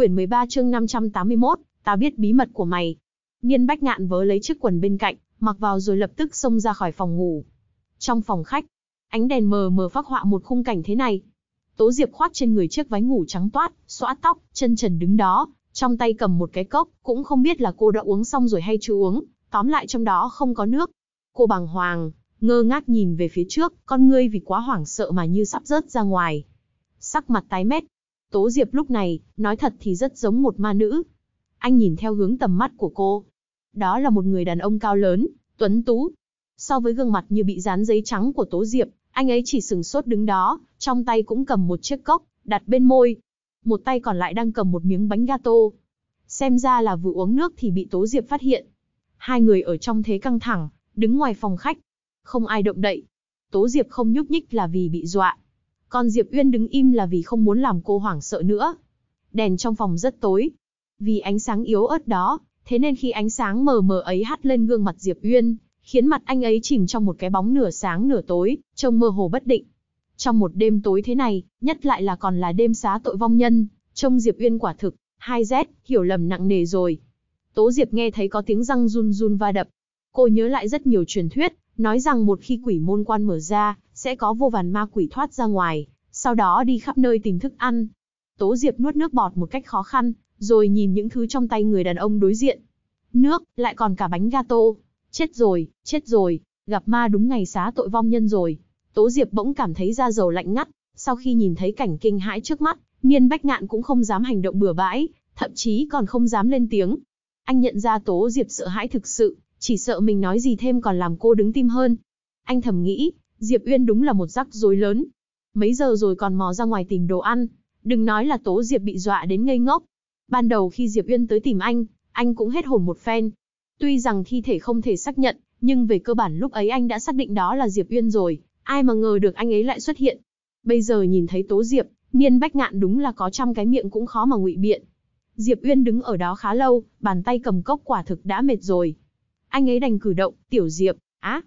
Quyển 13 chương 581, ta biết bí mật của mày. Niên Bách Ngạn vớ lấy chiếc quần bên cạnh, mặc vào rồi lập tức xông ra khỏi phòng ngủ. Trong phòng khách, ánh đèn mờ mờ phác họa một khung cảnh thế này. Tố Diệp khoác trên người chiếc váy ngủ trắng toát, xõa tóc, chân trần đứng đó, trong tay cầm một cái cốc, cũng không biết là cô đã uống xong rồi hay chưa uống, tóm lại trong đó không có nước. Cô bàng hoàng, ngơ ngác nhìn về phía trước, con ngươi vì quá hoảng sợ mà như sắp rớt ra ngoài. Sắc mặt tái mét, Tố Diệp lúc này, nói thật thì rất giống một ma nữ. Anh nhìn theo hướng tầm mắt của cô. Đó là một người đàn ông cao lớn, tuấn tú. So với gương mặt như bị dán giấy trắng của Tố Diệp, anh ấy chỉ sừng sốt đứng đó, trong tay cũng cầm một chiếc cốc, đặt bên môi. Một tay còn lại đang cầm một miếng bánh gato. Xem ra là vừa uống nước thì bị Tố Diệp phát hiện. Hai người ở trong thế căng thẳng, đứng ngoài phòng khách. Không ai động đậy. Tố Diệp không nhúc nhích là vì bị dọa, còn Diệp Uyên đứng im là vì không muốn làm cô hoảng sợ nữa. Đèn trong phòng rất tối. Vì ánh sáng yếu ớt đó, thế nên khi ánh sáng mờ mờ ấy hắt lên gương mặt Diệp Uyên, khiến mặt anh ấy chìm trong một cái bóng nửa sáng nửa tối, trông mơ hồ bất định. Trong một đêm tối thế này, nhất lại là còn là đêm xá tội vong nhân, trông Diệp Uyên quả thực, hai rét, hiểu lầm nặng nề rồi. Tố Diệp nghe thấy có tiếng răng run run va đập. Cô nhớ lại rất nhiều truyền thuyết, nói rằng một khi quỷ môn quan mở ra, sẽ có vô vàn ma quỷ thoát ra ngoài, sau đó đi khắp nơi tìm thức ăn. Tố Diệp nuốt nước bọt một cách khó khăn, rồi nhìn những thứ trong tay người đàn ông đối diện. Nước, lại còn cả bánh gato. Chết rồi, chết rồi, gặp ma đúng ngày xá tội vong nhân rồi. Tố Diệp bỗng cảm thấy da dầu lạnh ngắt, sau khi nhìn thấy cảnh kinh hãi trước mắt, Niên Bách Ngạn cũng không dám hành động bừa bãi, thậm chí còn không dám lên tiếng. Anh nhận ra Tố Diệp sợ hãi thực sự, chỉ sợ mình nói gì thêm còn làm cô đứng tim hơn. Anh thầm nghĩ, Diệp Uyên đúng là một rắc rối lớn. Mấy giờ rồi còn mò ra ngoài tìm đồ ăn, đừng nói là Tố Diệp bị dọa đến ngây ngốc. Ban đầu khi Diệp Uyên tới tìm anh, anh cũng hết hồn một phen. Tuy rằng thi thể không thể xác nhận, nhưng về cơ bản lúc ấy anh đã xác định đó là Diệp Uyên rồi, ai mà ngờ được anh ấy lại xuất hiện. Bây giờ nhìn thấy Tố Diệp, Niên Bách Ngạn đúng là có trăm cái miệng cũng khó mà ngụy biện. Diệp Uyên đứng ở đó khá lâu, bàn tay cầm cốc quả thực đã mệt rồi. Anh ấy đành cử động, "Tiểu Diệp, á,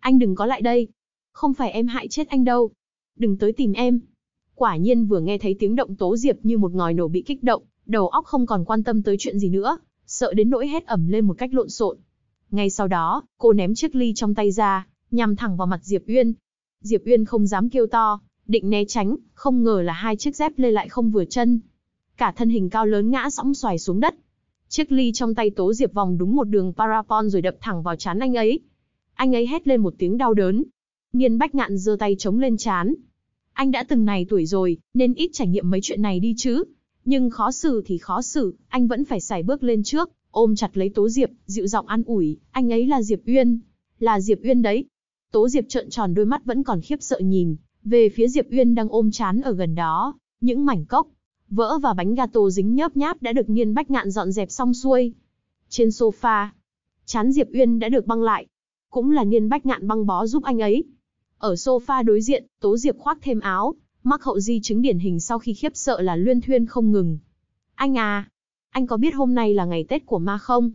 anh đừng có lại đây, không phải em hại chết anh đâu. Đừng tới tìm em. Quả nhiên vừa nghe thấy tiếng động tố diệp như một ngòi nổ bị kích động, đầu óc không còn quan tâm tới chuyện gì nữa, sợ đến nỗi hét ẩm lên một cách lộn xộn. Ngay sau đó, cô ném chiếc ly trong tay ra, nhằm thẳng vào mặt Diệp Uyên. Diệp Uyên không dám kêu to, định né tránh, không ngờ là hai chiếc dép lê lại không vừa chân. Cả thân hình cao lớn ngã sõng xoài xuống đất. Chiếc ly trong tay Tố Diệp vòng đúng một đường parapon rồi đập thẳng vào trán anh ấy. Anh ấy hét lên một tiếng đau đớn, Nghiên bách ngạn giơ tay chống lên chán. Anh đã từng này tuổi rồi, nên ít trải nghiệm mấy chuyện này đi chứ. Nhưng khó xử thì khó xử, anh vẫn phải xài bước lên trước, ôm chặt lấy Tố Diệp, dịu giọng an ủi, anh ấy là Diệp Uyên. Là Diệp Uyên đấy. Tố Diệp trợn tròn đôi mắt vẫn còn khiếp sợ nhìn, về phía Diệp Uyên đang ôm chán ở gần đó, những mảnh cốc, vỡ và bánh gato dính nhớp nháp đã được nghiên bách ngạn dọn dẹp xong xuôi. Trên sofa, chán Diệp Uyên đã được băng lại. Cũng là niên bách ngạn băng bó giúp anh ấy. Ở sofa đối diện, Tố Diệp khoác thêm áo, mắc hậu di chứng điển hình sau khi khiếp sợ là luyên thuyên không ngừng. Anh à, anh có biết hôm nay là ngày Tết của ma không?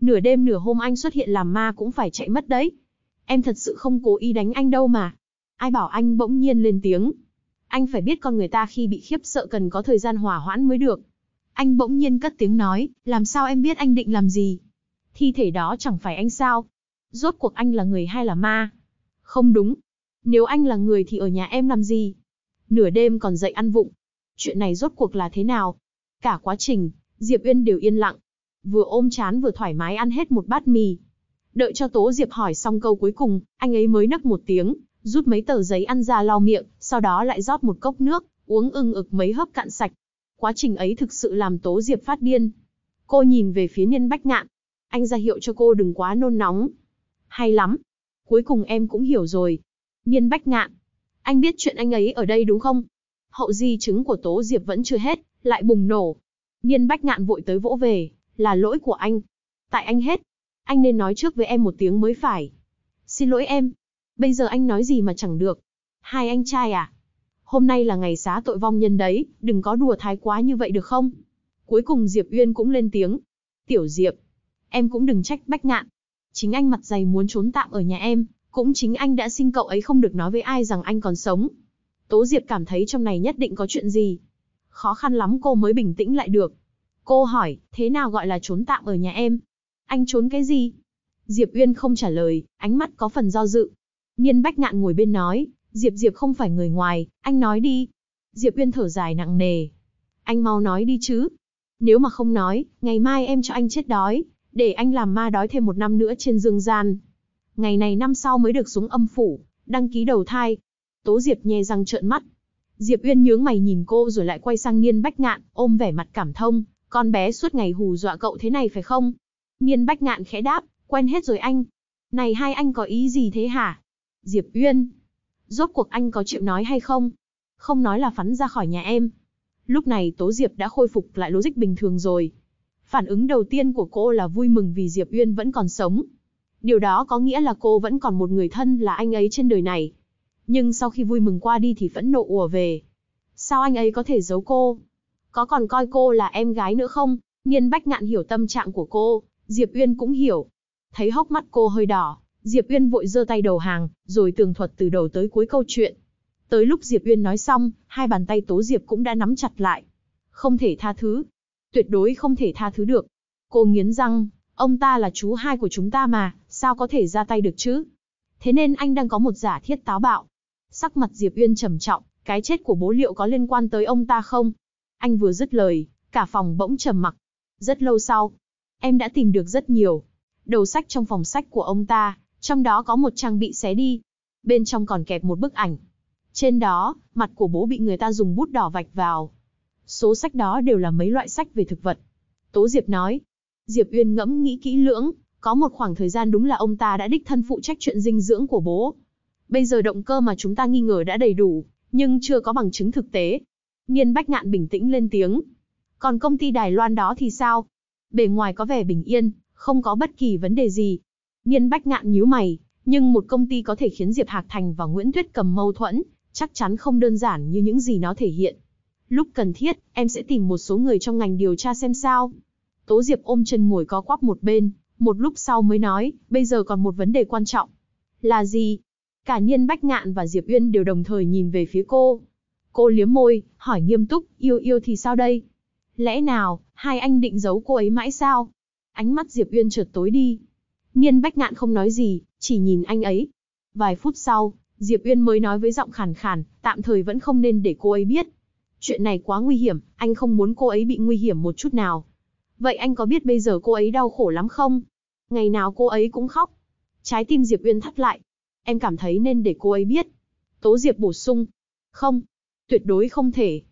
Nửa đêm nửa hôm anh xuất hiện làm ma cũng phải chạy mất đấy. Em thật sự không cố ý đánh anh đâu mà. Ai bảo anh bỗng nhiên lên tiếng. Anh phải biết con người ta khi bị khiếp sợ cần có thời gian hòa hoãn mới được. Anh bỗng nhiên cất tiếng nói, làm sao em biết anh định làm gì? Thi thể đó chẳng phải anh sao? Rốt cuộc anh là người hay là ma? Không đúng, nếu anh là người thì ở nhà em làm gì? Nửa đêm còn dậy ăn vụng. Chuyện này rốt cuộc là thế nào? Cả quá trình, Diệp Uyên đều yên lặng. Vừa ôm chán vừa thoải mái ăn hết một bát mì. Đợi cho Tố Diệp hỏi xong câu cuối cùng, anh ấy mới nấc một tiếng, rút mấy tờ giấy ăn ra lau miệng, sau đó lại rót một cốc nước, uống ưng ực mấy hớp cạn sạch. Quá trình ấy thực sự làm Tố Diệp phát điên. Cô nhìn về phía Niên Bách Ngạn. Anh ra hiệu cho cô đừng quá nôn nóng. Hay lắm. Cuối cùng em cũng hiểu rồi, Nhiên Bách Ngạn. Anh biết chuyện anh ấy ở đây đúng không? Hậu di chứng của Tố Diệp vẫn chưa hết, lại bùng nổ. Nhiên Bách Ngạn vội tới vỗ về, là lỗi của anh. Tại anh hết. Anh nên nói trước với em một tiếng mới phải. Xin lỗi em. Bây giờ anh nói gì mà chẳng được. Hai anh trai à? Hôm nay là ngày xá tội vong nhân đấy, đừng có đùa thái quá như vậy được không? Cuối cùng Diệp Uyên cũng lên tiếng. Tiểu Diệp, em cũng đừng trách Bách Ngạn. Chính anh mặt dày muốn trốn tạm ở nhà em, cũng chính anh đã xin cậu ấy không được nói với ai rằng anh còn sống. Tố Diệp cảm thấy trong này nhất định có chuyện gì. Khó khăn lắm cô mới bình tĩnh lại được. Cô hỏi, thế nào gọi là trốn tạm ở nhà em? Anh trốn cái gì? Diệp Uyên không trả lời, ánh mắt có phần do dự. Nhiên Bách Ngạn ngồi bên nói, Diệp Diệp không phải người ngoài, anh nói đi. Diệp Uyên thở dài nặng nề. Anh mau nói đi chứ. Nếu mà không nói, ngày mai em cho anh chết đói, để anh làm ma đói thêm một năm nữa trên dương gian ngày này năm sau mới được xuống âm phủ, đăng ký đầu thai. Tố Diệp nhè răng trợn mắt. Diệp Uyên nhướng mày nhìn cô rồi lại quay sang Niên Bách Ngạn, ôm vẻ mặt cảm thông, con bé suốt ngày hù dọa cậu thế này phải không? Niên Bách Ngạn khẽ đáp, quen hết rồi anh. Này hai anh có ý gì thế hả? Diệp Uyên, rốt cuộc anh có chịu nói hay không? Không nói là phắn ra khỏi nhà em. Lúc này Tố Diệp đã khôi phục lại logic bình thường rồi. Phản ứng đầu tiên của cô là vui mừng vì Diệp Uyên vẫn còn sống, Điều đó có nghĩa là cô vẫn còn một người thân là anh ấy trên đời này. Nhưng sau khi vui mừng qua đi thì phẫn nộ ùa về. Sao anh ấy có thể giấu cô? Có còn coi cô là em gái nữa không? Niên Bách Ngạn hiểu tâm trạng của cô, Diệp Uyên cũng hiểu. Thấy hốc mắt cô hơi đỏ, Diệp Uyên vội giơ tay đầu hàng, rồi tường thuật từ đầu tới cuối câu chuyện. Tới lúc Diệp Uyên nói xong, hai bàn tay Tố Diệp cũng đã nắm chặt lại. Không thể tha thứ. Tuyệt đối không thể tha thứ được. Cô nghiến răng, Ông ta là chú hai của chúng ta mà, sao có thể ra tay được chứ? Thế nên anh đang có một giả thiết táo bạo. Sắc mặt Diệp Uyên trầm trọng, cái chết của bố liệu có liên quan tới ông ta không? Anh vừa dứt lời, cả phòng bỗng trầm mặc. Rất lâu sau, em đã tìm được rất nhiều. Đầu sách trong phòng sách của ông ta, trong đó có một trang bị xé đi. Bên trong còn kẹp một bức ảnh. Trên đó, mặt của bố bị người ta dùng bút đỏ vạch vào. Số sách đó đều là mấy loại sách về thực vật. Tố Diệp nói, Diệp Uyên ngẫm nghĩ kỹ lưỡng, có một khoảng thời gian đúng là ông ta đã đích thân phụ trách chuyện dinh dưỡng của bố. Bây giờ động cơ mà chúng ta nghi ngờ đã đầy đủ, nhưng chưa có bằng chứng thực tế. Niên Bách Ngạn bình tĩnh lên tiếng. Còn công ty Đài Loan đó thì sao? Bề ngoài có vẻ bình yên, không có bất kỳ vấn đề gì. Niên Bách Ngạn nhíu mày, nhưng một công ty có thể khiến Diệp Hạc Thành và Nguyễn Tuyết cầm mâu thuẫn, chắc chắn không đơn giản như những gì nó thể hiện. Lúc cần thiết, em sẽ tìm một số người trong ngành điều tra xem sao. Tố Diệp ôm chân ngồi có quắp một bên, một lúc sau mới nói, bây giờ còn một vấn đề quan trọng. Là gì? Cả Niên Bách Ngạn và Diệp Uyên đều đồng thời nhìn về phía cô. Cô liếm môi, hỏi nghiêm túc, yêu yêu thì sao đây? Lẽ nào, hai anh định giấu cô ấy mãi sao? Ánh mắt Diệp Uyên chợt tối đi. Niên Bách Ngạn không nói gì, chỉ nhìn anh ấy. Vài phút sau, Diệp Uyên mới nói với giọng khàn khàn, tạm thời vẫn không nên để cô ấy biết. Chuyện này quá nguy hiểm, anh không muốn cô ấy bị nguy hiểm một chút nào. Vậy anh có biết bây giờ cô ấy đau khổ lắm không? Ngày nào cô ấy cũng khóc. Trái tim Diệp Uyên thắt lại. Em cảm thấy nên để cô ấy biết. Tố Diệp bổ sung. Không, tuyệt đối không thể.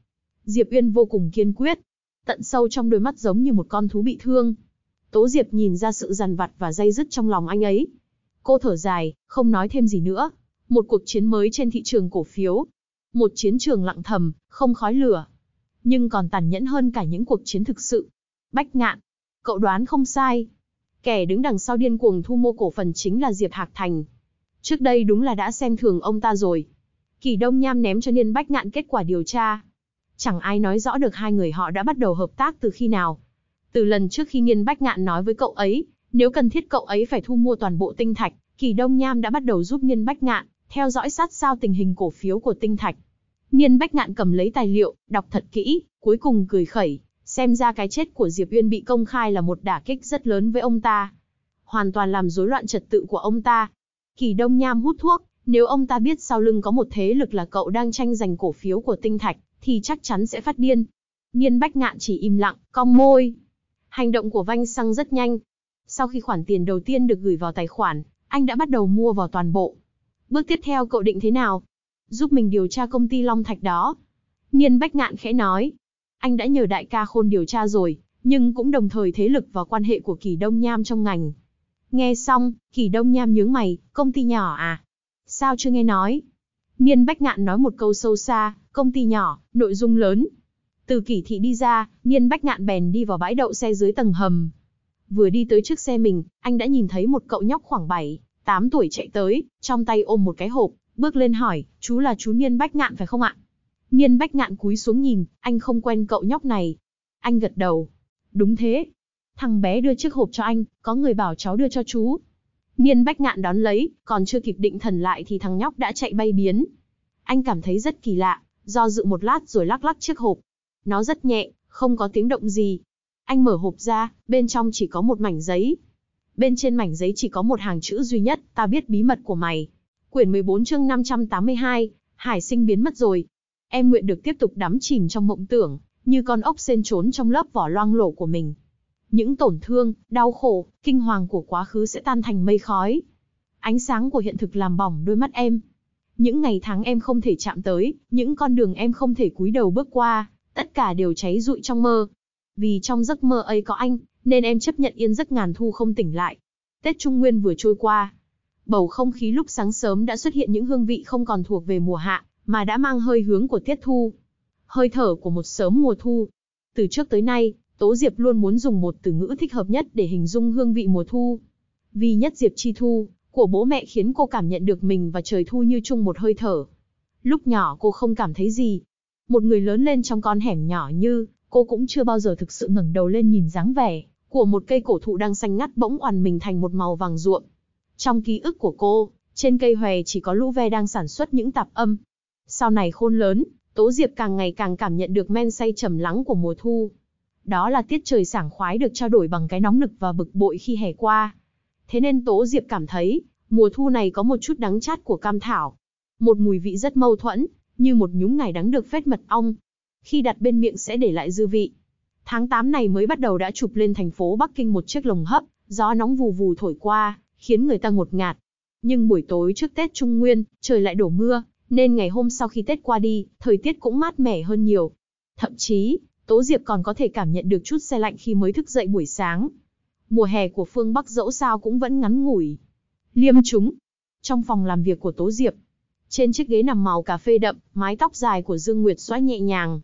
Diệp Uyên vô cùng kiên quyết. Tận sâu trong đôi mắt giống như một con thú bị thương. Tố Diệp nhìn ra sự dằn vặt và dây dứt trong lòng anh ấy. Cô thở dài, không nói thêm gì nữa. Một cuộc chiến mới trên thị trường cổ phiếu. Một chiến trường lặng thầm, không khói lửa. Nhưng còn tàn nhẫn hơn cả những cuộc chiến thực sự, Bách Ngạn. Cậu đoán không sai. Kẻ đứng đằng sau điên cuồng thu mua cổ phần chính là Diệp Hạc Thành. Trước đây đúng là đã xem thường ông ta rồi. Kỳ Đông Nham ném cho Niên Bách Ngạn kết quả điều tra. Chẳng ai nói rõ được hai người họ đã bắt đầu hợp tác từ khi nào. Từ lần trước khi Niên Bách Ngạn nói với cậu ấy, nếu cần thiết cậu ấy phải thu mua toàn bộ tinh thạch, Kỳ Đông Nham đã bắt đầu giúp Niên Bách Ngạn, theo dõi sát sao tình hình cổ phiếu của tinh thạch. Niên Bách Ngạn cầm lấy tài liệu, đọc thật kỹ, cuối cùng cười khẩy. Xem ra cái chết của Diệp Uyên bị công khai là một đả kích rất lớn với ông ta. Hoàn toàn làm rối loạn trật tự của ông ta. Kỳ Đông Nham hút thuốc, nếu ông ta biết sau lưng có một thế lực là cậu đang tranh giành cổ phiếu của tinh thạch, thì chắc chắn sẽ phát điên. Nhiên Bách Ngạn chỉ im lặng, cong môi. Hành động của Vanh Xăng rất nhanh. Sau khi khoản tiền đầu tiên được gửi vào tài khoản, anh đã bắt đầu mua vào toàn bộ. Bước tiếp theo cậu định thế nào? Giúp mình điều tra công ty Long Thạch đó. Nhiên Bách Ngạn khẽ nói. Anh đã nhờ đại ca khôn điều tra rồi, nhưng cũng đồng thời thế lực và quan hệ của kỳ đông nham trong ngành. Nghe xong, kỳ đông nham nhướng mày, công ty nhỏ à? Sao chưa nghe nói? Niên Bách Ngạn nói một câu sâu xa, công ty nhỏ, nội dung lớn. Từ kỷ thị đi ra, Niên Bách Ngạn bèn đi vào bãi đậu xe dưới tầng hầm. Vừa đi tới trước xe mình, anh đã nhìn thấy một cậu nhóc khoảng 7, 8 tuổi chạy tới, trong tay ôm một cái hộp, bước lên hỏi, chú là chú Niên Bách Ngạn phải không ạ? Niên bách ngạn cúi xuống nhìn, anh không quen cậu nhóc này. Anh gật đầu. Đúng thế. Thằng bé đưa chiếc hộp cho anh, có người bảo cháu đưa cho chú. Niên bách ngạn đón lấy, còn chưa kịp định thần lại thì thằng nhóc đã chạy bay biến. Anh cảm thấy rất kỳ lạ, do dự một lát rồi lắc lắc chiếc hộp. Nó rất nhẹ, không có tiếng động gì. Anh mở hộp ra, bên trong chỉ có một mảnh giấy. Bên trên mảnh giấy chỉ có một hàng chữ duy nhất, ta biết bí mật của mày. Quyển 14 chương 582, Hải sinh biến mất rồi, Em nguyện được tiếp tục đắm chìm trong mộng tưởng, như con ốc sen trốn trong lớp vỏ loang lổ của mình. Những tổn thương, đau khổ, kinh hoàng của quá khứ sẽ tan thành mây khói. Ánh sáng của hiện thực làm bỏng đôi mắt em. Những ngày tháng em không thể chạm tới, những con đường em không thể cúi đầu bước qua, tất cả đều cháy rụi trong mơ. Vì trong giấc mơ ấy có anh, nên em chấp nhận yên giấc ngàn thu không tỉnh lại. Tết Trung Nguyên vừa trôi qua, bầu không khí lúc sáng sớm đã xuất hiện những hương vị không còn thuộc về mùa hạ, mà đã mang hơi hướng của tiết thu. Hơi thở của một sớm mùa thu. Từ trước tới nay, Tố Diệp luôn muốn dùng một từ ngữ thích hợp nhất để hình dung hương vị mùa thu. Vì nhất Diệp chi thu, của bố mẹ khiến cô cảm nhận được mình và trời thu như chung một hơi thở. Lúc nhỏ cô không cảm thấy gì. Một người lớn lên trong con hẻm nhỏ như, cô cũng chưa bao giờ thực sự ngẩng đầu lên nhìn dáng vẻ của một cây cổ thụ đang xanh ngắt bỗng oằn mình thành một màu vàng ruộm. Trong ký ức của cô, trên cây hòe chỉ có lũ ve đang sản xuất những tạp âm, sau này khôn lớn, Tố Diệp càng ngày càng cảm nhận được men say trầm lắng của mùa thu. Đó là tiết trời sảng khoái được trao đổi bằng cái nóng nực và bực bội khi hè qua. Thế nên Tố Diệp cảm thấy, mùa thu này có một chút đắng chát của cam thảo. Một mùi vị rất mâu thuẫn, như một nhúng ngải đắng được phết mật ong. Khi đặt bên miệng sẽ để lại dư vị. Tháng 8 này mới bắt đầu đã chụp lên thành phố Bắc Kinh một chiếc lồng hấp, gió nóng vù vù thổi qua, khiến người ta ngột ngạt. Nhưng buổi tối trước Tết Trung Nguyên, trời lại đổ mưa, nên ngày hôm sau khi Tết qua đi, thời tiết cũng mát mẻ hơn nhiều. Thậm chí, Tố Diệp còn có thể cảm nhận được chút xe lạnh khi mới thức dậy buổi sáng. Mùa hè của phương Bắc dẫu sao cũng vẫn ngắn ngủi. Liêm chúng. Trong phòng làm việc của Tố Diệp, trên chiếc ghế nằm màu cà phê đậm, mái tóc dài của Dương Nguyệt xóa nhẹ nhàng.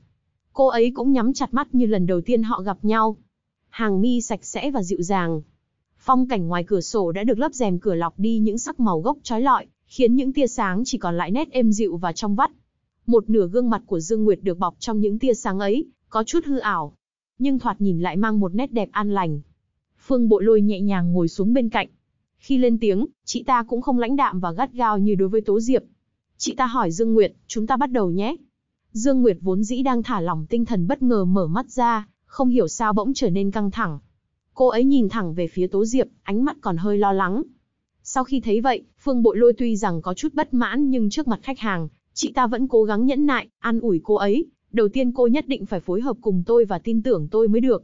Cô ấy cũng nhắm chặt mắt như lần đầu tiên họ gặp nhau. Hàng mi sạch sẽ và dịu dàng. Phong cảnh ngoài cửa sổ đã được lấp rèm cửa lọc đi những sắc màu gốc trói lọi khiến những tia sáng chỉ còn lại nét êm dịu và trong vắt. Một nửa gương mặt của Dương Nguyệt được bọc trong những tia sáng ấy, có chút hư ảo, nhưng thoạt nhìn lại mang một nét đẹp an lành. Phương Bộ Lôi nhẹ nhàng ngồi xuống bên cạnh. Khi lên tiếng, chị ta cũng không lãnh đạm và gắt gao như đối với Tố Diệp. Chị ta hỏi Dương Nguyệt, chúng ta bắt đầu nhé. Dương Nguyệt vốn dĩ đang thả lỏng tinh thần bất ngờ mở mắt ra, không hiểu sao bỗng trở nên căng thẳng. Cô ấy nhìn thẳng về phía Tố Diệp, ánh mắt còn hơi lo lắng, sau khi thấy vậy, Phương Bội Lôi tuy rằng có chút bất mãn nhưng trước mặt khách hàng, chị ta vẫn cố gắng nhẫn nại, an ủi cô ấy. Đầu tiên cô nhất định phải phối hợp cùng tôi và tin tưởng tôi mới được.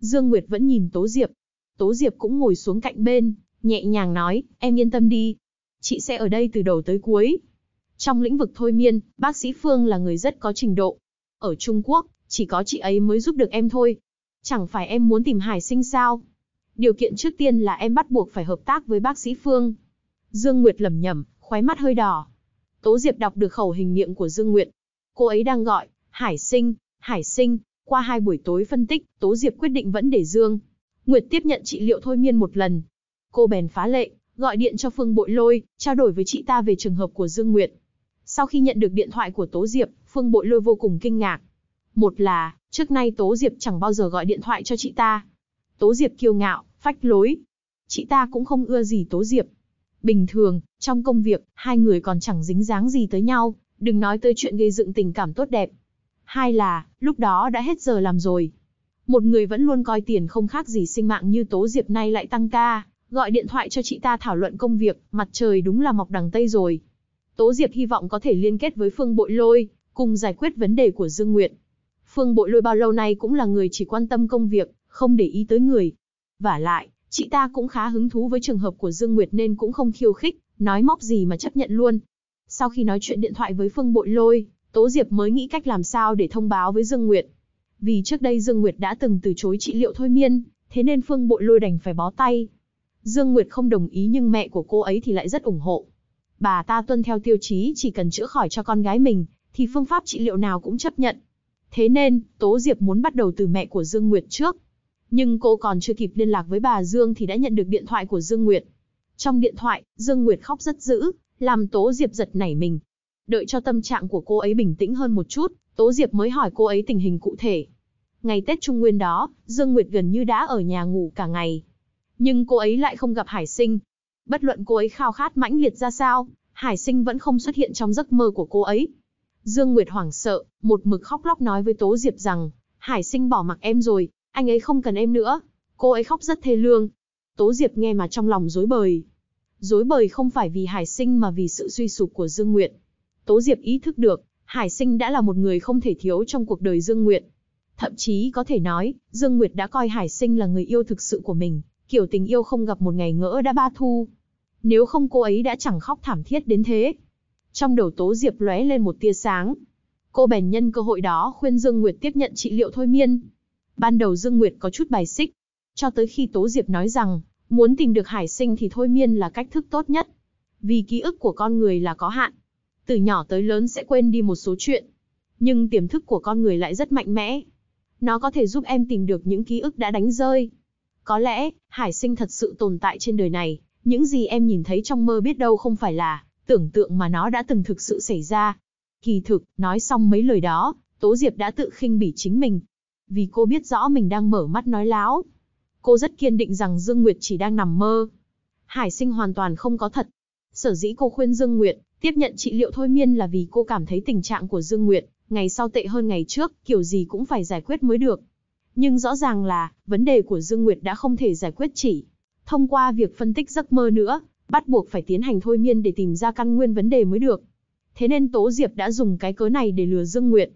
Dương Nguyệt vẫn nhìn Tố Diệp. Tố Diệp cũng ngồi xuống cạnh bên, nhẹ nhàng nói, em yên tâm đi. Chị sẽ ở đây từ đầu tới cuối. Trong lĩnh vực thôi miên, bác sĩ Phương là người rất có trình độ. Ở Trung Quốc, chỉ có chị ấy mới giúp được em thôi. Chẳng phải em muốn tìm Hải sinh sao? Điều kiện trước tiên là em bắt buộc phải hợp tác với bác sĩ Phương. Dương Nguyệt lẩm nhẩm, khóe mắt hơi đỏ. Tố Diệp đọc được khẩu hình miệng của Dương Nguyệt. Cô ấy đang gọi, Hải Sinh, Hải Sinh. Qua hai buổi tối phân tích, Tố Diệp quyết định vẫn để Dương. Nguyệt tiếp nhận trị liệu thôi miên một lần. Cô bèn phá lệ, gọi điện cho Phương Bội Lôi, trao đổi với chị ta về trường hợp của Dương Nguyệt. Sau khi nhận được điện thoại của Tố Diệp, Phương Bội Lôi vô cùng kinh ngạc. Một là, trước nay Tố Diệp chẳng bao giờ gọi điện thoại cho chị ta. Tố Diệp kiêu ngạo, phách lối. Chị ta cũng không ưa gì Tố Diệp. Bình thường, trong công việc, hai người còn chẳng dính dáng gì tới nhau, đừng nói tới chuyện gây dựng tình cảm tốt đẹp. Hai là, lúc đó đã hết giờ làm rồi. Một người vẫn luôn coi tiền không khác gì sinh mạng như Tố Diệp nay lại tăng ca, gọi điện thoại cho chị ta thảo luận công việc, mặt trời đúng là mọc đằng Tây rồi. Tố Diệp hy vọng có thể liên kết với Phương Bội Lôi, cùng giải quyết vấn đề của Dương Nguyệt. Phương Bội Lôi bao lâu nay cũng là người chỉ quan tâm công việc, không để ý tới người, Vả lại, chị ta cũng khá hứng thú với trường hợp của Dương Nguyệt nên cũng không khiêu khích, nói móc gì mà chấp nhận luôn. Sau khi nói chuyện điện thoại với Phương Bội Lôi, Tố Diệp mới nghĩ cách làm sao để thông báo với Dương Nguyệt. Vì trước đây Dương Nguyệt đã từng từ chối trị liệu thôi miên, thế nên Phương Bội Lôi đành phải bó tay. Dương Nguyệt không đồng ý nhưng mẹ của cô ấy thì lại rất ủng hộ. Bà ta tuân theo tiêu chí chỉ cần chữa khỏi cho con gái mình, thì phương pháp trị liệu nào cũng chấp nhận. Thế nên, Tố Diệp muốn bắt đầu từ mẹ của Dương Nguyệt trước, nhưng cô còn chưa kịp liên lạc với bà Dương thì đã nhận được điện thoại của Dương Nguyệt. Trong điện thoại, Dương Nguyệt khóc rất dữ, làm Tố Diệp giật nảy mình. Đợi cho tâm trạng của cô ấy bình tĩnh hơn một chút, Tố Diệp mới hỏi cô ấy tình hình cụ thể. Ngày Tết Trung Nguyên đó, Dương Nguyệt gần như đã ở nhà ngủ cả ngày. Nhưng cô ấy lại không gặp Hải Sinh. Bất luận cô ấy khao khát mãnh liệt ra sao, Hải Sinh vẫn không xuất hiện trong giấc mơ của cô ấy. Dương Nguyệt hoảng sợ, một mực khóc lóc nói với Tố Diệp rằng, Hải Sinh bỏ mặc em rồi, anh ấy không cần em nữa. Cô ấy khóc rất thê lương. Tố Diệp nghe mà trong lòng rối bời. Rối bời không phải vì Hải Sinh mà vì sự suy sụp của Dương Nguyệt. Tố Diệp ý thức được, Hải Sinh đã là một người không thể thiếu trong cuộc đời Dương Nguyệt. Thậm chí có thể nói, Dương Nguyệt đã coi Hải Sinh là người yêu thực sự của mình, kiểu tình yêu không gặp một ngày ngỡ đã ba thu. Nếu không cô ấy đã chẳng khóc thảm thiết đến thế. Trong đầu Tố Diệp lóe lên một tia sáng. Cô bèn nhân cơ hội đó khuyên Dương Nguyệt tiếp nhận trị liệu thôi miên. Ban đầu Dương Nguyệt có chút bài xích, cho tới khi Tố Diệp nói rằng, muốn tìm được hải sinh thì thôi miên là cách thức tốt nhất. Vì ký ức của con người là có hạn, từ nhỏ tới lớn sẽ quên đi một số chuyện. Nhưng tiềm thức của con người lại rất mạnh mẽ. Nó có thể giúp em tìm được những ký ức đã đánh rơi. Có lẽ, hải sinh thật sự tồn tại trên đời này, những gì em nhìn thấy trong mơ biết đâu không phải là tưởng tượng mà nó đã từng thực sự xảy ra. Kỳ thực, nói xong mấy lời đó, Tố Diệp đã tự khinh bỉ chính mình, vì cô biết rõ mình đang mở mắt nói láo. Cô rất kiên định rằng Dương Nguyệt chỉ đang nằm mơ. Hải sinh hoàn toàn không có thật. Sở dĩ cô khuyên Dương Nguyệt tiếp nhận trị liệu thôi miên là vì cô cảm thấy tình trạng của Dương Nguyệt ngày sau tệ hơn ngày trước, kiểu gì cũng phải giải quyết mới được. Nhưng rõ ràng là, vấn đề của Dương Nguyệt đã không thể giải quyết chỉ. Thông qua việc phân tích giấc mơ nữa, bắt buộc phải tiến hành thôi miên để tìm ra căn nguyên vấn đề mới được. Thế nên Tố Diệp đã dùng cái cớ này để lừa Dương Nguyệt,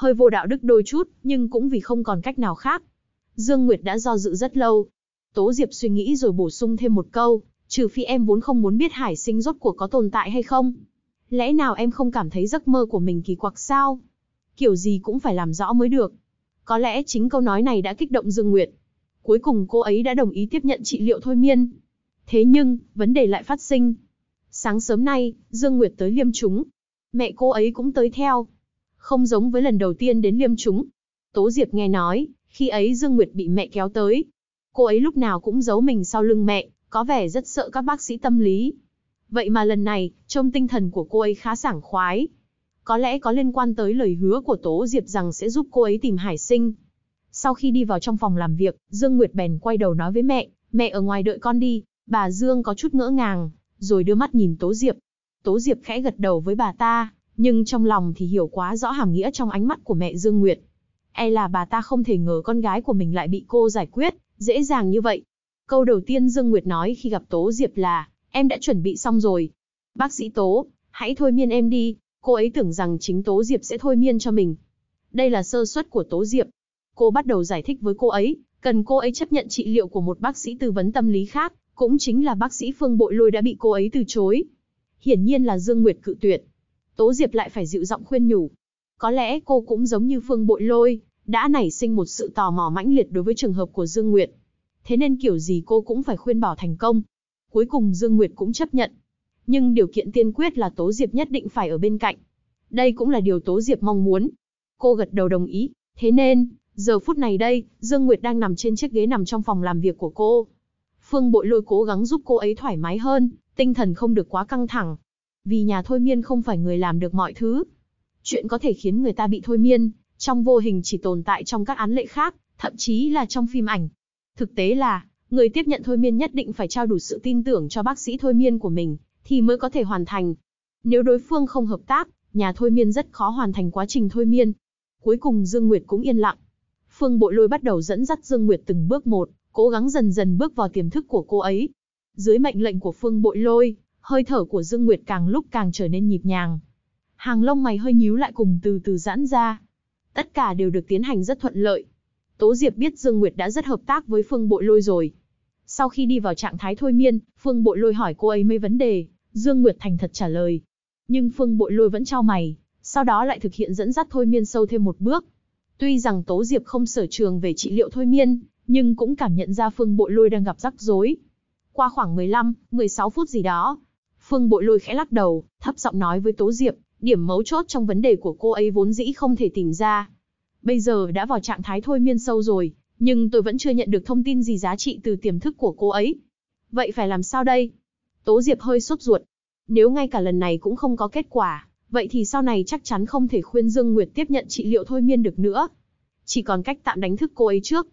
hơi vô đạo đức đôi chút, nhưng cũng vì không còn cách nào khác. Dương Nguyệt đã do dự rất lâu. Tố Diệp suy nghĩ rồi bổ sung thêm một câu, trừ phi em vốn không muốn biết hải sinh rốt cuộc có tồn tại hay không. Lẽ nào em không cảm thấy giấc mơ của mình kỳ quặc sao? Kiểu gì cũng phải làm rõ mới được. Có lẽ chính câu nói này đã kích động Dương Nguyệt. Cuối cùng cô ấy đã đồng ý tiếp nhận trị liệu thôi miên. Thế nhưng, vấn đề lại phát sinh. Sáng sớm nay, Dương Nguyệt tới liêm chúng. Mẹ cô ấy cũng tới theo không giống với lần đầu tiên đến liêm chúng. Tố Diệp nghe nói, khi ấy Dương Nguyệt bị mẹ kéo tới. Cô ấy lúc nào cũng giấu mình sau lưng mẹ, có vẻ rất sợ các bác sĩ tâm lý. Vậy mà lần này, trông tinh thần của cô ấy khá sảng khoái. Có lẽ có liên quan tới lời hứa của Tố Diệp rằng sẽ giúp cô ấy tìm hải sinh. Sau khi đi vào trong phòng làm việc, Dương Nguyệt bèn quay đầu nói với mẹ, mẹ ở ngoài đợi con đi. Bà Dương có chút ngỡ ngàng, rồi đưa mắt nhìn Tố Diệp. Tố Diệp khẽ gật đầu với bà ta, nhưng trong lòng thì hiểu quá rõ hàm nghĩa trong ánh mắt của mẹ Dương Nguyệt. E là bà ta không thể ngờ con gái của mình lại bị cô giải quyết, dễ dàng như vậy. Câu đầu tiên Dương Nguyệt nói khi gặp Tố Diệp là, em đã chuẩn bị xong rồi. Bác sĩ Tố, hãy thôi miên em đi, cô ấy tưởng rằng chính Tố Diệp sẽ thôi miên cho mình. Đây là sơ suất của Tố Diệp. Cô bắt đầu giải thích với cô ấy, cần cô ấy chấp nhận trị liệu của một bác sĩ tư vấn tâm lý khác, cũng chính là bác sĩ Phương Bội Lôi đã bị cô ấy từ chối. Hiển nhiên là Dương Nguyệt cự tuyệt, Tố Diệp lại phải dịu giọng khuyên nhủ. Có lẽ cô cũng giống như Phương Bội Lôi, đã nảy sinh một sự tò mò mãnh liệt đối với trường hợp của Dương Nguyệt. Thế nên kiểu gì cô cũng phải khuyên bảo thành công. Cuối cùng Dương Nguyệt cũng chấp nhận. Nhưng điều kiện tiên quyết là Tố Diệp nhất định phải ở bên cạnh. Đây cũng là điều Tố Diệp mong muốn. Cô gật đầu đồng ý, thế nên, giờ phút này đây, Dương Nguyệt đang nằm trên chiếc ghế nằm trong phòng làm việc của cô. Phương Bội Lôi cố gắng giúp cô ấy thoải mái hơn, tinh thần không được quá căng thẳng, vì nhà thôi miên không phải người làm được mọi thứ. Chuyện có thể khiến người ta bị thôi miên, trong vô hình chỉ tồn tại trong các án lệ khác, thậm chí là trong phim ảnh. Thực tế là, người tiếp nhận thôi miên nhất định phải trao đủ sự tin tưởng cho bác sĩ thôi miên của mình, thì mới có thể hoàn thành. Nếu đối phương không hợp tác, nhà thôi miên rất khó hoàn thành quá trình thôi miên. Cuối cùng Dương Nguyệt cũng yên lặng. Phương Bội Lôi bắt đầu dẫn dắt Dương Nguyệt từng bước một, cố gắng dần dần bước vào tiềm thức của cô ấy. Dưới mệnh lệnh của Phương Bội Lôi, hơi thở của Dương Nguyệt càng lúc càng trở nên nhịp nhàng. Hàng lông mày hơi nhíu lại cùng từ từ giãn ra. Tất cả đều được tiến hành rất thuận lợi. Tố Diệp biết Dương Nguyệt đã rất hợp tác với Phương Bội Lôi rồi. Sau khi đi vào trạng thái thôi miên, Phương Bội Lôi hỏi cô ấy mấy vấn đề, Dương Nguyệt thành thật trả lời. Nhưng Phương Bội Lôi vẫn trao mày, sau đó lại thực hiện dẫn dắt thôi miên sâu thêm một bước. Tuy rằng Tố Diệp không sở trường về trị liệu thôi miên, nhưng cũng cảm nhận ra Phương Bội Lôi đang gặp rắc rối. Qua khoảng 15, 16 phút gì đó, Phương Bội Lôi khẽ lắc đầu, thấp giọng nói với Tố Diệp, điểm mấu chốt trong vấn đề của cô ấy vốn dĩ không thể tìm ra. Bây giờ đã vào trạng thái thôi miên sâu rồi, nhưng tôi vẫn chưa nhận được thông tin gì giá trị từ tiềm thức của cô ấy. Vậy phải làm sao đây? Tố Diệp hơi sốt ruột. Nếu ngay cả lần này cũng không có kết quả, vậy thì sau này chắc chắn không thể khuyên Dương Nguyệt tiếp nhận trị liệu thôi miên được nữa. Chỉ còn cách tạm đánh thức cô ấy trước.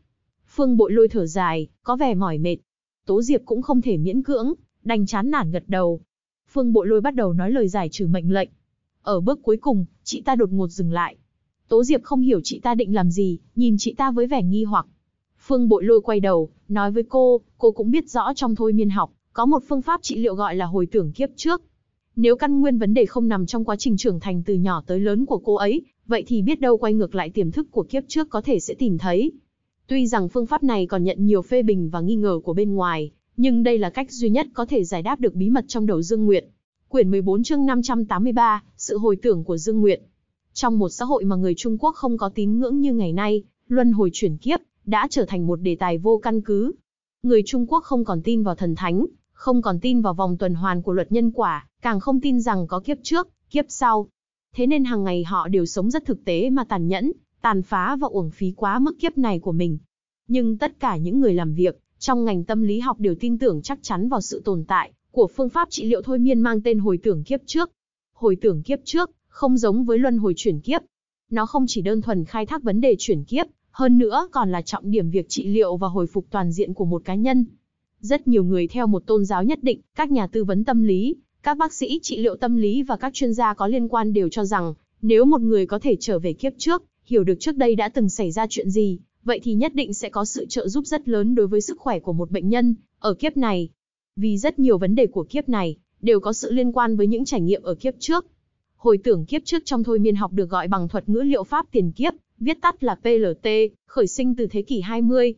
Phương Bội Lôi thở dài, có vẻ mỏi mệt. Tố Diệp cũng không thể miễn cưỡng, đành chán nản gật đầu, Phương Bộ Lôi bắt đầu nói lời giải trừ mệnh lệnh. Ở bước cuối cùng, chị ta đột ngột dừng lại. Tố Diệp không hiểu chị ta định làm gì, nhìn chị ta với vẻ nghi hoặc. Phương Bộ Lôi quay đầu, nói với cô, cô cũng biết rõ trong thôi miên học, có một phương pháp trị liệu gọi là hồi tưởng kiếp trước. Nếu căn nguyên vấn đề không nằm trong quá trình trưởng thành từ nhỏ tới lớn của cô ấy, vậy thì biết đâu quay ngược lại tiềm thức của kiếp trước có thể sẽ tìm thấy. Tuy rằng phương pháp này còn nhận nhiều phê bình và nghi ngờ của bên ngoài, nhưng đây là cách duy nhất có thể giải đáp được bí mật trong đầu Dương Nguyệt. Quyển 14 chương 583, sự hồi tưởng của Dương Nguyệt. Trong một xã hội mà người Trung Quốc không có tín ngưỡng như ngày nay, luân hồi chuyển kiếp đã trở thành một đề tài vô căn cứ. Người Trung Quốc không còn tin vào thần thánh, không còn tin vào vòng tuần hoàn của luật nhân quả, càng không tin rằng có kiếp trước, kiếp sau. Thế nên hàng ngày họ đều sống rất thực tế mà tàn nhẫn, tàn phá và uổng phí quá mức kiếp này của mình. Nhưng tất cả những người làm việc trong ngành tâm lý học đều tin tưởng chắc chắn vào sự tồn tại của phương pháp trị liệu thôi miên mang tên hồi tưởng kiếp trước. Hồi tưởng kiếp trước không giống với luân hồi chuyển kiếp. Nó không chỉ đơn thuần khai thác vấn đề chuyển kiếp, hơn nữa còn là trọng điểm việc trị liệu và hồi phục toàn diện của một cá nhân. Rất nhiều người theo một tôn giáo nhất định, các nhà tư vấn tâm lý, các bác sĩ trị liệu tâm lý và các chuyên gia có liên quan đều cho rằng, nếu một người có thể trở về kiếp trước, hiểu được trước đây đã từng xảy ra chuyện gì, vậy thì nhất định sẽ có sự trợ giúp rất lớn đối với sức khỏe của một bệnh nhân ở kiếp này. Vì rất nhiều vấn đề của kiếp này đều có sự liên quan với những trải nghiệm ở kiếp trước. Hồi tưởng kiếp trước trong thôi miên học được gọi bằng thuật ngữ liệu pháp tiền kiếp, viết tắt là PLT, khởi sinh từ thế kỷ 20.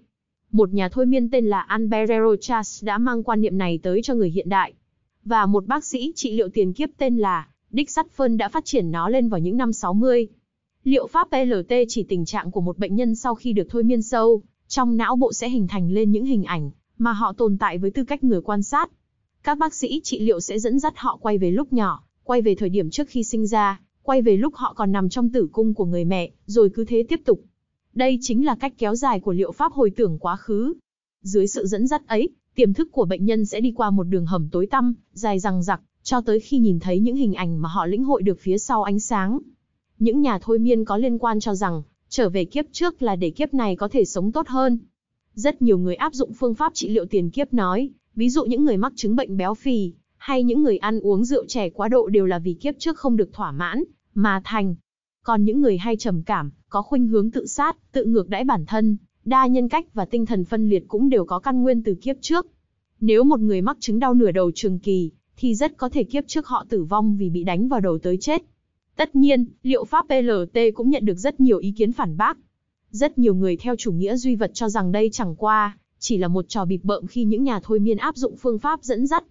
Một nhà thôi miên tên là Alberero Chas đã mang quan niệm này tới cho người hiện đại. Và một bác sĩ trị liệu tiền kiếp tên là Dick Sutphen đã phát triển nó lên vào những năm 60. Liệu pháp PLT chỉ tình trạng của một bệnh nhân sau khi được thôi miên sâu, trong não bộ sẽ hình thành lên những hình ảnh mà họ tồn tại với tư cách người quan sát. Các bác sĩ trị liệu sẽ dẫn dắt họ quay về lúc nhỏ, quay về thời điểm trước khi sinh ra, quay về lúc họ còn nằm trong tử cung của người mẹ, rồi cứ thế tiếp tục. Đây chính là cách kéo dài của liệu pháp hồi tưởng quá khứ. Dưới sự dẫn dắt ấy, tiềm thức của bệnh nhân sẽ đi qua một đường hầm tối tăm, dài rằng rặc, cho tới khi nhìn thấy những hình ảnh mà họ lĩnh hội được phía sau ánh sáng. Những nhà thôi miên có liên quan cho rằng, trở về kiếp trước là để kiếp này có thể sống tốt hơn. Rất nhiều người áp dụng phương pháp trị liệu tiền kiếp nói, ví dụ những người mắc chứng bệnh béo phì, hay những người ăn uống rượu chè quá độ đều là vì kiếp trước không được thỏa mãn, mà thành. Còn những người hay trầm cảm, có khuynh hướng tự sát, tự ngược đãi bản thân, đa nhân cách và tinh thần phân liệt cũng đều có căn nguyên từ kiếp trước. Nếu một người mắc chứng đau nửa đầu trường kỳ, thì rất có thể kiếp trước họ tử vong vì bị đánh vào đầu tới chết. Tất nhiên, liệu pháp PLT cũng nhận được rất nhiều ý kiến phản bác. Rất nhiều người theo chủ nghĩa duy vật cho rằng đây chẳng qua, chỉ là một trò bịp bợm khi những nhà thôi miên áp dụng phương pháp dẫn dắt.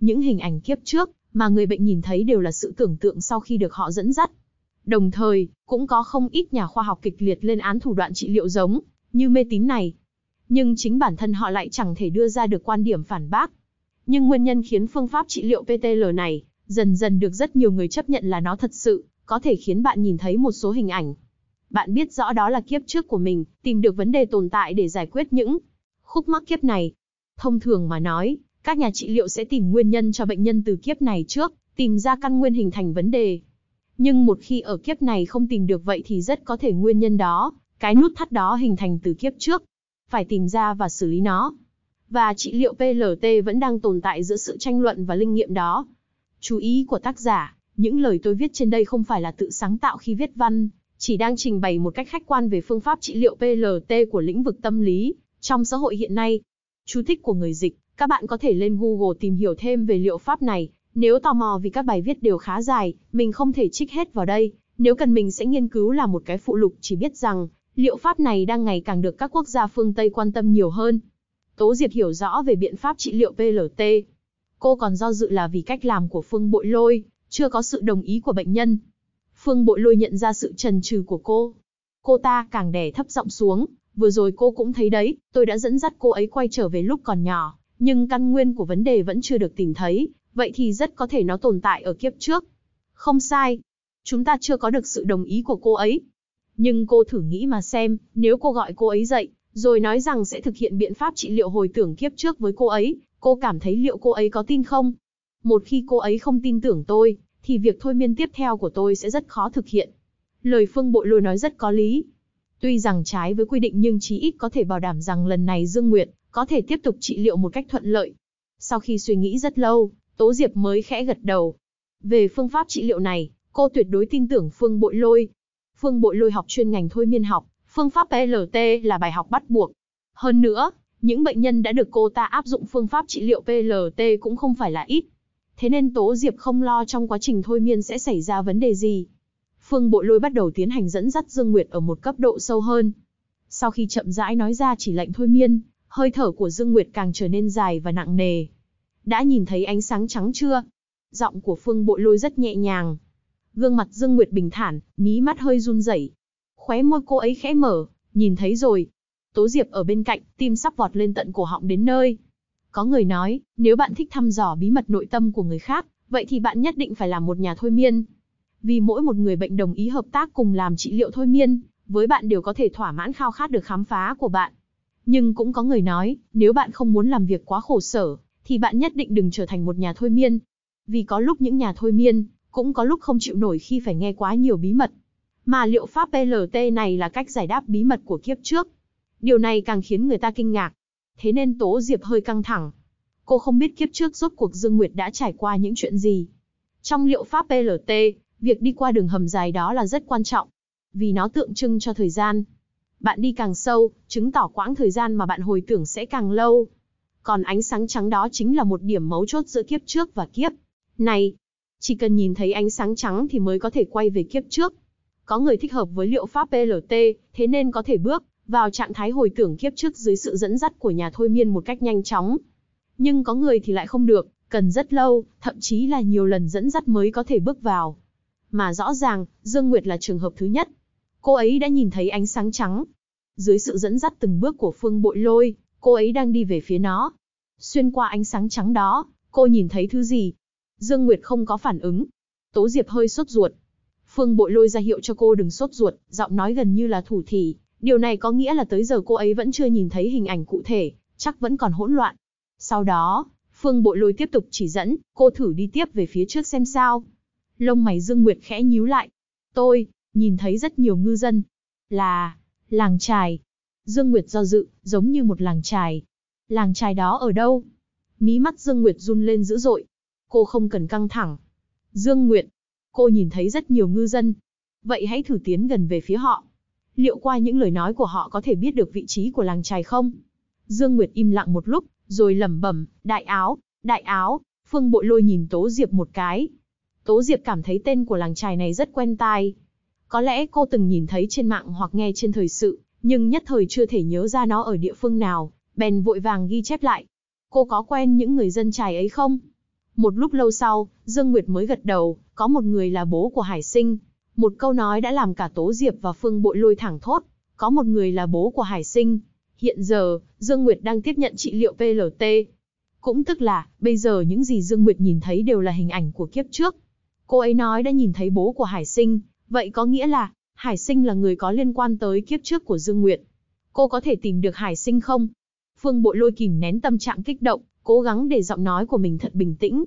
Những hình ảnh kiếp trước mà người bệnh nhìn thấy đều là sự tưởng tượng sau khi được họ dẫn dắt. Đồng thời, cũng có không ít nhà khoa học kịch liệt lên án thủ đoạn trị liệu giống như mê tín này. Nhưng chính bản thân họ lại chẳng thể đưa ra được quan điểm phản bác. Nhưng nguyên nhân khiến phương pháp trị liệu PTL này dần dần được rất nhiều người chấp nhận là nó thật sự có thể khiến bạn nhìn thấy một số hình ảnh. Bạn biết rõ đó là kiếp trước của mình, tìm được vấn đề tồn tại để giải quyết những khúc mắc kiếp này. Thông thường mà nói, các nhà trị liệu sẽ tìm nguyên nhân cho bệnh nhân từ kiếp này trước, tìm ra căn nguyên hình thành vấn đề. Nhưng một khi ở kiếp này không tìm được vậy thì rất có thể nguyên nhân đó, cái nút thắt đó hình thành từ kiếp trước. Phải tìm ra và xử lý nó. Và trị liệu PLT vẫn đang tồn tại giữa sự tranh luận và linh nghiệm đó. Chú ý của tác giả những lời tôi viết trên đây không phải là tự sáng tạo khi viết văn, chỉ đang trình bày một cách khách quan về phương pháp trị liệu PLT của lĩnh vực tâm lý trong xã hội hiện nay. Chú thích của người dịch, các bạn có thể lên Google tìm hiểu thêm về liệu pháp này, nếu tò mò vì các bài viết đều khá dài, mình không thể trích hết vào đây, nếu cần mình sẽ nghiên cứu là một cái phụ lục chỉ biết rằng, liệu pháp này đang ngày càng được các quốc gia phương Tây quan tâm nhiều hơn. Tố Diệp hiểu rõ về biện pháp trị liệu PLT. Cô còn do dự là vì cách làm của Phương Bội Lôi, chưa có sự đồng ý của bệnh nhân. Phương Bội Lôi nhận ra sự trần trừ của cô. Cô ta càng đè thấp giọng xuống, vừa rồi cô cũng thấy đấy, tôi đã dẫn dắt cô ấy quay trở về lúc còn nhỏ, nhưng căn nguyên của vấn đề vẫn chưa được tìm thấy, vậy thì rất có thể nó tồn tại ở kiếp trước. Không sai, chúng ta chưa có được sự đồng ý của cô ấy. Nhưng cô thử nghĩ mà xem, nếu cô gọi cô ấy dậy, rồi nói rằng sẽ thực hiện biện pháp trị liệu hồi tưởng kiếp trước với cô ấy, cô cảm thấy liệu cô ấy có tin không? một khi cô ấy không tin tưởng tôi, thì việc thôi miên tiếp theo của tôi sẽ rất khó thực hiện. Lời Phương Bội Lôi nói rất có lý. Tuy rằng trái với quy định nhưng chí ít có thể bảo đảm rằng lần này Dương Nguyệt có thể tiếp tục trị liệu một cách thuận lợi. Sau khi suy nghĩ rất lâu, Tố Diệp mới khẽ gật đầu. Về phương pháp trị liệu này, cô tuyệt đối tin tưởng Phương Bội Lôi. Phương Bội Lôi học chuyên ngành thôi miên học, phương pháp PLT là bài học bắt buộc. Hơn nữa, những bệnh nhân đã được cô ta áp dụng phương pháp trị liệu PLT cũng không phải là ít thế nên Tố Diệp không lo trong quá trình thôi miên sẽ xảy ra vấn đề gì. Phương Bộ Lôi bắt đầu tiến hành dẫn dắt Dương Nguyệt ở một cấp độ sâu hơn. Sau khi chậm rãi nói ra chỉ lệnh thôi miên, hơi thở của Dương Nguyệt càng trở nên dài và nặng nề. Đã nhìn thấy ánh sáng trắng chưa? Giọng của Phương Bộ Lôi rất nhẹ nhàng. Gương mặt Dương Nguyệt bình thản, mí mắt hơi run rẩy. Khóe môi cô ấy khẽ mở, nhìn thấy rồi. Tố Diệp ở bên cạnh, tim sắp vọt lên tận cổ họng đến nơi. Có người nói, nếu bạn thích thăm dò bí mật nội tâm của người khác, vậy thì bạn nhất định phải là một nhà thôi miên. Vì mỗi một người bệnh đồng ý hợp tác cùng làm trị liệu thôi miên, với bạn đều có thể thỏa mãn khao khát được khám phá của bạn. Nhưng cũng có người nói, nếu bạn không muốn làm việc quá khổ sở, thì bạn nhất định đừng trở thành một nhà thôi miên. Vì có lúc những nhà thôi miên, cũng có lúc không chịu nổi khi phải nghe quá nhiều bí mật. Mà liệu pháp PLT này là cách giải đáp bí mật của kiếp trước. Điều này càng khiến người ta kinh ngạc, thế nên Tố Diệp hơi căng thẳng. Cô không biết kiếp trước rốt cuộc Dương Nguyệt đã trải qua những chuyện gì. Trong liệu pháp PLT, việc đi qua đường hầm dài đó là rất quan trọng, vì nó tượng trưng cho thời gian. Bạn đi càng sâu, chứng tỏ quãng thời gian mà bạn hồi tưởng sẽ càng lâu. Còn ánh sáng trắng đó chính là một điểm mấu chốt giữa kiếp trước và kiếp. Này, chỉ cần nhìn thấy ánh sáng trắng thì mới có thể quay về kiếp trước. Có người thích hợp với liệu pháp PLT, thế nên có thể bước vào trạng thái hồi tưởng kiếp trước dưới sự dẫn dắt của nhà thôi miên một cách nhanh chóng. Nhưng có người thì lại không được, cần rất lâu, thậm chí là nhiều lần dẫn dắt mới có thể bước vào. Mà rõ ràng, Dương Nguyệt là trường hợp thứ nhất. Cô ấy đã nhìn thấy ánh sáng trắng. Dưới sự dẫn dắt từng bước của Phương Bội Lôi, cô ấy đang đi về phía nó. Xuyên qua ánh sáng trắng đó, cô nhìn thấy thứ gì? Dương Nguyệt không có phản ứng. Tố Diệp hơi sốt ruột. Phương Bội Lôi ra hiệu cho cô đừng sốt ruột, giọng nói gần như là thủ thỉ, Điều này có nghĩa là tới giờ cô ấy vẫn chưa nhìn thấy hình ảnh cụ thể, chắc vẫn còn hỗn loạn. Sau đó, Phương Bội Lôi tiếp tục chỉ dẫn, cô thử đi tiếp về phía trước xem sao. Lông mày Dương Nguyệt khẽ nhíu lại. Tôi, nhìn thấy rất nhiều ngư dân. Là, làng trài. Dương Nguyệt do dự, giống như một làng trài. Làng trài đó ở đâu? Mí mắt Dương Nguyệt run lên dữ dội. Cô không cần căng thẳng. Dương Nguyệt, cô nhìn thấy rất nhiều ngư dân. Vậy hãy thử tiến gần về phía họ. Liệu qua những lời nói của họ có thể biết được vị trí của làng trài không? Dương Nguyệt im lặng một lúc, rồi lẩm bẩm, đại áo, đại áo, phương bội lôi nhìn Tố Diệp một cái. Tố Diệp cảm thấy tên của làng trài này rất quen tai. Có lẽ cô từng nhìn thấy trên mạng hoặc nghe trên thời sự, nhưng nhất thời chưa thể nhớ ra nó ở địa phương nào, bèn vội vàng ghi chép lại. Cô có quen những người dân trài ấy không? Một lúc lâu sau, Dương Nguyệt mới gật đầu, có một người là bố của Hải Sinh, một câu nói đã làm cả Tố Diệp và Phương Bội lôi thẳng thốt. Có một người là bố của Hải Sinh. Hiện giờ, Dương Nguyệt đang tiếp nhận trị liệu PLT. Cũng tức là, bây giờ những gì Dương Nguyệt nhìn thấy đều là hình ảnh của kiếp trước. Cô ấy nói đã nhìn thấy bố của Hải Sinh, vậy có nghĩa là, Hải Sinh là người có liên quan tới kiếp trước của Dương Nguyệt. Cô có thể tìm được Hải Sinh không? Phương Bội lôi kìm nén tâm trạng kích động, cố gắng để giọng nói của mình thật bình tĩnh.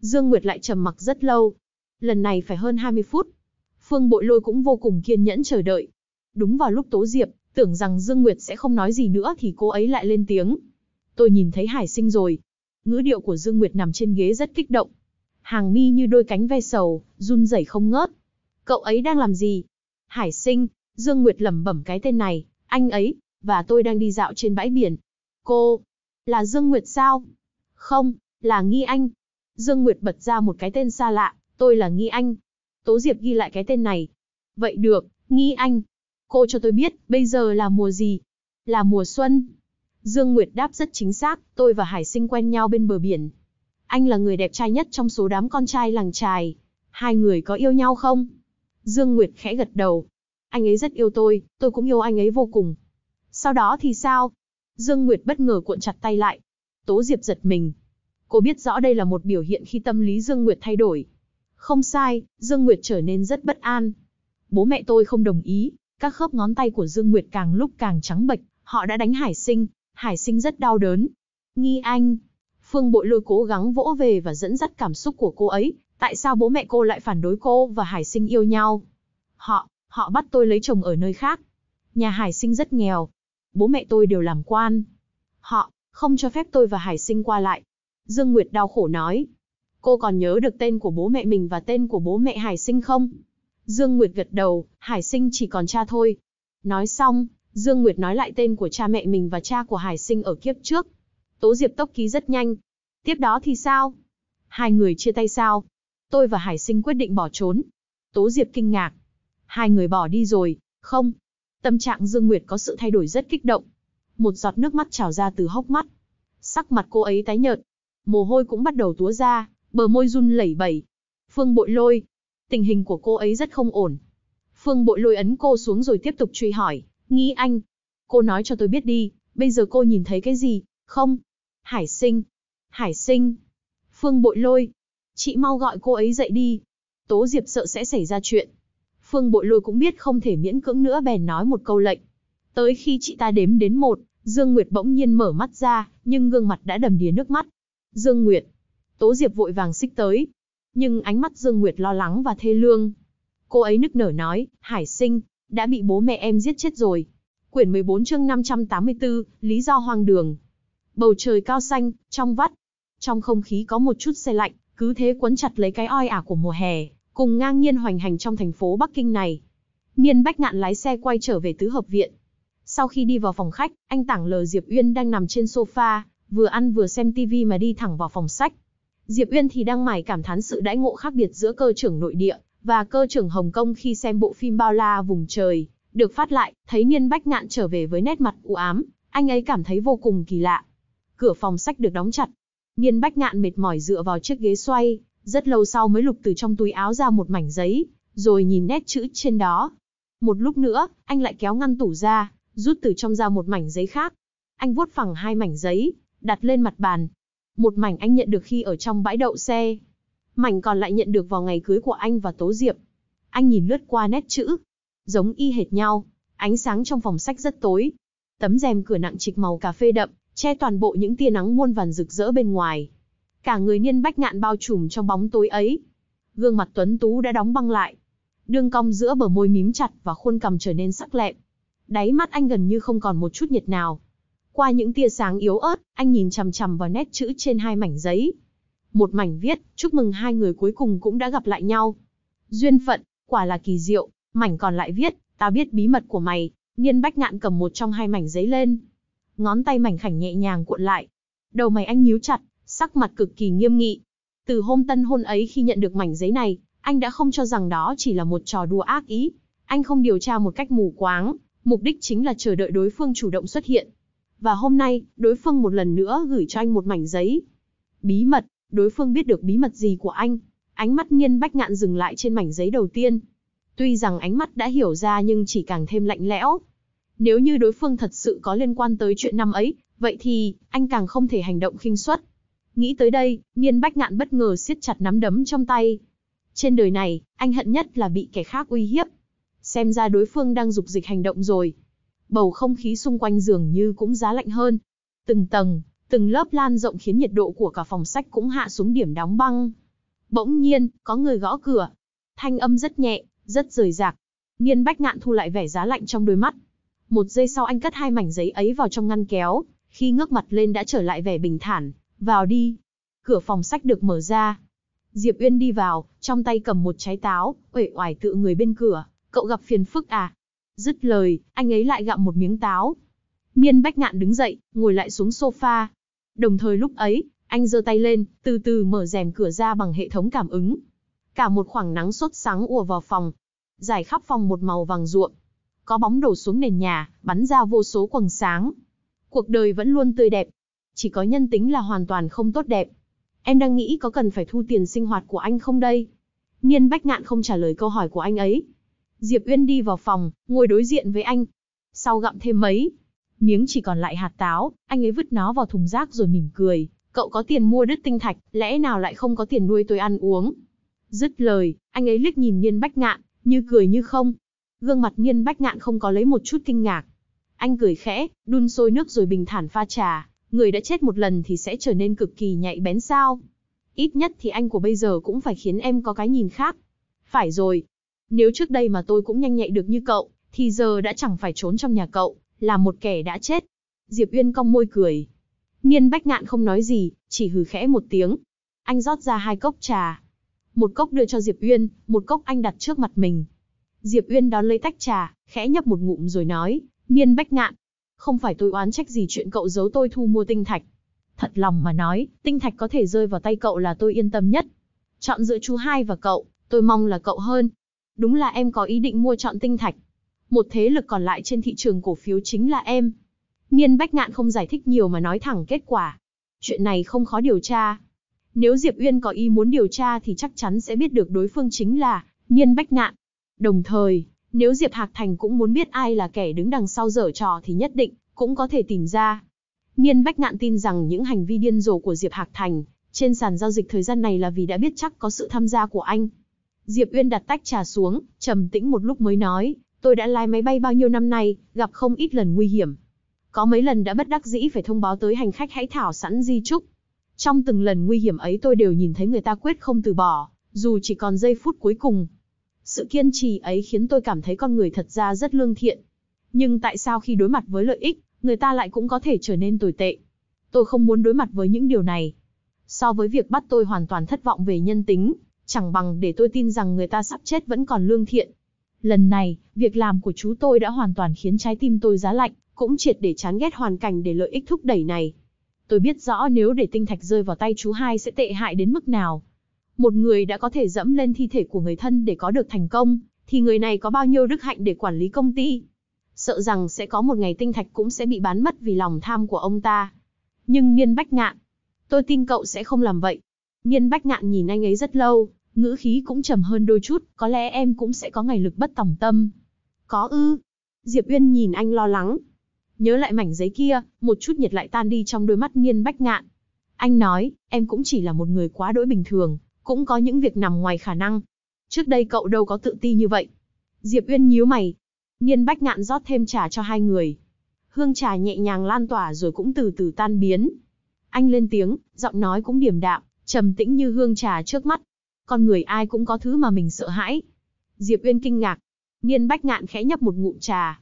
Dương Nguyệt lại trầm mặc rất lâu. Lần này phải hơn 20 phút, Phương Bội Lôi cũng vô cùng kiên nhẫn chờ đợi. Đúng vào lúc Tố Diệp, tưởng rằng Dương Nguyệt sẽ không nói gì nữa thì cô ấy lại lên tiếng. Tôi nhìn thấy Hải Sinh rồi. Ngữ điệu của Dương Nguyệt nằm trên ghế rất kích động. Hàng mi như đôi cánh ve sầu, run rẩy không ngớt. Cậu ấy đang làm gì? Hải Sinh, Dương Nguyệt lẩm bẩm cái tên này, anh ấy, và tôi đang đi dạo trên bãi biển. Cô, là Dương Nguyệt sao? Không, là Nghi Anh. Dương Nguyệt bật ra một cái tên xa lạ, tôi là Nghi Anh, Tố Diệp ghi lại cái tên này. Vậy được, nghi anh. Cô cho tôi biết, bây giờ là mùa gì? Là mùa xuân. Dương Nguyệt đáp rất chính xác, tôi và Hải Sinh quen nhau bên bờ biển. Anh là người đẹp trai nhất trong số đám con trai làng trài. Hai người có yêu nhau không? Dương Nguyệt khẽ gật đầu. Anh ấy rất yêu tôi, tôi cũng yêu anh ấy vô cùng. Sau đó thì sao? Dương Nguyệt bất ngờ cuộn chặt tay lại. Tố Diệp giật mình. Cô biết rõ đây là một biểu hiện khi tâm lý Dương Nguyệt thay đổi, không sai, Dương Nguyệt trở nên rất bất an. Bố mẹ tôi không đồng ý, các khớp ngón tay của Dương Nguyệt càng lúc càng trắng bệch, họ đã đánh Hải Sinh, Hải Sinh rất đau đớn. Nghi anh, Phương Bội Lôi cố gắng vỗ về và dẫn dắt cảm xúc của cô ấy, tại sao bố mẹ cô lại phản đối cô và Hải Sinh yêu nhau? Họ, họ bắt tôi lấy chồng ở nơi khác. Nhà Hải Sinh rất nghèo, bố mẹ tôi đều làm quan. Họ, không cho phép tôi và Hải Sinh qua lại. Dương Nguyệt đau khổ nói. Cô còn nhớ được tên của bố mẹ mình và tên của bố mẹ Hải Sinh không? Dương Nguyệt gật đầu, Hải Sinh chỉ còn cha thôi. Nói xong, Dương Nguyệt nói lại tên của cha mẹ mình và cha của Hải Sinh ở kiếp trước. Tố Diệp tốc ký rất nhanh. Tiếp đó thì sao? Hai người chia tay sao? Tôi và Hải Sinh quyết định bỏ trốn. Tố Diệp kinh ngạc. Hai người bỏ đi rồi, không. Tâm trạng Dương Nguyệt có sự thay đổi rất kích động. Một giọt nước mắt trào ra từ hốc mắt. Sắc mặt cô ấy tái nhợt. Mồ hôi cũng bắt đầu túa ra bờ môi run lẩy bẩy. Phương Bội Lôi, tình hình của cô ấy rất không ổn. Phương Bội Lôi ấn cô xuống rồi tiếp tục truy hỏi, Nghĩ anh, cô nói cho tôi biết đi, bây giờ cô nhìn thấy cái gì?" "Không." "Hải Sinh." "Hải Sinh?" "Phương Bội Lôi, chị mau gọi cô ấy dậy đi." Tố Diệp sợ sẽ xảy ra chuyện. Phương Bội Lôi cũng biết không thể miễn cưỡng nữa bèn nói một câu lệnh. Tới khi chị ta đếm đến một, Dương Nguyệt bỗng nhiên mở mắt ra, nhưng gương mặt đã đầm đìa nước mắt. Dương Nguyệt, Tố Diệp vội vàng xích tới. Nhưng ánh mắt Dương Nguyệt lo lắng và thê lương. Cô ấy nức nở nói, Hải sinh, đã bị bố mẹ em giết chết rồi. Quyển 14 chương 584, lý do hoang đường. Bầu trời cao xanh, trong vắt. Trong không khí có một chút xe lạnh, cứ thế quấn chặt lấy cái oi ả của mùa hè, cùng ngang nhiên hoành hành trong thành phố Bắc Kinh này. Niên Bách Ngạn lái xe quay trở về tứ hợp viện. Sau khi đi vào phòng khách, anh tảng lờ Diệp Uyên đang nằm trên sofa, vừa ăn vừa xem TV mà đi thẳng vào phòng sách. Diệp Uyên thì đang mải cảm thán sự đãi ngộ khác biệt giữa cơ trưởng nội địa và cơ trưởng Hồng Kông khi xem bộ phim Bao la vùng trời, được phát lại, thấy Niên Bách Ngạn trở về với nét mặt u ám, anh ấy cảm thấy vô cùng kỳ lạ. Cửa phòng sách được đóng chặt. Niên Bách Ngạn mệt mỏi dựa vào chiếc ghế xoay, rất lâu sau mới lục từ trong túi áo ra một mảnh giấy, rồi nhìn nét chữ trên đó. Một lúc nữa, anh lại kéo ngăn tủ ra, rút từ trong ra một mảnh giấy khác. Anh vuốt phẳng hai mảnh giấy, đặt lên mặt bàn, một mảnh anh nhận được khi ở trong bãi đậu xe. Mảnh còn lại nhận được vào ngày cưới của anh và Tố Diệp. Anh nhìn lướt qua nét chữ. Giống y hệt nhau, ánh sáng trong phòng sách rất tối. Tấm rèm cửa nặng trịch màu cà phê đậm, che toàn bộ những tia nắng muôn vàn rực rỡ bên ngoài. Cả người niên bách ngạn bao trùm trong bóng tối ấy. Gương mặt tuấn tú đã đóng băng lại. Đường cong giữa bờ môi mím chặt và khuôn cằm trở nên sắc lẹm. Đáy mắt anh gần như không còn một chút nhiệt nào, qua những tia sáng yếu ớt, anh nhìn chằm chằm vào nét chữ trên hai mảnh giấy. Một mảnh viết, chúc mừng hai người cuối cùng cũng đã gặp lại nhau. Duyên phận, quả là kỳ diệu, mảnh còn lại viết, ta biết bí mật của mày. Niên Bách Ngạn cầm một trong hai mảnh giấy lên. Ngón tay mảnh khảnh nhẹ nhàng cuộn lại. Đầu mày anh nhíu chặt, sắc mặt cực kỳ nghiêm nghị. Từ hôm tân hôn ấy khi nhận được mảnh giấy này, anh đã không cho rằng đó chỉ là một trò đùa ác ý. Anh không điều tra một cách mù quáng, mục đích chính là chờ đợi đối phương chủ động xuất hiện, và hôm nay, đối phương một lần nữa gửi cho anh một mảnh giấy. Bí mật, đối phương biết được bí mật gì của anh. Ánh mắt nhiên bách ngạn dừng lại trên mảnh giấy đầu tiên. Tuy rằng ánh mắt đã hiểu ra nhưng chỉ càng thêm lạnh lẽo. Nếu như đối phương thật sự có liên quan tới chuyện năm ấy, vậy thì, anh càng không thể hành động khinh suất. Nghĩ tới đây, nhiên bách ngạn bất ngờ siết chặt nắm đấm trong tay. Trên đời này, anh hận nhất là bị kẻ khác uy hiếp. Xem ra đối phương đang dục dịch hành động rồi bầu không khí xung quanh dường như cũng giá lạnh hơn. Từng tầng, từng lớp lan rộng khiến nhiệt độ của cả phòng sách cũng hạ xuống điểm đóng băng. Bỗng nhiên, có người gõ cửa. Thanh âm rất nhẹ, rất rời rạc. Niên Bách Ngạn thu lại vẻ giá lạnh trong đôi mắt. Một giây sau anh cất hai mảnh giấy ấy vào trong ngăn kéo, khi ngước mặt lên đã trở lại vẻ bình thản, "Vào đi." Cửa phòng sách được mở ra. Diệp Uyên đi vào, trong tay cầm một trái táo, uể oải tự người bên cửa, "Cậu gặp phiền phức à?" Dứt lời, anh ấy lại gặm một miếng táo. Niên Bách Ngạn đứng dậy, ngồi lại xuống sofa. Đồng thời lúc ấy, anh giơ tay lên, từ từ mở rèm cửa ra bằng hệ thống cảm ứng. Cả một khoảng nắng sốt sáng ùa vào phòng, giải khắp phòng một màu vàng ruộm. Có bóng đổ xuống nền nhà, bắn ra vô số quầng sáng. Cuộc đời vẫn luôn tươi đẹp, chỉ có nhân tính là hoàn toàn không tốt đẹp. Em đang nghĩ có cần phải thu tiền sinh hoạt của anh không đây? Niên Bách Ngạn không trả lời câu hỏi của anh ấy, Diệp Uyên đi vào phòng, ngồi đối diện với anh. Sau gặm thêm mấy, miếng chỉ còn lại hạt táo, anh ấy vứt nó vào thùng rác rồi mỉm cười. Cậu có tiền mua đứt tinh thạch, lẽ nào lại không có tiền nuôi tôi ăn uống? Dứt lời, anh ấy liếc nhìn Nhiên Bách Ngạn, như cười như không. Gương mặt Nhiên Bách Ngạn không có lấy một chút kinh ngạc. Anh cười khẽ, đun sôi nước rồi bình thản pha trà. Người đã chết một lần thì sẽ trở nên cực kỳ nhạy bén sao? Ít nhất thì anh của bây giờ cũng phải khiến em có cái nhìn khác. Phải rồi, nếu trước đây mà tôi cũng nhanh nhạy được như cậu, thì giờ đã chẳng phải trốn trong nhà cậu, là một kẻ đã chết. Diệp Uyên cong môi cười. Niên Bách Ngạn không nói gì, chỉ hừ khẽ một tiếng. Anh rót ra hai cốc trà. Một cốc đưa cho Diệp Uyên, một cốc anh đặt trước mặt mình. Diệp Uyên đón lấy tách trà, khẽ nhấp một ngụm rồi nói, Niên Bách Ngạn, không phải tôi oán trách gì chuyện cậu giấu tôi thu mua tinh thạch. Thật lòng mà nói, tinh thạch có thể rơi vào tay cậu là tôi yên tâm nhất. Chọn giữa chú hai và cậu, tôi mong là cậu hơn, đúng là em có ý định mua chọn tinh thạch. Một thế lực còn lại trên thị trường cổ phiếu chính là em. Niên Bách Ngạn không giải thích nhiều mà nói thẳng kết quả. Chuyện này không khó điều tra. Nếu Diệp Uyên có ý muốn điều tra thì chắc chắn sẽ biết được đối phương chính là Niên Bách Ngạn. Đồng thời, nếu Diệp Hạc Thành cũng muốn biết ai là kẻ đứng đằng sau dở trò thì nhất định cũng có thể tìm ra. Niên Bách Ngạn tin rằng những hành vi điên rồ của Diệp Hạc Thành trên sàn giao dịch thời gian này là vì đã biết chắc có sự tham gia của anh. Diệp Uyên đặt tách trà xuống, trầm tĩnh một lúc mới nói, tôi đã lái máy bay bao nhiêu năm nay, gặp không ít lần nguy hiểm. Có mấy lần đã bất đắc dĩ phải thông báo tới hành khách hãy thảo sẵn di chúc. Trong từng lần nguy hiểm ấy tôi đều nhìn thấy người ta quyết không từ bỏ, dù chỉ còn giây phút cuối cùng. Sự kiên trì ấy khiến tôi cảm thấy con người thật ra rất lương thiện. Nhưng tại sao khi đối mặt với lợi ích, người ta lại cũng có thể trở nên tồi tệ? Tôi không muốn đối mặt với những điều này. So với việc bắt tôi hoàn toàn thất vọng về nhân tính, chẳng bằng để tôi tin rằng người ta sắp chết vẫn còn lương thiện. Lần này, việc làm của chú tôi đã hoàn toàn khiến trái tim tôi giá lạnh, cũng triệt để chán ghét hoàn cảnh để lợi ích thúc đẩy này. Tôi biết rõ nếu để tinh thạch rơi vào tay chú hai sẽ tệ hại đến mức nào. Một người đã có thể dẫm lên thi thể của người thân để có được thành công, thì người này có bao nhiêu đức hạnh để quản lý công ty. Sợ rằng sẽ có một ngày tinh thạch cũng sẽ bị bán mất vì lòng tham của ông ta. Nhưng Niên Bách Ngạn, tôi tin cậu sẽ không làm vậy. Niên Bách Ngạn nhìn anh ấy rất lâu, ngữ khí cũng trầm hơn đôi chút, có lẽ em cũng sẽ có ngày lực bất tòng tâm. Có ư. Diệp Uyên nhìn anh lo lắng. Nhớ lại mảnh giấy kia, một chút nhiệt lại tan đi trong đôi mắt niên bách ngạn. Anh nói, em cũng chỉ là một người quá đỗi bình thường, cũng có những việc nằm ngoài khả năng. Trước đây cậu đâu có tự ti như vậy. Diệp Uyên nhíu mày. Niên bách ngạn rót thêm trà cho hai người. Hương trà nhẹ nhàng lan tỏa rồi cũng từ từ tan biến. Anh lên tiếng, giọng nói cũng điềm đạm, trầm tĩnh như hương trà trước mắt con người ai cũng có thứ mà mình sợ hãi. Diệp Uyên kinh ngạc. Niên Bách Ngạn khẽ nhấp một ngụm trà.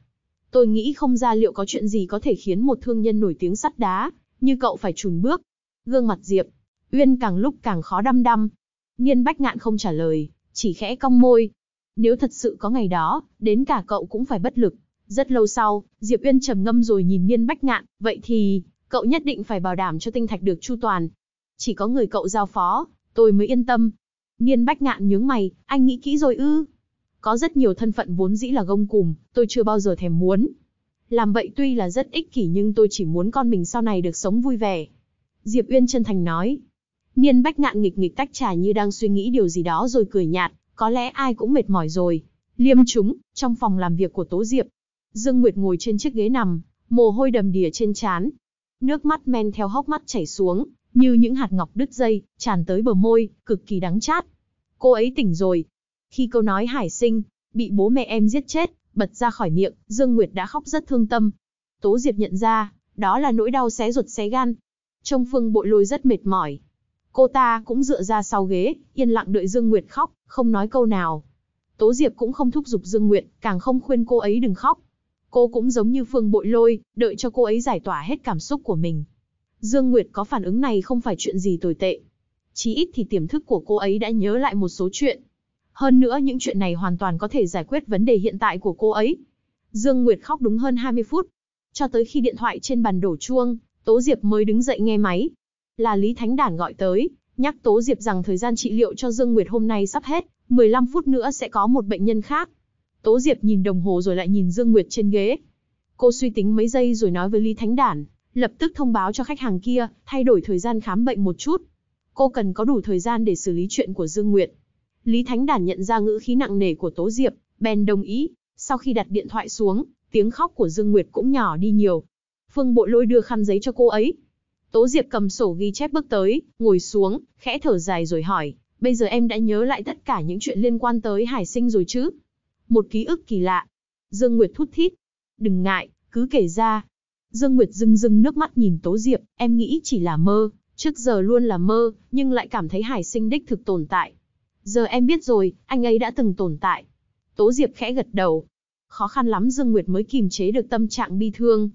Tôi nghĩ không ra liệu có chuyện gì có thể khiến một thương nhân nổi tiếng sắt đá, như cậu phải chùn bước. Gương mặt Diệp, Uyên càng lúc càng khó đăm đăm. Niên Bách Ngạn không trả lời, chỉ khẽ cong môi. Nếu thật sự có ngày đó, đến cả cậu cũng phải bất lực. Rất lâu sau, Diệp Uyên trầm ngâm rồi nhìn Niên Bách Ngạn, vậy thì, cậu nhất định phải bảo đảm cho tinh thạch được chu toàn. Chỉ có người cậu giao phó, tôi mới yên tâm, Niên bách ngạn nhướng mày, anh nghĩ kỹ rồi ư. Có rất nhiều thân phận vốn dĩ là gông cùm, tôi chưa bao giờ thèm muốn. Làm vậy tuy là rất ích kỷ nhưng tôi chỉ muốn con mình sau này được sống vui vẻ. Diệp Uyên chân thành nói. Niên bách ngạn nghịch nghịch tách trà như đang suy nghĩ điều gì đó rồi cười nhạt, có lẽ ai cũng mệt mỏi rồi. Liêm chúng, trong phòng làm việc của Tố Diệp. Dương Nguyệt ngồi trên chiếc ghế nằm, mồ hôi đầm đìa trên trán. Nước mắt men theo hốc mắt chảy xuống, như những hạt ngọc đứt dây, tràn tới bờ môi, cực kỳ đắng chát cô ấy tỉnh rồi. Khi câu nói hải sinh, bị bố mẹ em giết chết, bật ra khỏi miệng, Dương Nguyệt đã khóc rất thương tâm. Tố Diệp nhận ra, đó là nỗi đau xé ruột xé gan. Trong phương bội lôi rất mệt mỏi. Cô ta cũng dựa ra sau ghế, yên lặng đợi Dương Nguyệt khóc, không nói câu nào. Tố Diệp cũng không thúc giục Dương Nguyệt, càng không khuyên cô ấy đừng khóc. Cô cũng giống như phương bội lôi, đợi cho cô ấy giải tỏa hết cảm xúc của mình. Dương Nguyệt có phản ứng này không phải chuyện gì tồi tệ chí ít thì tiềm thức của cô ấy đã nhớ lại một số chuyện. Hơn nữa những chuyện này hoàn toàn có thể giải quyết vấn đề hiện tại của cô ấy. Dương Nguyệt khóc đúng hơn 20 phút. Cho tới khi điện thoại trên bàn đổ chuông, Tố Diệp mới đứng dậy nghe máy. Là Lý Thánh Đản gọi tới, nhắc Tố Diệp rằng thời gian trị liệu cho Dương Nguyệt hôm nay sắp hết, 15 phút nữa sẽ có một bệnh nhân khác. Tố Diệp nhìn đồng hồ rồi lại nhìn Dương Nguyệt trên ghế. Cô suy tính mấy giây rồi nói với Lý Thánh Đản, lập tức thông báo cho khách hàng kia, thay đổi thời gian khám bệnh một chút cô cần có đủ thời gian để xử lý chuyện của Dương Nguyệt. Lý Thánh Đản nhận ra ngữ khí nặng nề của Tố Diệp, bèn đồng ý, sau khi đặt điện thoại xuống, tiếng khóc của Dương Nguyệt cũng nhỏ đi nhiều. Phương Bộ Lôi đưa khăn giấy cho cô ấy. Tố Diệp cầm sổ ghi chép bước tới, ngồi xuống, khẽ thở dài rồi hỏi, bây giờ em đã nhớ lại tất cả những chuyện liên quan tới Hải Sinh rồi chứ? Một ký ức kỳ lạ. Dương Nguyệt thút thít. Đừng ngại, cứ kể ra. Dương Nguyệt rưng rưng nước mắt nhìn Tố Diệp, em nghĩ chỉ là mơ, Trước giờ luôn là mơ, nhưng lại cảm thấy hải sinh đích thực tồn tại. Giờ em biết rồi, anh ấy đã từng tồn tại. Tố Diệp khẽ gật đầu. Khó khăn lắm Dương Nguyệt mới kìm chế được tâm trạng bi thương.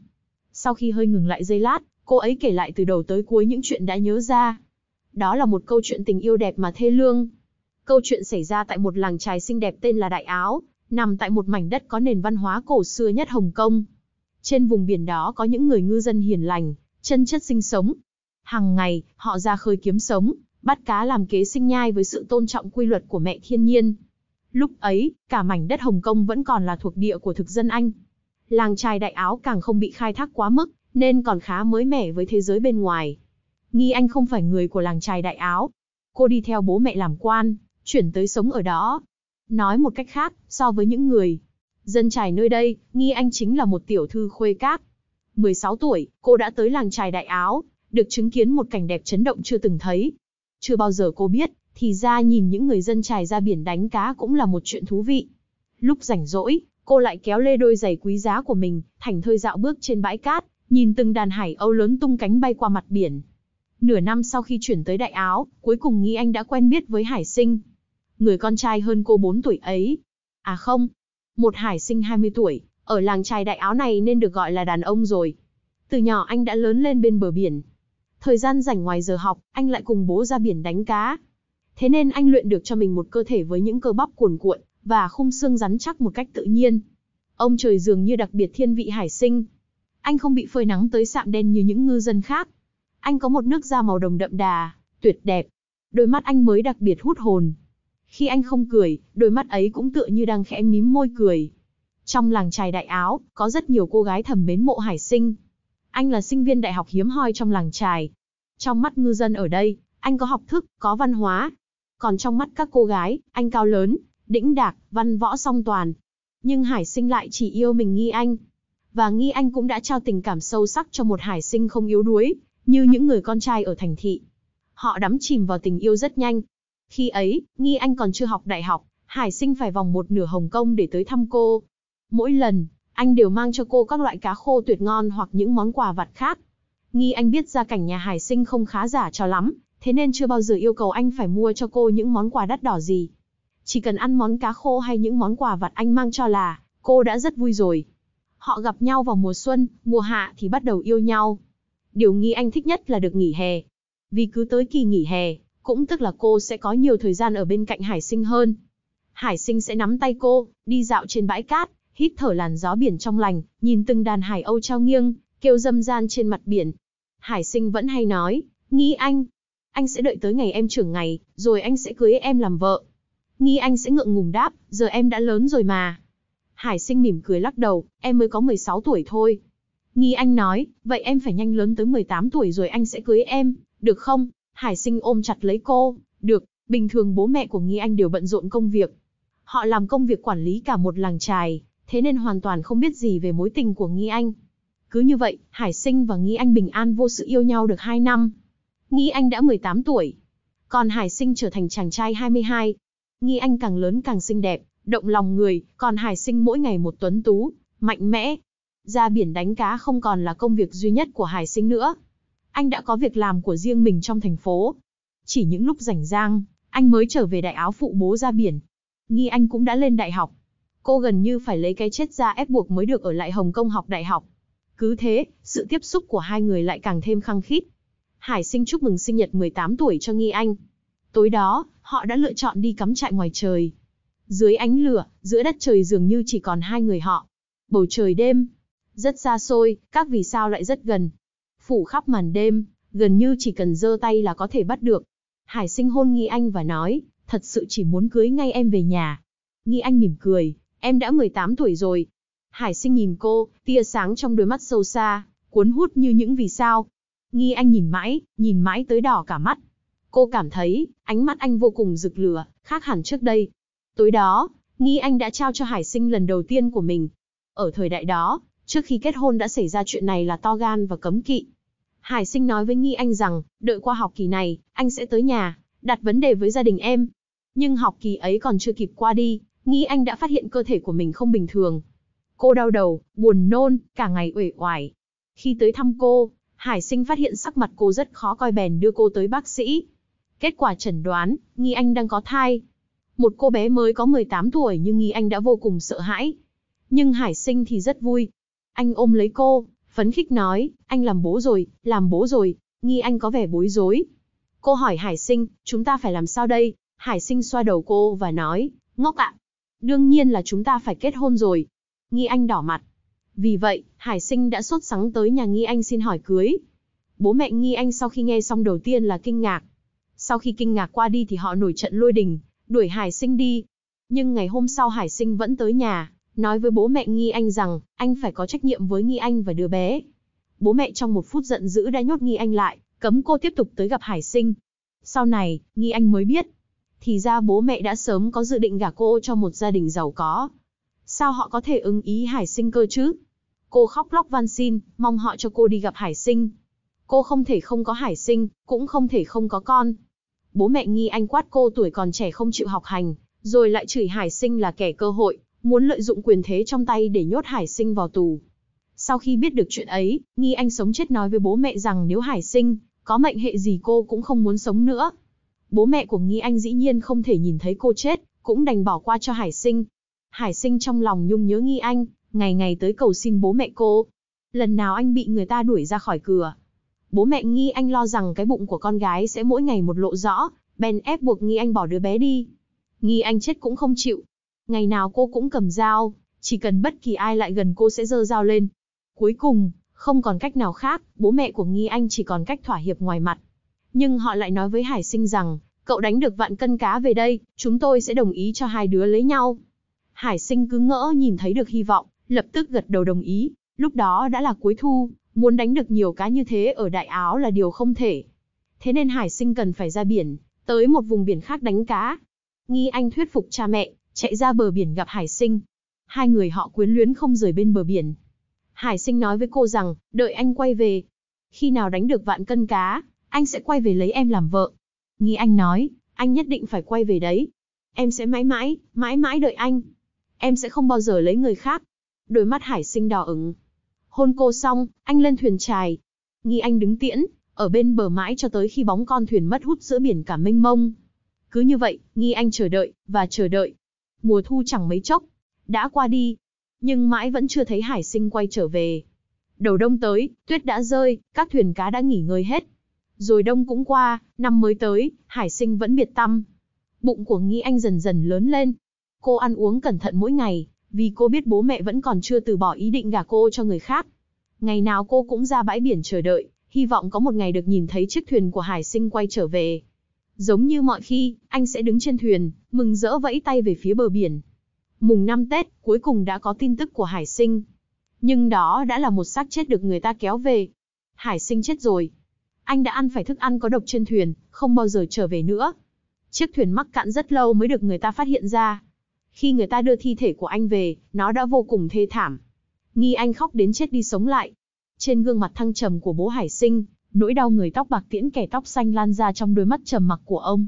Sau khi hơi ngừng lại giây lát, cô ấy kể lại từ đầu tới cuối những chuyện đã nhớ ra. Đó là một câu chuyện tình yêu đẹp mà thê lương. Câu chuyện xảy ra tại một làng trài xinh đẹp tên là Đại Áo, nằm tại một mảnh đất có nền văn hóa cổ xưa nhất Hồng Kông. Trên vùng biển đó có những người ngư dân hiền lành, chân chất sinh sống, Hằng ngày, họ ra khơi kiếm sống, bắt cá làm kế sinh nhai với sự tôn trọng quy luật của mẹ thiên nhiên. Lúc ấy, cả mảnh đất Hồng Kông vẫn còn là thuộc địa của thực dân Anh. Làng trài đại áo càng không bị khai thác quá mức, nên còn khá mới mẻ với thế giới bên ngoài. Nghi Anh không phải người của làng trài đại áo. Cô đi theo bố mẹ làm quan, chuyển tới sống ở đó. Nói một cách khác, so với những người dân trài nơi đây, Nghi Anh chính là một tiểu thư khuê các. 16 tuổi, cô đã tới làng trài đại áo, được chứng kiến một cảnh đẹp chấn động chưa từng thấy. Chưa bao giờ cô biết, thì ra nhìn những người dân trài ra biển đánh cá cũng là một chuyện thú vị. Lúc rảnh rỗi, cô lại kéo lê đôi giày quý giá của mình, thành thơi dạo bước trên bãi cát, nhìn từng đàn hải âu lớn tung cánh bay qua mặt biển. Nửa năm sau khi chuyển tới Đại Áo, cuối cùng Nghi Anh đã quen biết với Hải Sinh. Người con trai hơn cô 4 tuổi ấy. À không, một Hải Sinh 20 tuổi, ở làng trai Đại Áo này nên được gọi là đàn ông rồi. Từ nhỏ anh đã lớn lên bên bờ biển, Thời gian rảnh ngoài giờ học, anh lại cùng bố ra biển đánh cá. Thế nên anh luyện được cho mình một cơ thể với những cơ bắp cuồn cuộn và khung xương rắn chắc một cách tự nhiên. Ông trời dường như đặc biệt thiên vị hải sinh. Anh không bị phơi nắng tới sạm đen như những ngư dân khác. Anh có một nước da màu đồng đậm đà, tuyệt đẹp. Đôi mắt anh mới đặc biệt hút hồn. Khi anh không cười, đôi mắt ấy cũng tựa như đang khẽ mím môi cười. Trong làng trài đại áo, có rất nhiều cô gái thầm mến mộ hải sinh. Anh là sinh viên đại học hiếm hoi trong làng trài. Trong mắt ngư dân ở đây, anh có học thức, có văn hóa. Còn trong mắt các cô gái, anh cao lớn, đĩnh đạc, văn võ song toàn. Nhưng Hải Sinh lại chỉ yêu mình Nghi Anh. Và Nghi Anh cũng đã trao tình cảm sâu sắc cho một Hải Sinh không yếu đuối, như những người con trai ở thành thị. Họ đắm chìm vào tình yêu rất nhanh. Khi ấy, Nghi Anh còn chưa học đại học, Hải Sinh phải vòng một nửa Hồng Kông để tới thăm cô. Mỗi lần, anh đều mang cho cô các loại cá khô tuyệt ngon hoặc những món quà vặt khác. Nghi anh biết gia cảnh nhà Hải Sinh không khá giả cho lắm, thế nên chưa bao giờ yêu cầu anh phải mua cho cô những món quà đắt đỏ gì. Chỉ cần ăn món cá khô hay những món quà vặt anh mang cho là, cô đã rất vui rồi. Họ gặp nhau vào mùa xuân, mùa hạ thì bắt đầu yêu nhau. Điều Nghi anh thích nhất là được nghỉ hè. Vì cứ tới kỳ nghỉ hè, cũng tức là cô sẽ có nhiều thời gian ở bên cạnh Hải Sinh hơn. Hải Sinh sẽ nắm tay cô, đi dạo trên bãi cát, hít thở làn gió biển trong lành, nhìn từng đàn hải âu trao nghiêng, kêu dâm gian trên mặt biển. Hải sinh vẫn hay nói, nghĩ anh, anh sẽ đợi tới ngày em trưởng ngày, rồi anh sẽ cưới em làm vợ. Nghĩ anh sẽ ngượng ngùng đáp, giờ em đã lớn rồi mà. Hải sinh mỉm cười lắc đầu, em mới có 16 tuổi thôi. Nghĩ anh nói, vậy em phải nhanh lớn tới 18 tuổi rồi anh sẽ cưới em, được không? Hải sinh ôm chặt lấy cô, được, bình thường bố mẹ của Nghĩ anh đều bận rộn công việc. Họ làm công việc quản lý cả một làng trài, thế nên hoàn toàn không biết gì về mối tình của Nghi Anh. Cứ như vậy, Hải Sinh và Nghi Anh bình an vô sự yêu nhau được 2 năm. Nghi Anh đã 18 tuổi, còn Hải Sinh trở thành chàng trai 22. Nghi Anh càng lớn càng xinh đẹp, động lòng người, còn Hải Sinh mỗi ngày một tuấn tú, mạnh mẽ. Ra biển đánh cá không còn là công việc duy nhất của Hải Sinh nữa. Anh đã có việc làm của riêng mình trong thành phố. Chỉ những lúc rảnh rang, anh mới trở về đại áo phụ bố ra biển. Nghi Anh cũng đã lên đại học, cô gần như phải lấy cái chết ra ép buộc mới được ở lại Hồng Kông học đại học. Cứ thế, sự tiếp xúc của hai người lại càng thêm khăng khít. Hải sinh chúc mừng sinh nhật 18 tuổi cho Nghi Anh. Tối đó, họ đã lựa chọn đi cắm trại ngoài trời. Dưới ánh lửa, giữa đất trời dường như chỉ còn hai người họ. Bầu trời đêm, rất xa xôi, các vì sao lại rất gần. Phủ khắp màn đêm, gần như chỉ cần giơ tay là có thể bắt được. Hải sinh hôn Nghi Anh và nói, thật sự chỉ muốn cưới ngay em về nhà. Nghi Anh mỉm cười, Em đã 18 tuổi rồi. Hải sinh nhìn cô, tia sáng trong đôi mắt sâu xa, cuốn hút như những vì sao. Nghi anh nhìn mãi, nhìn mãi tới đỏ cả mắt. Cô cảm thấy, ánh mắt anh vô cùng rực lửa, khác hẳn trước đây. Tối đó, Nghi anh đã trao cho Hải sinh lần đầu tiên của mình. Ở thời đại đó, trước khi kết hôn đã xảy ra chuyện này là to gan và cấm kỵ. Hải sinh nói với Nghi anh rằng, đợi qua học kỳ này, anh sẽ tới nhà, đặt vấn đề với gia đình em. Nhưng học kỳ ấy còn chưa kịp qua đi, nghĩ anh đã phát hiện cơ thể của mình không bình thường. Cô đau đầu, buồn nôn, cả ngày uể oải. Khi tới thăm cô, Hải Sinh phát hiện sắc mặt cô rất khó coi bèn đưa cô tới bác sĩ. Kết quả chẩn đoán, Nghi Anh đang có thai. Một cô bé mới có 18 tuổi nhưng Nghi Anh đã vô cùng sợ hãi. Nhưng Hải Sinh thì rất vui. Anh ôm lấy cô, phấn khích nói, anh làm bố rồi, làm bố rồi. Nghi Anh có vẻ bối rối. Cô hỏi Hải Sinh, chúng ta phải làm sao đây? Hải Sinh xoa đầu cô và nói, ngốc ạ, à, đương nhiên là chúng ta phải kết hôn rồi. Nghi Anh đỏ mặt. Vì vậy, Hải Sinh đã sốt sắng tới nhà Nghi Anh xin hỏi cưới. Bố mẹ Nghi Anh sau khi nghe xong đầu tiên là kinh ngạc. Sau khi kinh ngạc qua đi thì họ nổi trận lôi đình, đuổi Hải Sinh đi. Nhưng ngày hôm sau Hải Sinh vẫn tới nhà, nói với bố mẹ Nghi Anh rằng, anh phải có trách nhiệm với Nghi Anh và đứa bé. Bố mẹ trong một phút giận dữ đã nhốt Nghi Anh lại, cấm cô tiếp tục tới gặp Hải Sinh. Sau này, Nghi Anh mới biết, thì ra bố mẹ đã sớm có dự định gả cô cho một gia đình giàu có. Sao họ có thể ứng ý Hải Sinh cơ chứ? Cô khóc lóc van xin, mong họ cho cô đi gặp Hải Sinh. Cô không thể không có Hải Sinh, cũng không thể không có con. Bố mẹ nghi anh quát cô tuổi còn trẻ không chịu học hành, rồi lại chửi Hải Sinh là kẻ cơ hội, muốn lợi dụng quyền thế trong tay để nhốt Hải Sinh vào tù. Sau khi biết được chuyện ấy, Nghi Anh sống chết nói với bố mẹ rằng nếu Hải Sinh có mệnh hệ gì cô cũng không muốn sống nữa bố mẹ của Nghi Anh dĩ nhiên không thể nhìn thấy cô chết, cũng đành bỏ qua cho Hải Sinh. Hải Sinh trong lòng nhung nhớ Nghi Anh, ngày ngày tới cầu xin bố mẹ cô. Lần nào anh bị người ta đuổi ra khỏi cửa. Bố mẹ Nghi Anh lo rằng cái bụng của con gái sẽ mỗi ngày một lộ rõ, bèn ép buộc Nghi Anh bỏ đứa bé đi. Nghi Anh chết cũng không chịu. Ngày nào cô cũng cầm dao, chỉ cần bất kỳ ai lại gần cô sẽ giơ dao lên. Cuối cùng, không còn cách nào khác, bố mẹ của Nghi Anh chỉ còn cách thỏa hiệp ngoài mặt nhưng họ lại nói với Hải Sinh rằng, cậu đánh được vạn cân cá về đây, chúng tôi sẽ đồng ý cho hai đứa lấy nhau. Hải Sinh cứ ngỡ nhìn thấy được hy vọng, lập tức gật đầu đồng ý, lúc đó đã là cuối thu, muốn đánh được nhiều cá như thế ở Đại Áo là điều không thể. Thế nên Hải Sinh cần phải ra biển, tới một vùng biển khác đánh cá. Nghi Anh thuyết phục cha mẹ, chạy ra bờ biển gặp Hải Sinh. Hai người họ quyến luyến không rời bên bờ biển. Hải Sinh nói với cô rằng, đợi anh quay về. Khi nào đánh được vạn cân cá, anh sẽ quay về lấy em làm vợ. Nghĩ anh nói, anh nhất định phải quay về đấy. Em sẽ mãi mãi, mãi mãi đợi anh. Em sẽ không bao giờ lấy người khác. Đôi mắt hải sinh đỏ ửng. Hôn cô xong, anh lên thuyền trài. Nghĩ anh đứng tiễn, ở bên bờ mãi cho tới khi bóng con thuyền mất hút giữa biển cả mênh mông. Cứ như vậy, Nghi Anh chờ đợi, và chờ đợi. Mùa thu chẳng mấy chốc, đã qua đi. Nhưng mãi vẫn chưa thấy hải sinh quay trở về. Đầu đông tới, tuyết đã rơi, các thuyền cá đã nghỉ ngơi hết. Rồi đông cũng qua, năm mới tới, hải sinh vẫn biệt tâm. Bụng của Nghĩ Anh dần dần lớn lên. Cô ăn uống cẩn thận mỗi ngày, vì cô biết bố mẹ vẫn còn chưa từ bỏ ý định gả cô cho người khác. Ngày nào cô cũng ra bãi biển chờ đợi, hy vọng có một ngày được nhìn thấy chiếc thuyền của hải sinh quay trở về. Giống như mọi khi, anh sẽ đứng trên thuyền, mừng rỡ vẫy tay về phía bờ biển. Mùng năm Tết, cuối cùng đã có tin tức của hải sinh. Nhưng đó đã là một xác chết được người ta kéo về. Hải sinh chết rồi, anh đã ăn phải thức ăn có độc trên thuyền, không bao giờ trở về nữa. Chiếc thuyền mắc cạn rất lâu mới được người ta phát hiện ra. Khi người ta đưa thi thể của anh về, nó đã vô cùng thê thảm. Nghi anh khóc đến chết đi sống lại. Trên gương mặt thăng trầm của bố Hải Sinh, nỗi đau người tóc bạc tiễn kẻ tóc xanh lan ra trong đôi mắt trầm mặc của ông.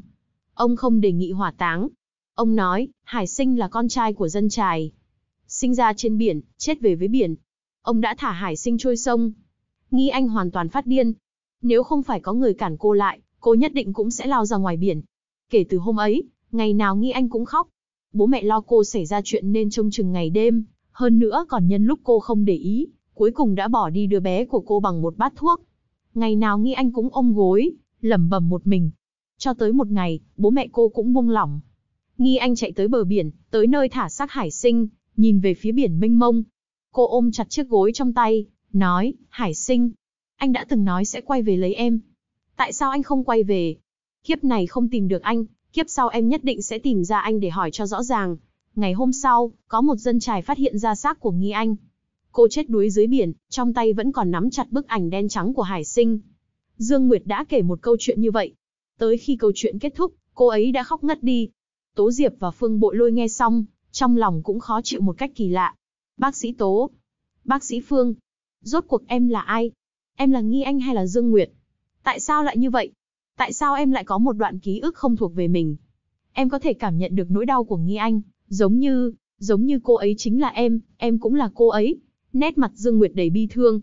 Ông không đề nghị hỏa táng. Ông nói, Hải Sinh là con trai của dân trài. Sinh ra trên biển, chết về với biển. Ông đã thả Hải Sinh trôi sông. Nghi anh hoàn toàn phát điên, nếu không phải có người cản cô lại, cô nhất định cũng sẽ lao ra ngoài biển. Kể từ hôm ấy, ngày nào Nghi Anh cũng khóc. Bố mẹ lo cô xảy ra chuyện nên trông chừng ngày đêm, hơn nữa còn nhân lúc cô không để ý, cuối cùng đã bỏ đi đứa bé của cô bằng một bát thuốc. Ngày nào Nghi Anh cũng ôm gối, lẩm bẩm một mình. Cho tới một ngày, bố mẹ cô cũng buông lỏng. Nghi Anh chạy tới bờ biển, tới nơi thả xác hải sinh, nhìn về phía biển mênh mông. Cô ôm chặt chiếc gối trong tay, nói, hải sinh, anh đã từng nói sẽ quay về lấy em. Tại sao anh không quay về? Kiếp này không tìm được anh, kiếp sau em nhất định sẽ tìm ra anh để hỏi cho rõ ràng. Ngày hôm sau, có một dân trài phát hiện ra xác của Nghi Anh. Cô chết đuối dưới biển, trong tay vẫn còn nắm chặt bức ảnh đen trắng của Hải Sinh. Dương Nguyệt đã kể một câu chuyện như vậy. Tới khi câu chuyện kết thúc, cô ấy đã khóc ngất đi. Tố Diệp và Phương Bội Lôi nghe xong, trong lòng cũng khó chịu một cách kỳ lạ. Bác sĩ Tố, bác sĩ Phương, rốt cuộc em là ai? Em là Nghi Anh hay là Dương Nguyệt? Tại sao lại như vậy? Tại sao em lại có một đoạn ký ức không thuộc về mình? Em có thể cảm nhận được nỗi đau của Nghi Anh, giống như, giống như cô ấy chính là em, em cũng là cô ấy. Nét mặt Dương Nguyệt đầy bi thương.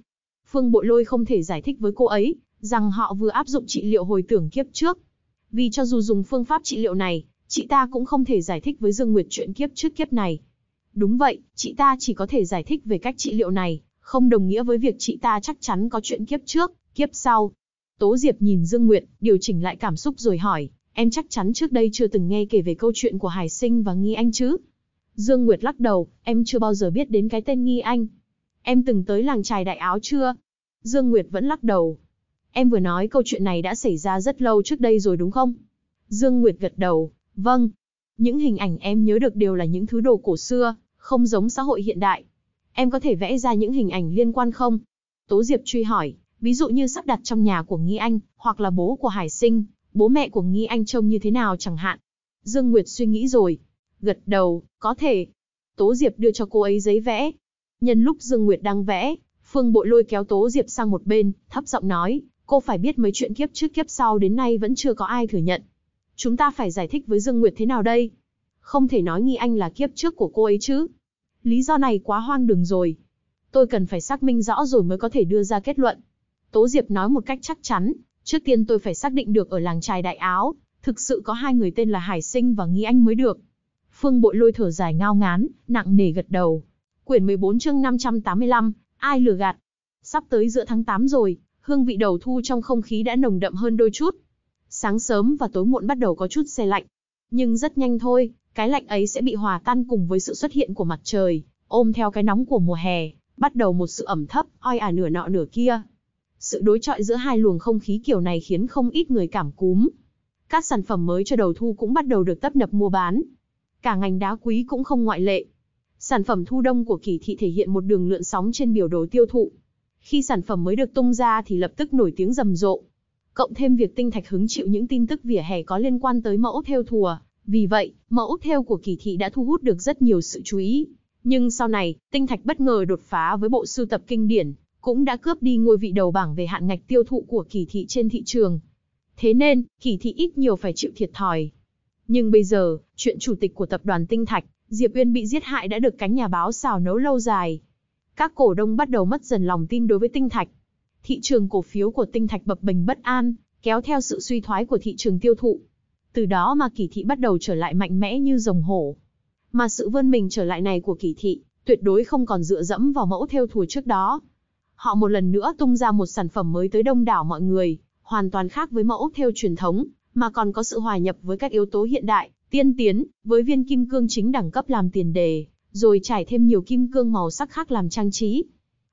Phương Bội Lôi không thể giải thích với cô ấy, rằng họ vừa áp dụng trị liệu hồi tưởng kiếp trước. Vì cho dù dùng phương pháp trị liệu này, chị ta cũng không thể giải thích với Dương Nguyệt chuyện kiếp trước kiếp này. Đúng vậy, chị ta chỉ có thể giải thích về cách trị liệu này, không đồng nghĩa với việc chị ta chắc chắn có chuyện kiếp trước, kiếp sau. Tố Diệp nhìn Dương Nguyệt, điều chỉnh lại cảm xúc rồi hỏi, em chắc chắn trước đây chưa từng nghe kể về câu chuyện của Hải Sinh và Nghi Anh chứ? Dương Nguyệt lắc đầu, em chưa bao giờ biết đến cái tên Nghi Anh. Em từng tới làng trài đại áo chưa? Dương Nguyệt vẫn lắc đầu. Em vừa nói câu chuyện này đã xảy ra rất lâu trước đây rồi đúng không? Dương Nguyệt gật đầu, vâng. Những hình ảnh em nhớ được đều là những thứ đồ cổ xưa, không giống xã hội hiện đại em có thể vẽ ra những hình ảnh liên quan không? Tố Diệp truy hỏi, ví dụ như sắp đặt trong nhà của Nghi Anh, hoặc là bố của Hải Sinh, bố mẹ của Nghi Anh trông như thế nào chẳng hạn. Dương Nguyệt suy nghĩ rồi, gật đầu, có thể. Tố Diệp đưa cho cô ấy giấy vẽ. Nhân lúc Dương Nguyệt đang vẽ, Phương Bội lôi kéo Tố Diệp sang một bên, thấp giọng nói, cô phải biết mấy chuyện kiếp trước kiếp sau đến nay vẫn chưa có ai thừa nhận. Chúng ta phải giải thích với Dương Nguyệt thế nào đây? Không thể nói Nghi Anh là kiếp trước của cô ấy chứ lý do này quá hoang đường rồi. Tôi cần phải xác minh rõ rồi mới có thể đưa ra kết luận. Tố Diệp nói một cách chắc chắn, trước tiên tôi phải xác định được ở làng trài Đại Áo, thực sự có hai người tên là Hải Sinh và Nghi Anh mới được. Phương Bội lôi thở dài ngao ngán, nặng nề gật đầu. Quyển 14 chương 585, ai lừa gạt. Sắp tới giữa tháng 8 rồi, hương vị đầu thu trong không khí đã nồng đậm hơn đôi chút. Sáng sớm và tối muộn bắt đầu có chút xe lạnh. Nhưng rất nhanh thôi, cái lạnh ấy sẽ bị hòa tan cùng với sự xuất hiện của mặt trời, ôm theo cái nóng của mùa hè, bắt đầu một sự ẩm thấp, oi ả à nửa nọ nửa kia. Sự đối chọi giữa hai luồng không khí kiểu này khiến không ít người cảm cúm. Các sản phẩm mới cho đầu thu cũng bắt đầu được tấp nập mua bán. Cả ngành đá quý cũng không ngoại lệ. Sản phẩm thu đông của kỳ thị thể hiện một đường lượn sóng trên biểu đồ tiêu thụ. Khi sản phẩm mới được tung ra thì lập tức nổi tiếng rầm rộ. Cộng thêm việc tinh thạch hứng chịu những tin tức vỉa hè có liên quan tới mẫu theo thùa, vì vậy, mẫu theo của kỳ thị đã thu hút được rất nhiều sự chú ý. Nhưng sau này, tinh thạch bất ngờ đột phá với bộ sưu tập kinh điển, cũng đã cướp đi ngôi vị đầu bảng về hạn ngạch tiêu thụ của kỳ thị trên thị trường. Thế nên, kỳ thị ít nhiều phải chịu thiệt thòi. Nhưng bây giờ, chuyện chủ tịch của tập đoàn Tinh Thạch, Diệp Uyên bị giết hại đã được cánh nhà báo xào nấu lâu dài. Các cổ đông bắt đầu mất dần lòng tin đối với Tinh Thạch. Thị trường cổ phiếu của Tinh Thạch bập bềnh bất an, kéo theo sự suy thoái của thị trường tiêu thụ. Từ đó mà kỳ thị bắt đầu trở lại mạnh mẽ như rồng hổ. Mà sự vươn mình trở lại này của kỳ thị, tuyệt đối không còn dựa dẫm vào mẫu theo thùa trước đó. Họ một lần nữa tung ra một sản phẩm mới tới đông đảo mọi người, hoàn toàn khác với mẫu theo truyền thống, mà còn có sự hòa nhập với các yếu tố hiện đại, tiên tiến, với viên kim cương chính đẳng cấp làm tiền đề, rồi trải thêm nhiều kim cương màu sắc khác làm trang trí.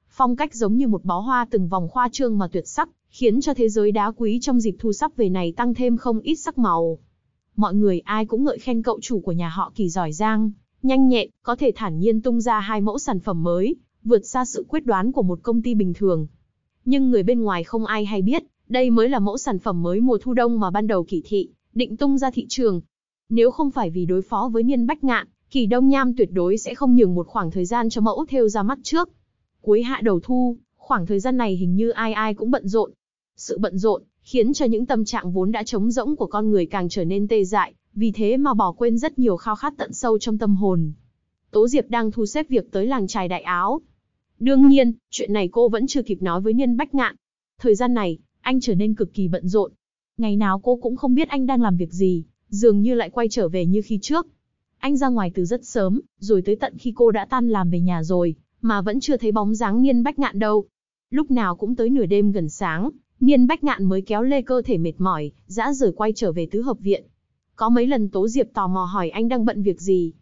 Phong cách giống như một bó hoa từng vòng khoa trương mà tuyệt sắc, khiến cho thế giới đá quý trong dịp thu sắp về này tăng thêm không ít sắc màu mọi người ai cũng ngợi khen cậu chủ của nhà họ Kỳ giỏi giang, nhanh nhẹn, có thể thản nhiên tung ra hai mẫu sản phẩm mới, vượt xa sự quyết đoán của một công ty bình thường. Nhưng người bên ngoài không ai hay biết, đây mới là mẫu sản phẩm mới mùa thu đông mà ban đầu Kỳ thị định tung ra thị trường. Nếu không phải vì đối phó với Niên Bách Ngạn, Kỳ Đông Nham tuyệt đối sẽ không nhường một khoảng thời gian cho mẫu theo ra mắt trước. Cuối hạ đầu thu, khoảng thời gian này hình như ai ai cũng bận rộn. Sự bận rộn khiến cho những tâm trạng vốn đã trống rỗng của con người càng trở nên tê dại, vì thế mà bỏ quên rất nhiều khao khát tận sâu trong tâm hồn. Tố Diệp đang thu xếp việc tới làng trài đại áo. Đương nhiên, chuyện này cô vẫn chưa kịp nói với Niên Bách Ngạn. Thời gian này, anh trở nên cực kỳ bận rộn. Ngày nào cô cũng không biết anh đang làm việc gì, dường như lại quay trở về như khi trước. Anh ra ngoài từ rất sớm, rồi tới tận khi cô đã tan làm về nhà rồi, mà vẫn chưa thấy bóng dáng Niên Bách Ngạn đâu. Lúc nào cũng tới nửa đêm gần sáng, Niên Bách Ngạn mới kéo lê cơ thể mệt mỏi, dã rời quay trở về tứ hợp viện. Có mấy lần Tố Diệp tò mò hỏi anh đang bận việc gì.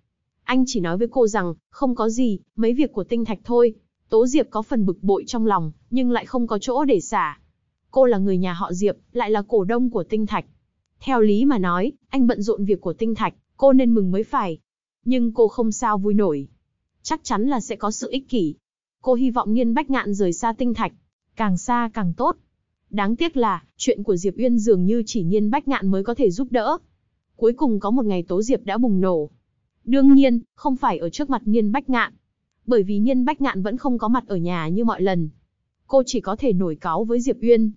Anh chỉ nói với cô rằng, không có gì, mấy việc của tinh thạch thôi. Tố Diệp có phần bực bội trong lòng, nhưng lại không có chỗ để xả. Cô là người nhà họ Diệp, lại là cổ đông của tinh thạch. Theo lý mà nói, anh bận rộn việc của tinh thạch, cô nên mừng mới phải. Nhưng cô không sao vui nổi. Chắc chắn là sẽ có sự ích kỷ. Cô hy vọng Niên Bách Ngạn rời xa tinh thạch. Càng xa càng tốt, Đáng tiếc là, chuyện của Diệp Uyên dường như chỉ nhiên bách ngạn mới có thể giúp đỡ. Cuối cùng có một ngày Tố Diệp đã bùng nổ. Đương nhiên, không phải ở trước mặt nhiên bách ngạn. Bởi vì nhiên bách ngạn vẫn không có mặt ở nhà như mọi lần. Cô chỉ có thể nổi cáo với Diệp Uyên.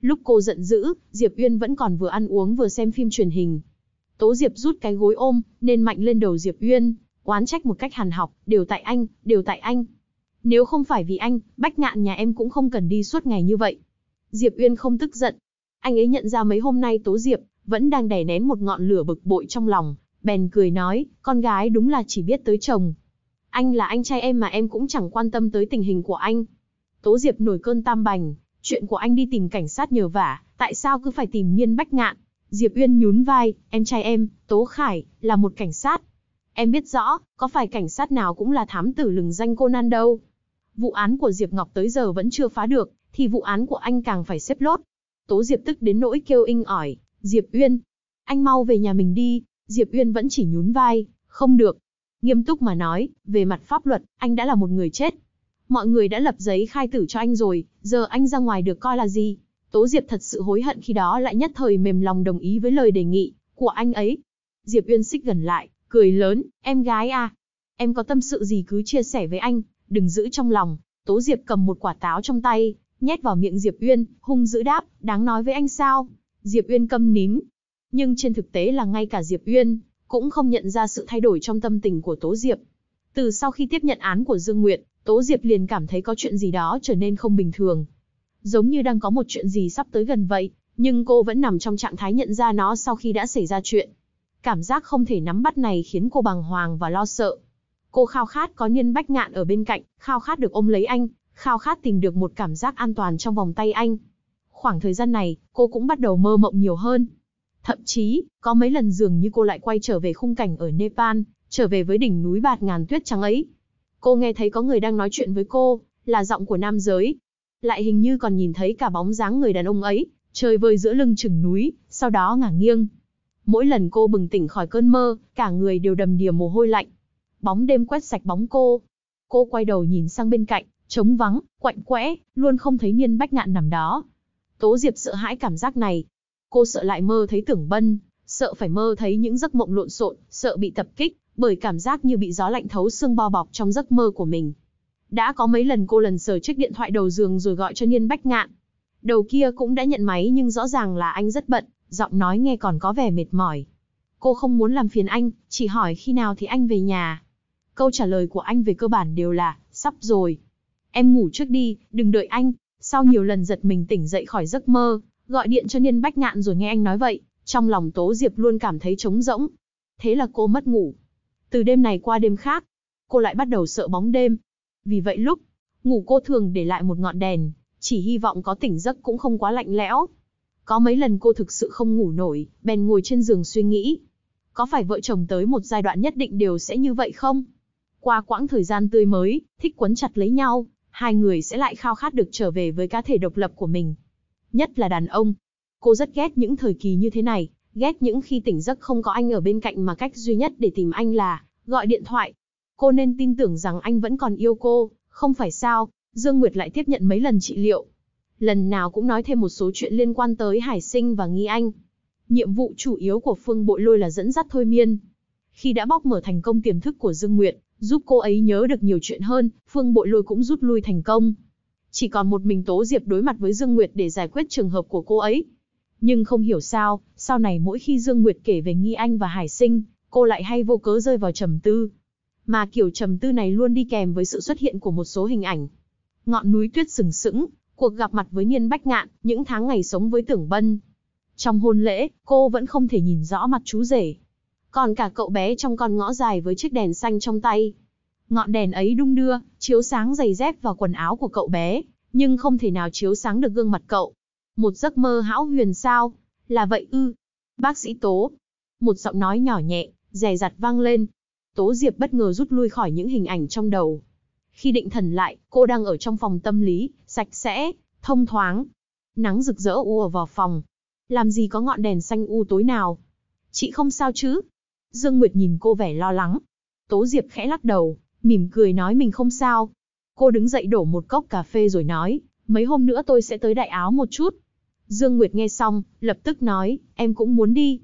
Lúc cô giận dữ, Diệp Uyên vẫn còn vừa ăn uống vừa xem phim truyền hình. Tố Diệp rút cái gối ôm, nên mạnh lên đầu Diệp Uyên, oán trách một cách hàn học, đều tại anh, đều tại anh. Nếu không phải vì anh, bách ngạn nhà em cũng không cần đi suốt ngày như vậy. Diệp Uyên không tức giận. Anh ấy nhận ra mấy hôm nay Tố Diệp vẫn đang đè nén một ngọn lửa bực bội trong lòng, bèn cười nói, con gái đúng là chỉ biết tới chồng. Anh là anh trai em mà em cũng chẳng quan tâm tới tình hình của anh. Tố Diệp nổi cơn tam bành, chuyện của anh đi tìm cảnh sát nhờ vả, tại sao cứ phải tìm Nhiên Bách Ngạn? Diệp Uyên nhún vai, em trai em, Tố Khải, là một cảnh sát. Em biết rõ, có phải cảnh sát nào cũng là thám tử lừng danh Conan đâu. Vụ án của Diệp Ngọc tới giờ vẫn chưa phá được, thì vụ án của anh càng phải xếp lốt. Tố Diệp tức đến nỗi kêu inh ỏi, Diệp Uyên, anh mau về nhà mình đi, Diệp Uyên vẫn chỉ nhún vai, không được. Nghiêm túc mà nói, về mặt pháp luật, anh đã là một người chết. Mọi người đã lập giấy khai tử cho anh rồi, giờ anh ra ngoài được coi là gì? Tố Diệp thật sự hối hận khi đó lại nhất thời mềm lòng đồng ý với lời đề nghị của anh ấy. Diệp Uyên xích gần lại, cười lớn, em gái à, em có tâm sự gì cứ chia sẻ với anh, đừng giữ trong lòng. Tố Diệp cầm một quả táo trong tay, nhét vào miệng Diệp Uyên, hung dữ đáp, đáng nói với anh sao? Diệp Uyên câm nín. Nhưng trên thực tế là ngay cả Diệp Uyên cũng không nhận ra sự thay đổi trong tâm tình của Tố Diệp. Từ sau khi tiếp nhận án của Dương Nguyệt, Tố Diệp liền cảm thấy có chuyện gì đó trở nên không bình thường. Giống như đang có một chuyện gì sắp tới gần vậy, nhưng cô vẫn nằm trong trạng thái nhận ra nó sau khi đã xảy ra chuyện. Cảm giác không thể nắm bắt này khiến cô bàng hoàng và lo sợ. Cô khao khát có Niên Bách Ngạn ở bên cạnh, khao khát được ôm lấy anh, khao khát tìm được một cảm giác an toàn trong vòng tay anh. Khoảng thời gian này, cô cũng bắt đầu mơ mộng nhiều hơn. Thậm chí, có mấy lần dường như cô lại quay trở về khung cảnh ở Nepal, trở về với đỉnh núi bạt ngàn tuyết trắng ấy. Cô nghe thấy có người đang nói chuyện với cô, là giọng của nam giới. Lại hình như còn nhìn thấy cả bóng dáng người đàn ông ấy, chơi vơi giữa lưng chừng núi, sau đó ngả nghiêng. Mỗi lần cô bừng tỉnh khỏi cơn mơ, cả người đều đầm đìa mồ hôi lạnh. Bóng đêm quét sạch bóng cô. Cô quay đầu nhìn sang bên cạnh, trống vắng, quạnh quẽ, luôn không thấy Niên Bách Ngạn nằm đó. Tố Diệp sợ hãi cảm giác này. Cô sợ lại mơ thấy tưởng bân, sợ phải mơ thấy những giấc mộng lộn xộn, sợ bị tập kích, bởi cảm giác như bị gió lạnh thấu xương bao bọc trong giấc mơ của mình. Đã có mấy lần cô lần sờ chiếc điện thoại đầu giường rồi gọi cho Niên Bách Ngạn. Đầu kia cũng đã nhận máy nhưng rõ ràng là anh rất bận, giọng nói nghe còn có vẻ mệt mỏi. Cô không muốn làm phiền anh, chỉ hỏi khi nào thì anh về nhà. Câu trả lời của anh về cơ bản đều là, sắp rồi. Em ngủ trước đi, đừng đợi anh. Sau nhiều lần giật mình tỉnh dậy khỏi giấc mơ, gọi điện cho Niên Bách Ngạn rồi nghe anh nói vậy, trong lòng Tố Diệp luôn cảm thấy trống rỗng. Thế là cô mất ngủ. Từ đêm này qua đêm khác, cô lại bắt đầu sợ bóng đêm. Vì vậy lúc ngủ cô thường để lại một ngọn đèn, chỉ hy vọng có tỉnh giấc cũng không quá lạnh lẽo. Có mấy lần cô thực sự không ngủ nổi, bèn ngồi trên giường suy nghĩ. Có phải vợ chồng tới một giai đoạn nhất định đều sẽ như vậy không? Qua quãng thời gian tươi mới, thích quấn chặt lấy nhau, hai người sẽ lại khao khát được trở về với cá thể độc lập của mình. Nhất là đàn ông. Cô rất ghét những thời kỳ như thế này, ghét những khi tỉnh giấc không có anh ở bên cạnh mà cách duy nhất để tìm anh là gọi điện thoại. Cô nên tin tưởng rằng anh vẫn còn yêu cô, không phải sao? Dương Nguyệt lại tiếp nhận mấy lần trị liệu. Lần nào cũng nói thêm một số chuyện liên quan tới Hải Sinh và Nghi Anh. Nhiệm vụ chủ yếu của Phương Bộ Lôi là dẫn dắt thôi miên. Khi đã bóc mở thành công tiềm thức của Dương Nguyệt, Giúp cô ấy nhớ được nhiều chuyện hơn, Phương Bội Lôi cũng rút lui thành công. Chỉ còn một mình Tố Diệp đối mặt với Dương Nguyệt để giải quyết trường hợp của cô ấy. Nhưng không hiểu sao, sau này mỗi khi Dương Nguyệt kể về Nghi Anh và Hải Sinh, cô lại hay vô cớ rơi vào trầm tư. Mà kiểu trầm tư này luôn đi kèm với sự xuất hiện của một số hình ảnh. Ngọn núi tuyết sừng sững, cuộc gặp mặt với Nhiên Bách Ngạn, những tháng ngày sống với Tưởng Bân. Trong hôn lễ, cô vẫn không thể nhìn rõ mặt chú rể, còn cả cậu bé trong con ngõ dài với chiếc đèn xanh trong tay. Ngọn đèn ấy đung đưa, chiếu sáng giày dép và quần áo của cậu bé, nhưng không thể nào chiếu sáng được gương mặt cậu. Một giấc mơ hão huyền sao? Là vậy ư? Bác sĩ Tố. Một giọng nói nhỏ nhẹ, rè rặt vang lên. Tố Diệp bất ngờ rút lui khỏi những hình ảnh trong đầu. Khi định thần lại, cô đang ở trong phòng tâm lý, sạch sẽ, thông thoáng. Nắng rực rỡ ùa vào phòng. Làm gì có ngọn đèn xanh u tối nào? Chị không sao chứ? Dương Nguyệt nhìn cô vẻ lo lắng. Tố Diệp khẽ lắc đầu, mỉm cười nói mình không sao. Cô đứng dậy đổ một cốc cà phê rồi nói, mấy hôm nữa tôi sẽ tới đại áo một chút. Dương Nguyệt nghe xong, lập tức nói, em cũng muốn đi.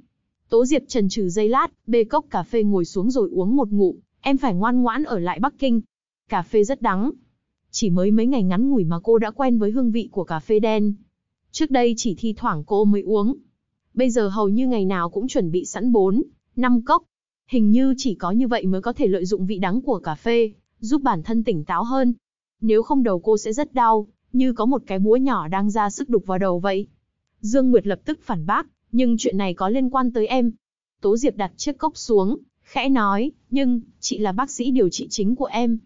Tố Diệp trần trừ giây lát, bê cốc cà phê ngồi xuống rồi uống một ngụ. em phải ngoan ngoãn ở lại Bắc Kinh. Cà phê rất đắng. Chỉ mới mấy ngày ngắn ngủi mà cô đã quen với hương vị của cà phê đen. Trước đây chỉ thi thoảng cô mới uống. Bây giờ hầu như ngày nào cũng chuẩn bị sẵn bốn, Năm cốc. Hình như chỉ có như vậy mới có thể lợi dụng vị đắng của cà phê, giúp bản thân tỉnh táo hơn. Nếu không đầu cô sẽ rất đau, như có một cái búa nhỏ đang ra sức đục vào đầu vậy. Dương Nguyệt lập tức phản bác, nhưng chuyện này có liên quan tới em. Tố Diệp đặt chiếc cốc xuống, khẽ nói, nhưng, chị là bác sĩ điều trị chính của em.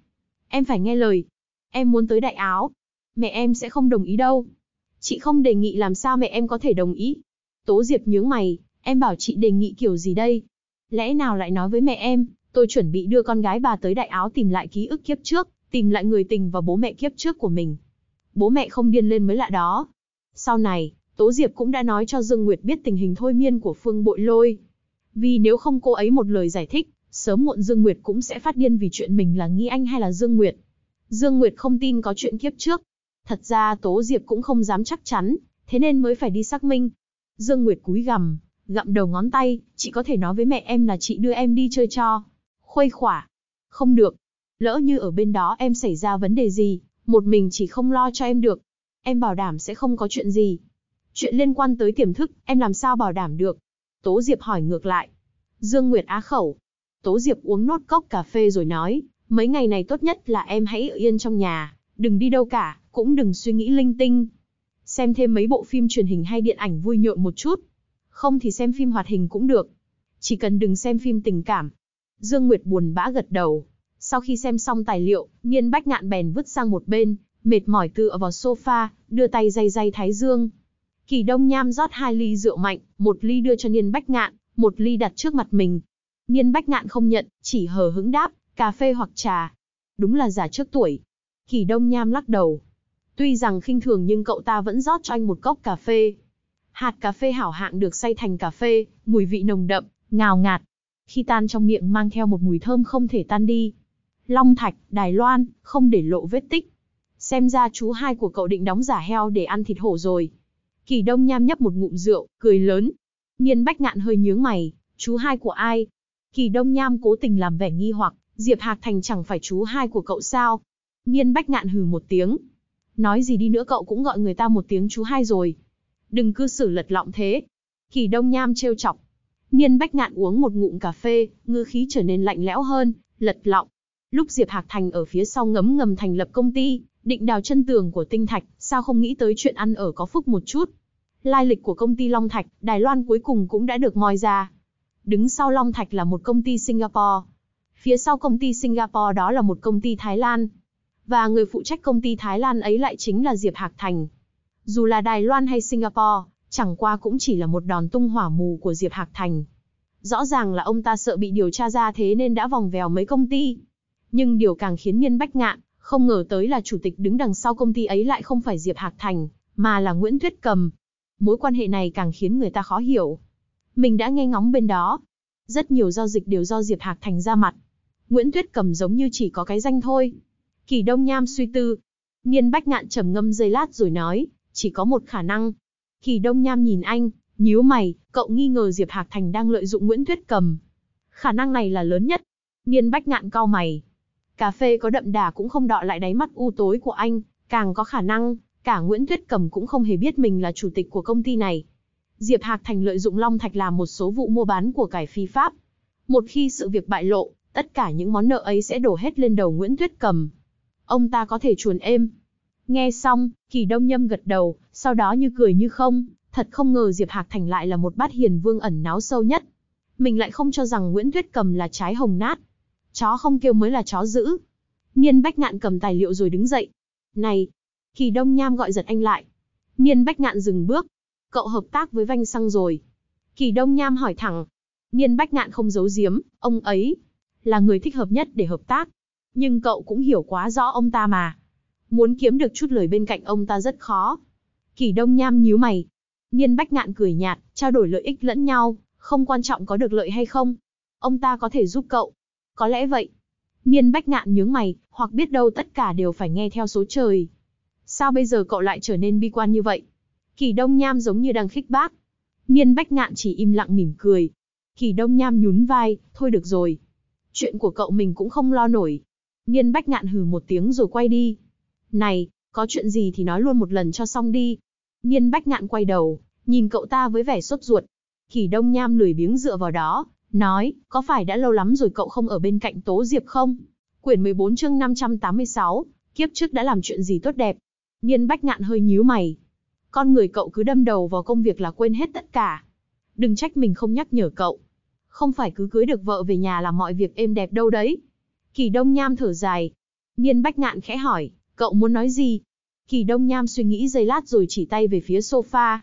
Em phải nghe lời. Em muốn tới đại áo. Mẹ em sẽ không đồng ý đâu. Chị không đề nghị làm sao mẹ em có thể đồng ý. Tố Diệp nhướng mày, em bảo chị đề nghị kiểu gì đây? Lẽ nào lại nói với mẹ em, tôi chuẩn bị đưa con gái bà tới đại áo tìm lại ký ức kiếp trước, tìm lại người tình và bố mẹ kiếp trước của mình. Bố mẹ không điên lên mới lạ đó. Sau này, Tố Diệp cũng đã nói cho Dương Nguyệt biết tình hình thôi miên của Phương Bội Lôi. Vì nếu không cô ấy một lời giải thích, sớm muộn Dương Nguyệt cũng sẽ phát điên vì chuyện mình là Nghi Anh hay là Dương Nguyệt. Dương Nguyệt không tin có chuyện kiếp trước. Thật ra Tố Diệp cũng không dám chắc chắn, thế nên mới phải đi xác minh. Dương Nguyệt cúi gằm, gặm đầu ngón tay, chị có thể nói với mẹ em là chị đưa em đi chơi cho. Khuây khỏa. Không được. Lỡ như ở bên đó em xảy ra vấn đề gì, một mình chỉ không lo cho em được. Em bảo đảm sẽ không có chuyện gì. Chuyện liên quan tới tiềm thức, em làm sao bảo đảm được? Tố Diệp hỏi ngược lại. Dương Nguyệt á khẩu. Tố Diệp uống nốt cốc cà phê rồi nói, mấy ngày này tốt nhất là em hãy ở yên trong nhà, đừng đi đâu cả, cũng đừng suy nghĩ linh tinh. Xem thêm mấy bộ phim truyền hình hay điện ảnh vui nhộn một chút, không thì xem phim hoạt hình cũng được. Chỉ cần đừng xem phim tình cảm. Dương Nguyệt buồn bã gật đầu. Sau khi xem xong tài liệu, Nghiên Bách Ngạn bèn vứt sang một bên, mệt mỏi tựa vào sofa, đưa tay day day thái dương. Kỳ Đông Nham rót hai ly rượu mạnh, một ly đưa cho Nghiên Bách Ngạn, một ly đặt trước mặt mình. Nghiên Bách Ngạn không nhận, chỉ hờ hững đáp, cà phê hoặc trà. Đúng là già trước tuổi. Kỳ Đông Nham lắc đầu. Tuy rằng khinh thường nhưng cậu ta vẫn rót cho anh một cốc cà phê. Hạt cà phê hảo hạng được xay thành cà phê, mùi vị nồng đậm, ngào ngạt. Khi tan trong miệng mang theo một mùi thơm không thể tan đi. Long thạch, Đài Loan, không để lộ vết tích. Xem ra chú hai của cậu định đóng giả heo để ăn thịt hổ rồi. Kỳ Đông nham nhấp một ngụm rượu, cười lớn. Nhiên Bách Ngạn hơi nhướng mày, chú hai của ai? Kỳ Đông Nham cố tình làm vẻ nghi hoặc, Diệp Hạc Thành chẳng phải chú hai của cậu sao? Nhiên Bách Ngạn hừ một tiếng. Nói gì đi nữa cậu cũng gọi người ta một tiếng chú hai rồi đừng cư xử lật lọng thế. Kỳ Đông Nham trêu chọc. Niên Bách Ngạn uống một ngụm cà phê, ngư khí trở nên lạnh lẽo hơn, lật lọng. Lúc Diệp Hạc Thành ở phía sau ngấm ngầm thành lập công ty, định đào chân tường của tinh thạch, sao không nghĩ tới chuyện ăn ở có phúc một chút. Lai lịch của công ty Long Thạch, Đài Loan cuối cùng cũng đã được moi ra. Đứng sau Long Thạch là một công ty Singapore. Phía sau công ty Singapore đó là một công ty Thái Lan. Và người phụ trách công ty Thái Lan ấy lại chính là Diệp Hạc Thành, dù là Đài Loan hay Singapore, chẳng qua cũng chỉ là một đòn tung hỏa mù của Diệp Hạc Thành. Rõ ràng là ông ta sợ bị điều tra ra thế nên đã vòng vèo mấy công ty. Nhưng điều càng khiến Niên Bách ngạn, không ngờ tới là chủ tịch đứng đằng sau công ty ấy lại không phải Diệp Hạc Thành, mà là Nguyễn Thuyết Cầm. Mối quan hệ này càng khiến người ta khó hiểu. Mình đã nghe ngóng bên đó. Rất nhiều giao dịch đều do Diệp Hạc Thành ra mặt. Nguyễn Thuyết Cầm giống như chỉ có cái danh thôi. Kỳ Đông Nham suy tư. Nhiên Bách Ngạn trầm ngâm giây lát rồi nói, chỉ có một khả năng. Kỳ Đông Nham nhìn anh, nhíu mày, cậu nghi ngờ Diệp Hạc Thành đang lợi dụng Nguyễn Tuyết Cầm. Khả năng này là lớn nhất. Niên Bách Ngạn cau mày. Cà phê có đậm đà cũng không đọ lại đáy mắt u tối của anh, càng có khả năng, cả Nguyễn Tuyết Cầm cũng không hề biết mình là chủ tịch của công ty này. Diệp Hạc Thành lợi dụng Long Thạch làm một số vụ mua bán của cải phi pháp. Một khi sự việc bại lộ, tất cả những món nợ ấy sẽ đổ hết lên đầu Nguyễn Tuyết Cầm. Ông ta có thể chuồn êm, Nghe xong, kỳ đông nhâm gật đầu, sau đó như cười như không, thật không ngờ Diệp Hạc Thành lại là một bát hiền vương ẩn náo sâu nhất. Mình lại không cho rằng Nguyễn Tuyết cầm là trái hồng nát. Chó không kêu mới là chó dữ. Niên Bách Ngạn cầm tài liệu rồi đứng dậy. Này, kỳ đông nham gọi giật anh lại. Niên Bách Ngạn dừng bước. Cậu hợp tác với Vanh Xăng rồi. Kỳ đông nham hỏi thẳng. Niên Bách Ngạn không giấu giếm, ông ấy là người thích hợp nhất để hợp tác. Nhưng cậu cũng hiểu quá rõ ông ta mà. Muốn kiếm được chút lời bên cạnh ông ta rất khó. Kỳ Đông Nham nhíu mày. Nhiên Bách Ngạn cười nhạt, trao đổi lợi ích lẫn nhau, không quan trọng có được lợi hay không. Ông ta có thể giúp cậu. Có lẽ vậy. Nhiên Bách Ngạn nhướng mày, hoặc biết đâu tất cả đều phải nghe theo số trời. Sao bây giờ cậu lại trở nên bi quan như vậy? Kỳ Đông Nham giống như đang khích bác. Nhiên Bách Ngạn chỉ im lặng mỉm cười. Kỳ Đông Nham nhún vai, thôi được rồi. Chuyện của cậu mình cũng không lo nổi. Nhiên Bách Ngạn hừ một tiếng rồi quay đi. Này, có chuyện gì thì nói luôn một lần cho xong đi. Nhiên bách ngạn quay đầu, nhìn cậu ta với vẻ sốt ruột. Kỳ đông nham lười biếng dựa vào đó, nói, có phải đã lâu lắm rồi cậu không ở bên cạnh Tố Diệp không? Quyển 14 chương 586, kiếp trước đã làm chuyện gì tốt đẹp? Nhiên bách ngạn hơi nhíu mày. Con người cậu cứ đâm đầu vào công việc là quên hết tất cả. Đừng trách mình không nhắc nhở cậu. Không phải cứ cưới được vợ về nhà là mọi việc êm đẹp đâu đấy. Kỳ đông nham thở dài. Nhiên bách ngạn khẽ hỏi, Cậu muốn nói gì? Kỳ Đông Nham suy nghĩ giây lát rồi chỉ tay về phía sofa.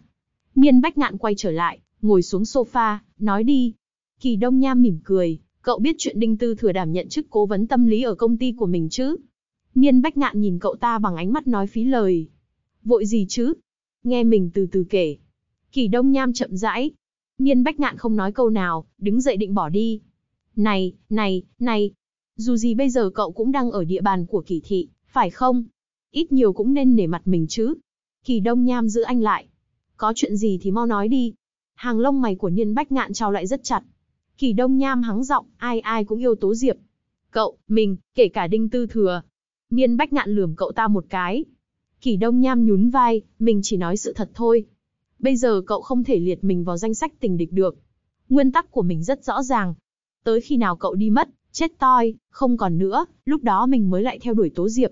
Miên Bách Ngạn quay trở lại, ngồi xuống sofa, nói đi. Kỳ Đông Nham mỉm cười, cậu biết chuyện Đinh Tư Thừa đảm nhận chức cố vấn tâm lý ở công ty của mình chứ? Miên Bách Ngạn nhìn cậu ta bằng ánh mắt nói phí lời. Vội gì chứ? Nghe mình từ từ kể. Kỳ Đông Nham chậm rãi. Miên Bách Ngạn không nói câu nào, đứng dậy định bỏ đi. Này, này, này. Dù gì bây giờ cậu cũng đang ở địa bàn của kỳ thị, phải không? Ít nhiều cũng nên nể mặt mình chứ. Kỳ đông nham giữ anh lại. Có chuyện gì thì mau nói đi. Hàng lông mày của Niên Bách Ngạn trao lại rất chặt. Kỳ đông nham hắng giọng, ai ai cũng yêu Tố Diệp. Cậu, mình, kể cả Đinh Tư Thừa. Niên Bách Ngạn lườm cậu ta một cái. Kỳ đông nham nhún vai, mình chỉ nói sự thật thôi. Bây giờ cậu không thể liệt mình vào danh sách tình địch được. Nguyên tắc của mình rất rõ ràng. Tới khi nào cậu đi mất, Chết toi, không còn nữa, lúc đó mình mới lại theo đuổi Tố Diệp.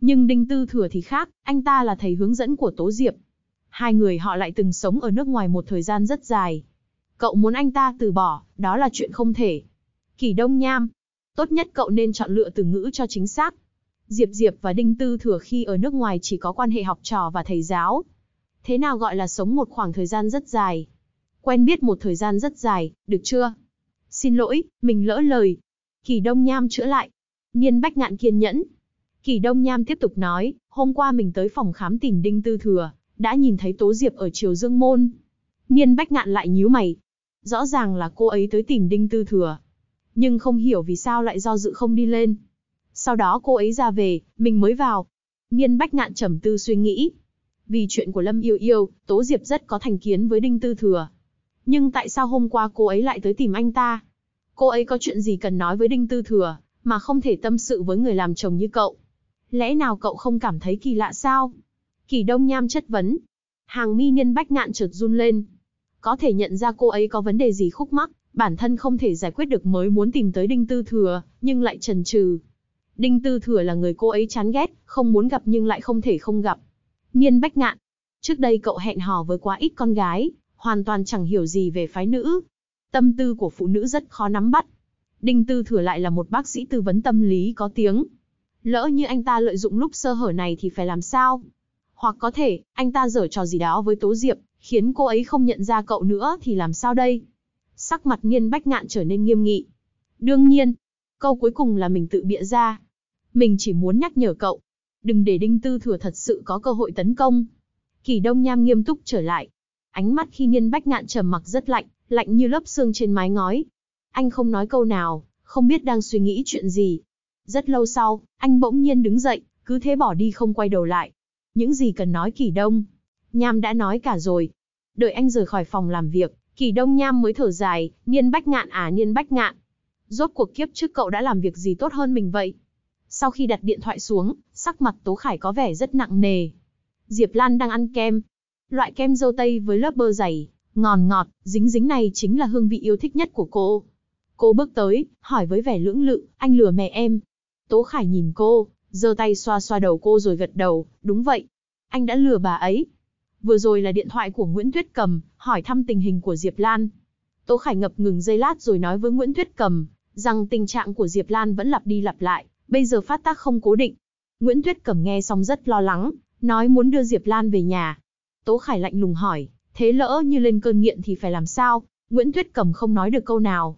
Nhưng Đinh Tư Thừa thì khác, anh ta là thầy hướng dẫn của Tố Diệp. Hai người họ lại từng sống ở nước ngoài một thời gian rất dài. Cậu muốn anh ta từ bỏ, đó là chuyện không thể. Kỳ Đông Nham, tốt nhất cậu nên chọn lựa từ ngữ cho chính xác. Diệp Diệp và Đinh Tư Thừa khi ở nước ngoài chỉ có quan hệ học trò và thầy giáo. Thế nào gọi là sống một khoảng thời gian rất dài? Quen biết một thời gian rất dài, được chưa? Xin lỗi, mình lỡ lời, Kỳ Đông Nham chữa lại. Nhiên Bách Ngạn kiên nhẫn. Kỳ Đông Nham tiếp tục nói, hôm qua mình tới phòng khám tìm Đinh Tư Thừa, đã nhìn thấy Tố Diệp ở Triều Dương Môn. Nhiên Bách Ngạn lại nhíu mày. Rõ ràng là cô ấy tới tìm Đinh Tư Thừa. Nhưng không hiểu vì sao lại do dự không đi lên. Sau đó cô ấy ra về, mình mới vào. Nhiên Bách Ngạn trầm tư suy nghĩ. Vì chuyện của Lâm Yêu Yêu, Tố Diệp rất có thành kiến với Đinh Tư Thừa. Nhưng tại sao hôm qua cô ấy lại tới tìm anh ta? cô ấy có chuyện gì cần nói với Đinh Tư Thừa, mà không thể tâm sự với người làm chồng như cậu. Lẽ nào cậu không cảm thấy kỳ lạ sao? Kỳ Đông Nham chất vấn. Hàng mi niên bách ngạn chợt run lên. Có thể nhận ra cô ấy có vấn đề gì khúc mắc, bản thân không thể giải quyết được mới muốn tìm tới Đinh Tư Thừa, nhưng lại chần chừ. Đinh Tư Thừa là người cô ấy chán ghét, không muốn gặp nhưng lại không thể không gặp. Niên bách ngạn. Trước đây cậu hẹn hò với quá ít con gái, hoàn toàn chẳng hiểu gì về phái nữ, Tâm tư của phụ nữ rất khó nắm bắt. Đinh Tư Thừa lại là một bác sĩ tư vấn tâm lý có tiếng. Lỡ như anh ta lợi dụng lúc sơ hở này thì phải làm sao? Hoặc có thể, anh ta dở trò gì đó với Tố Diệp, khiến cô ấy không nhận ra cậu nữa thì làm sao đây? Sắc mặt nghiên bách ngạn trở nên nghiêm nghị. Đương nhiên, câu cuối cùng là mình tự bịa ra. Mình chỉ muốn nhắc nhở cậu, đừng để Đinh Tư Thừa thật sự có cơ hội tấn công. Kỳ Đông Nham nghiêm túc trở lại. Ánh mắt khi Niên Bách Ngạn trầm mặc rất lạnh, lạnh như lớp xương trên mái ngói. Anh không nói câu nào, không biết đang suy nghĩ chuyện gì. Rất lâu sau, anh bỗng nhiên đứng dậy, cứ thế bỏ đi không quay đầu lại. Những gì cần nói Kỳ Đông, Nham đã nói cả rồi. Đợi anh rời khỏi phòng làm việc, Kỳ Đông Nham mới thở dài, niên bách ngạn à niên bách ngạn. Rốt cuộc kiếp trước cậu đã làm việc gì tốt hơn mình vậy? Sau khi đặt điện thoại xuống, sắc mặt Tố Khải có vẻ rất nặng nề. Diệp Lan đang ăn kem. Loại kem dâu tây với lớp bơ dày, ngon ngọt, dính dính này chính là hương vị yêu thích nhất của cô. Cô bước tới, hỏi với vẻ lưỡng lự, anh lừa mẹ em. Tố Khải nhìn cô, giơ tay xoa xoa đầu cô rồi gật đầu, đúng vậy. Anh đã lừa bà ấy. Vừa rồi là điện thoại của Nguyễn Thuyết Cầm, hỏi thăm tình hình của Diệp Lan. Tố Khải ngập ngừng giây lát rồi nói với Nguyễn Thuyết Cầm, rằng tình trạng của Diệp Lan vẫn lặp đi lặp lại, bây giờ phát tác không cố định. Nguyễn Thuyết Cầm nghe xong rất lo lắng, nói muốn đưa Diệp Lan về nhà. Tố Khải lạnh lùng hỏi, thế lỡ như lên cơn nghiện thì phải làm sao? Nguyễn Tuyết Cầm không nói được câu nào.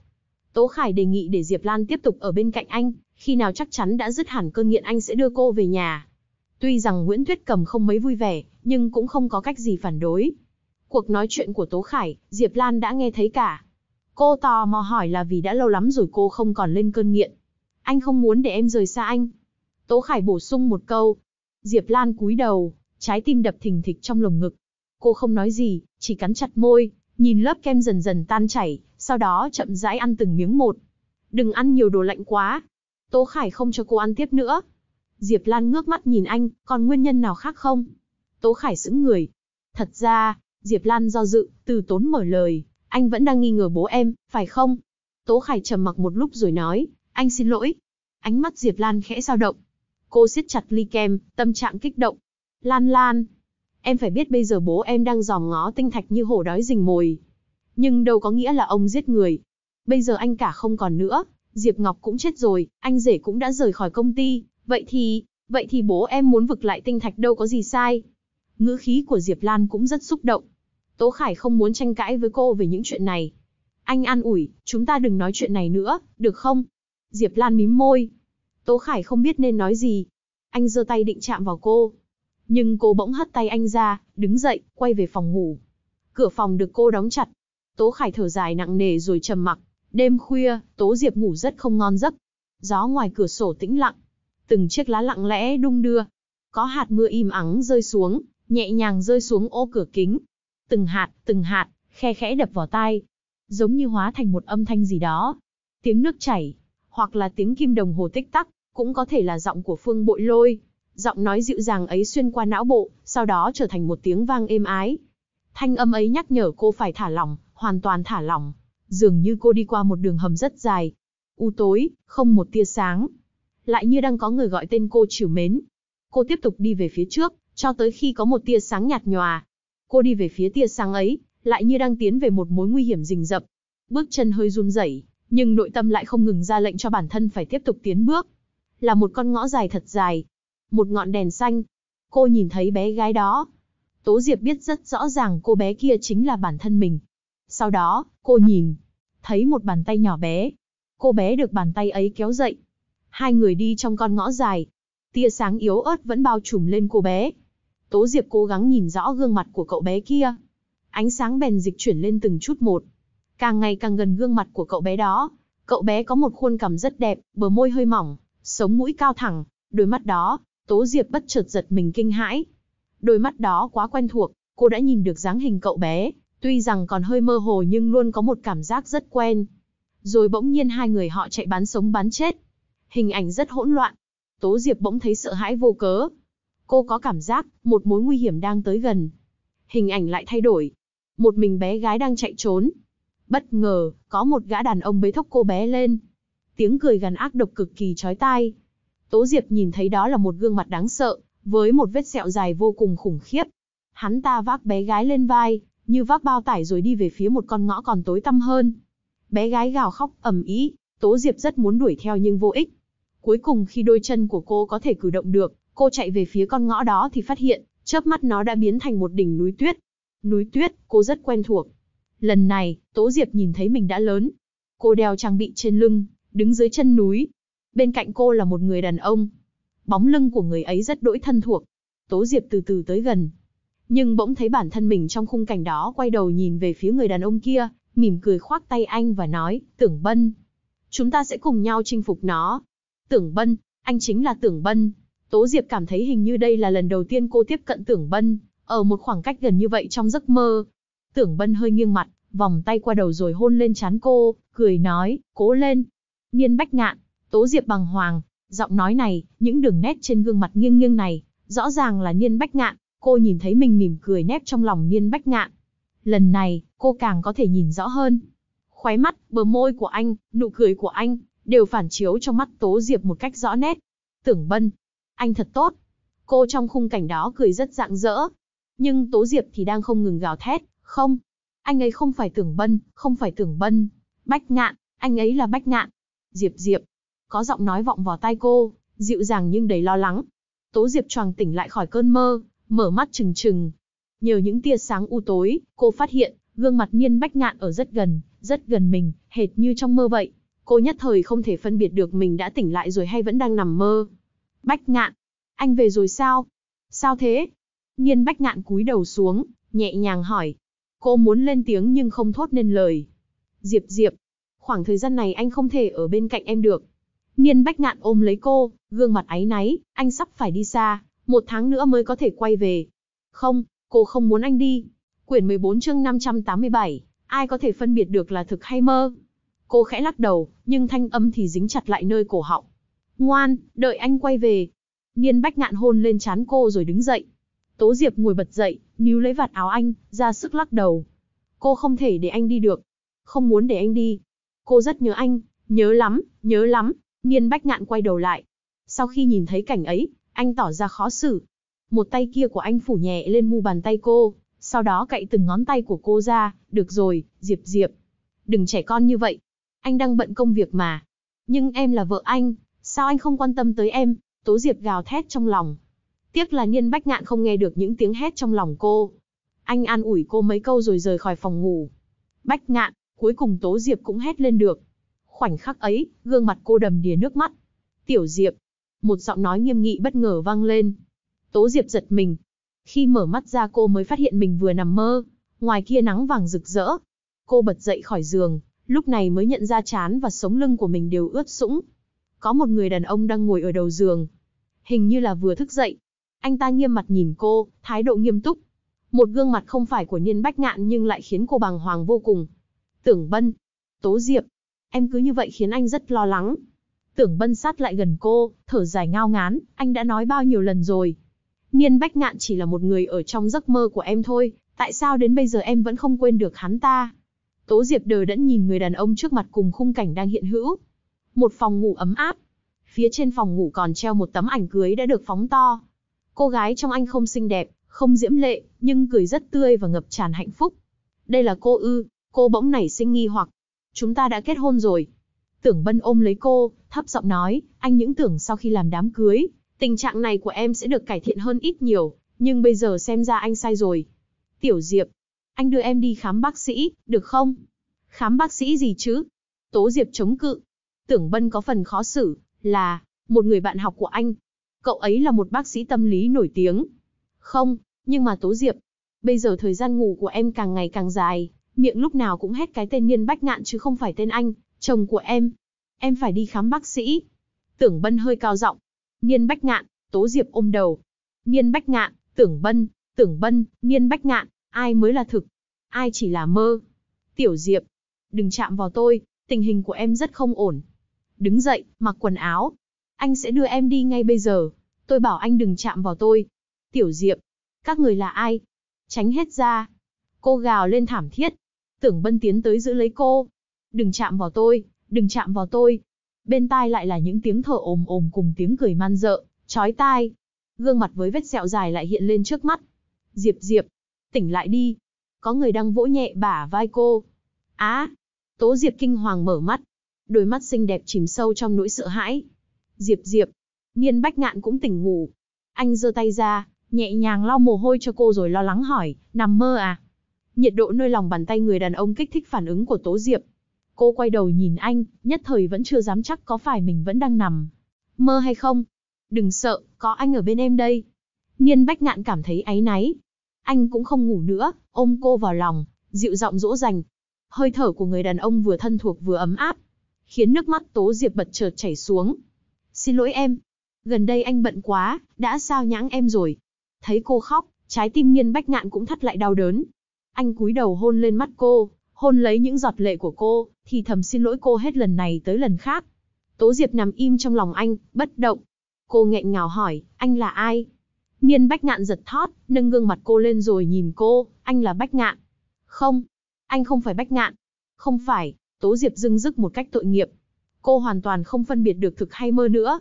Tố Khải đề nghị để Diệp Lan tiếp tục ở bên cạnh anh, khi nào chắc chắn đã dứt hẳn cơn nghiện anh sẽ đưa cô về nhà. Tuy rằng Nguyễn Tuyết Cầm không mấy vui vẻ, nhưng cũng không có cách gì phản đối. Cuộc nói chuyện của Tố Khải, Diệp Lan đã nghe thấy cả. Cô tò mò hỏi là vì đã lâu lắm rồi cô không còn lên cơn nghiện. Anh không muốn để em rời xa anh. Tố Khải bổ sung một câu. Diệp Lan cúi đầu, trái tim đập thình thịch trong lồng ngực, Cô không nói gì, chỉ cắn chặt môi, nhìn lớp kem dần dần tan chảy, sau đó chậm rãi ăn từng miếng một. Đừng ăn nhiều đồ lạnh quá. Tố Khải không cho cô ăn tiếp nữa. Diệp Lan ngước mắt nhìn anh, còn nguyên nhân nào khác không? Tố Khải sững người. Thật ra, Diệp Lan do dự, từ tốn mở lời, anh vẫn đang nghi ngờ bố em, phải không? Tố Khải trầm mặc một lúc rồi nói, anh xin lỗi. Ánh mắt Diệp Lan khẽ dao động. Cô siết chặt ly kem, tâm trạng kích động. Lan Lan, Em phải biết bây giờ bố em đang giòm ngó tinh thạch như hổ đói rình mồi. Nhưng đâu có nghĩa là ông giết người. Bây giờ anh cả không còn nữa, Diệp Ngọc cũng chết rồi, anh rể cũng đã rời khỏi công ty, vậy thì, vậy thì bố em muốn vực lại tinh thạch đâu có gì sai. Ngữ khí của Diệp Lan cũng rất xúc động. Tố Khải không muốn tranh cãi với cô về những chuyện này. Anh an ủi, chúng ta đừng nói chuyện này nữa, được không? Diệp Lan mím môi. Tố Khải không biết nên nói gì. Anh giơ tay định chạm vào cô, nhưng cô bỗng hất tay anh ra, đứng dậy, quay về phòng ngủ. Cửa phòng được cô đóng chặt. Tố Khải thở dài nặng nề rồi trầm mặc. Đêm khuya, Tố Diệp ngủ rất không ngon giấc. Gió ngoài cửa sổ tĩnh lặng, từng chiếc lá lặng lẽ đung đưa. Có hạt mưa im ắng rơi xuống, nhẹ nhàng rơi xuống ô cửa kính. Từng hạt, từng hạt, khe khẽ đập vào tai, giống như hóa thành một âm thanh gì đó. Tiếng nước chảy, hoặc là tiếng kim đồng hồ tích tắc, cũng có thể là giọng của Phương Bội Lôi. Giọng nói dịu dàng ấy xuyên qua não bộ, sau đó trở thành một tiếng vang êm ái. Thanh âm ấy nhắc nhở cô phải thả lỏng, hoàn toàn thả lỏng. Dường như cô đi qua một đường hầm rất dài. U tối, không một tia sáng. Lại như đang có người gọi tên cô chiều mến. Cô tiếp tục đi về phía trước, cho tới khi có một tia sáng nhạt nhòa. Cô đi về phía tia sáng ấy, lại như đang tiến về một mối nguy hiểm rình rập. Bước chân hơi run rẩy, nhưng nội tâm lại không ngừng ra lệnh cho bản thân phải tiếp tục tiến bước. Là một con ngõ dài thật dài, một ngọn đèn xanh. Cô nhìn thấy bé gái đó. Tố Diệp biết rất rõ ràng cô bé kia chính là bản thân mình. Sau đó, cô nhìn, thấy một bàn tay nhỏ bé. Cô bé được bàn tay ấy kéo dậy. Hai người đi trong con ngõ dài. Tia sáng yếu ớt vẫn bao trùm lên cô bé. Tố Diệp cố gắng nhìn rõ gương mặt của cậu bé kia. Ánh sáng bèn dịch chuyển lên từng chút một. Càng ngày càng gần gương mặt của cậu bé đó, cậu bé có một khuôn cằm rất đẹp, bờ môi hơi mỏng, sống mũi cao thẳng, đôi mắt đó, Tố Diệp bất chợt giật mình kinh hãi. Đôi mắt đó quá quen thuộc, cô đã nhìn được dáng hình cậu bé, tuy rằng còn hơi mơ hồ nhưng luôn có một cảm giác rất quen. Rồi bỗng nhiên hai người họ chạy bán sống bán chết. Hình ảnh rất hỗn loạn. Tố Diệp bỗng thấy sợ hãi vô cớ. Cô có cảm giác một mối nguy hiểm đang tới gần. Hình ảnh lại thay đổi. Một mình bé gái đang chạy trốn. Bất ngờ, có một gã đàn ông bế thốc cô bé lên. Tiếng cười gần ác độc cực kỳ chói tai, Tố Diệp nhìn thấy đó là một gương mặt đáng sợ, với một vết sẹo dài vô cùng khủng khiếp. Hắn ta vác bé gái lên vai, như vác bao tải rồi đi về phía một con ngõ còn tối tăm hơn. Bé gái gào khóc ầm ĩ, Tố Diệp rất muốn đuổi theo nhưng vô ích. Cuối cùng khi đôi chân của cô có thể cử động được, cô chạy về phía con ngõ đó thì phát hiện, chớp mắt nó đã biến thành một đỉnh núi tuyết. Núi tuyết, cô rất quen thuộc. Lần này, Tố Diệp nhìn thấy mình đã lớn. Cô đeo trang bị trên lưng, đứng dưới chân núi, bên cạnh cô là một người đàn ông. Bóng lưng của người ấy rất đỗi thân thuộc. Tố Diệp từ từ tới gần. Nhưng bỗng thấy bản thân mình trong khung cảnh đó quay đầu nhìn về phía người đàn ông kia, mỉm cười khoác tay anh và nói, tưởng bân. Chúng ta sẽ cùng nhau chinh phục nó. Tưởng bân, anh chính là tưởng bân. Tố Diệp cảm thấy hình như đây là lần đầu tiên cô tiếp cận tưởng bân, ở một khoảng cách gần như vậy trong giấc mơ. Tưởng bân hơi nghiêng mặt, vòng tay qua đầu rồi hôn lên trán cô, cười nói, cố lên. Niên bách ngạn, Tố Diệp bằng hoàng, giọng nói này, những đường nét trên gương mặt nghiêng nghiêng này, rõ ràng là Niên Bách Ngạn, cô nhìn thấy mình mỉm cười nép trong lòng Niên Bách Ngạn. Lần này, cô càng có thể nhìn rõ hơn. Khóe mắt, bờ môi của anh, nụ cười của anh, đều phản chiếu trong mắt Tố Diệp một cách rõ nét. Tưởng Bân, anh thật tốt. Cô trong khung cảnh đó cười rất rạng rỡ. Nhưng Tố Diệp thì đang không ngừng gào thét, không. Anh ấy không phải Tưởng Bân, không phải Tưởng Bân. Bách Ngạn, anh ấy là Bách Ngạn. Diệp Diệp, có giọng nói vọng vào tai cô, dịu dàng nhưng đầy lo lắng. Tố Diệp choàng tỉnh lại khỏi cơn mơ, mở mắt trừng trừng. Nhờ những tia sáng u tối, cô phát hiện, gương mặt Nhiên Bách Ngạn ở rất gần, rất gần mình, hệt như trong mơ vậy. Cô nhất thời không thể phân biệt được mình đã tỉnh lại rồi hay vẫn đang nằm mơ. Bách Ngạn, anh về rồi sao? Sao thế? Nhiên Bách Ngạn cúi đầu xuống, nhẹ nhàng hỏi. Cô muốn lên tiếng nhưng không thốt nên lời. Diệp Diệp, khoảng thời gian này anh không thể ở bên cạnh em được, Niên Bách Ngạn ôm lấy cô, gương mặt áy náy, anh sắp phải đi xa, một tháng nữa mới có thể quay về. Không, cô không muốn anh đi. Quyển 14 chương 587, ai có thể phân biệt được là thực hay mơ? Cô khẽ lắc đầu, nhưng thanh âm thì dính chặt lại nơi cổ họng. Ngoan, đợi anh quay về. Niên Bách Ngạn hôn lên chán cô rồi đứng dậy. Tố Diệp ngồi bật dậy, níu lấy vạt áo anh, ra sức lắc đầu. Cô không thể để anh đi được. Không muốn để anh đi. Cô rất nhớ anh, nhớ lắm, nhớ lắm, Niên bách ngạn quay đầu lại. Sau khi nhìn thấy cảnh ấy, anh tỏ ra khó xử. Một tay kia của anh phủ nhẹ lên mu bàn tay cô, sau đó cậy từng ngón tay của cô ra, được rồi, Diệp Diệp. Đừng trẻ con như vậy. Anh đang bận công việc mà. Nhưng em là vợ anh, sao anh không quan tâm tới em? Tố Diệp gào thét trong lòng. Tiếc là Niên Bách Ngạn không nghe được những tiếng hét trong lòng cô. Anh an ủi cô mấy câu rồi rời khỏi phòng ngủ. Bách Ngạn, cuối cùng Tố Diệp cũng hét lên được khoảnh khắc ấy, gương mặt cô đầm đìa nước mắt. Tiểu Diệp, một giọng nói nghiêm nghị bất ngờ vang lên. Tố Diệp giật mình. Khi mở mắt ra cô mới phát hiện mình vừa nằm mơ, ngoài kia nắng vàng rực rỡ. Cô bật dậy khỏi giường, lúc này mới nhận ra chán và sống lưng của mình đều ướt sũng. Có một người đàn ông đang ngồi ở đầu giường. Hình như là vừa thức dậy. Anh ta nghiêm mặt nhìn cô, thái độ nghiêm túc. Một gương mặt không phải của Niên Bách Ngạn nhưng lại khiến cô bàng hoàng vô cùng. Tưởng Bân, Tố Diệp, em cứ như vậy khiến anh rất lo lắng. Tưởng bân sát lại gần cô, thở dài ngao ngán, anh đã nói bao nhiêu lần rồi. Niên Bách Ngạn chỉ là một người ở trong giấc mơ của em thôi, tại sao đến bây giờ em vẫn không quên được hắn ta? Tố Diệp đờ đẫn nhìn người đàn ông trước mặt cùng khung cảnh đang hiện hữu. Một phòng ngủ ấm áp. Phía trên phòng ngủ còn treo một tấm ảnh cưới đã được phóng to. Cô gái trong anh không xinh đẹp, không diễm lệ, nhưng cười rất tươi và ngập tràn hạnh phúc. Đây là cô ư, cô bỗng nảy sinh nghi hoặc, chúng ta đã kết hôn rồi. Tưởng Bân ôm lấy cô, thấp giọng nói, anh những tưởng sau khi làm đám cưới, tình trạng này của em sẽ được cải thiện hơn ít nhiều, nhưng bây giờ xem ra anh sai rồi. Tiểu Diệp, anh đưa em đi khám bác sĩ, được không? Khám bác sĩ gì chứ? Tố Diệp chống cự. Tưởng Bân có phần khó xử, là, một người bạn học của anh. Cậu ấy là một bác sĩ tâm lý nổi tiếng. Không, nhưng mà Tố Diệp, bây giờ thời gian ngủ của em càng ngày càng dài, miệng lúc nào cũng hét cái tên Niên Bách Ngạn chứ không phải tên anh, chồng của em. Em phải đi khám bác sĩ. Tưởng Bân hơi cao giọng. Niên Bách Ngạn, Tố Diệp ôm đầu. Niên Bách Ngạn, Tưởng Bân, Tưởng Bân, Niên Bách Ngạn, ai mới là thực, ai chỉ là mơ. Tiểu Diệp, đừng chạm vào tôi, tình hình của em rất không ổn. Đứng dậy, mặc quần áo. Anh sẽ đưa em đi ngay bây giờ. Tôi bảo anh đừng chạm vào tôi. Tiểu Diệp, các người là ai? Tránh hết ra. Cô gào lên thảm thiết, Tưởng Bân tiến tới giữ lấy cô. Đừng chạm vào tôi, đừng chạm vào tôi. Bên tai lại là những tiếng thở ồm ồm cùng tiếng cười man dợ, chói tai. Gương mặt với vết sẹo dài lại hiện lên trước mắt. Diệp Diệp, tỉnh lại đi. Có người đang vỗ nhẹ bả vai cô. Á, à, Tố Diệp kinh hoàng mở mắt. Đôi mắt xinh đẹp chìm sâu trong nỗi sợ hãi. Diệp Diệp, Niên Bách Ngạn cũng tỉnh ngủ. Anh giơ tay ra, nhẹ nhàng lau mồ hôi cho cô rồi lo lắng hỏi, nằm mơ à? nhiệt độ nơi lòng bàn tay người đàn ông kích thích phản ứng của Tố Diệp. Cô quay đầu nhìn anh, nhất thời vẫn chưa dám chắc có phải mình vẫn đang nằm. Mơ hay không? Đừng sợ, có anh ở bên em đây. Niên Bách Ngạn cảm thấy áy náy. Anh cũng không ngủ nữa, ôm cô vào lòng, dịu giọng dỗ dành. Hơi thở của người đàn ông vừa thân thuộc vừa ấm áp, khiến nước mắt Tố Diệp bật chợt chảy xuống. Xin lỗi em. Gần đây anh bận quá, đã sao nhãng em rồi. Thấy cô khóc, trái tim nghiên bách ngạn cũng thắt lại đau đớn. Anh cúi đầu hôn lên mắt cô, hôn lấy những giọt lệ của cô, thì thầm xin lỗi cô hết lần này tới lần khác. Tố Diệp nằm im trong lòng anh, bất động. Cô nghẹn ngào hỏi, anh là ai? Niên Bách Ngạn giật thót, nâng gương mặt cô lên rồi nhìn cô, anh là Bách Ngạn. Không, anh không phải Bách Ngạn. Không phải, Tố Diệp dưng dứt một cách tội nghiệp. Cô hoàn toàn không phân biệt được thực hay mơ nữa.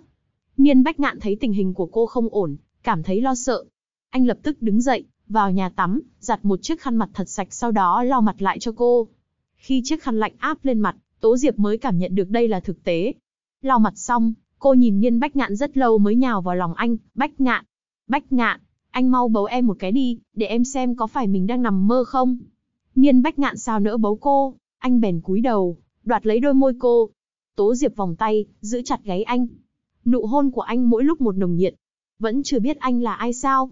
Niên Bách Ngạn thấy tình hình của cô không ổn, cảm thấy lo sợ. Anh lập tức đứng dậy, vào nhà tắm, giặt một chiếc khăn mặt thật sạch sau đó lau mặt lại cho cô. Khi chiếc khăn lạnh áp lên mặt, Tố Diệp mới cảm nhận được đây là thực tế. Lau mặt xong, cô nhìn Nhiên Bách Ngạn rất lâu mới nhào vào lòng anh, Bách Ngạn, Bách Ngạn, anh mau bấu em một cái đi, để em xem có phải mình đang nằm mơ không. Nhiên Bách Ngạn sao nỡ bấu cô, anh bèn cúi đầu, đoạt lấy đôi môi cô. Tố Diệp vòng tay, giữ chặt gáy anh. Nụ hôn của anh mỗi lúc một nồng nhiệt. Vẫn chưa biết anh là ai sao?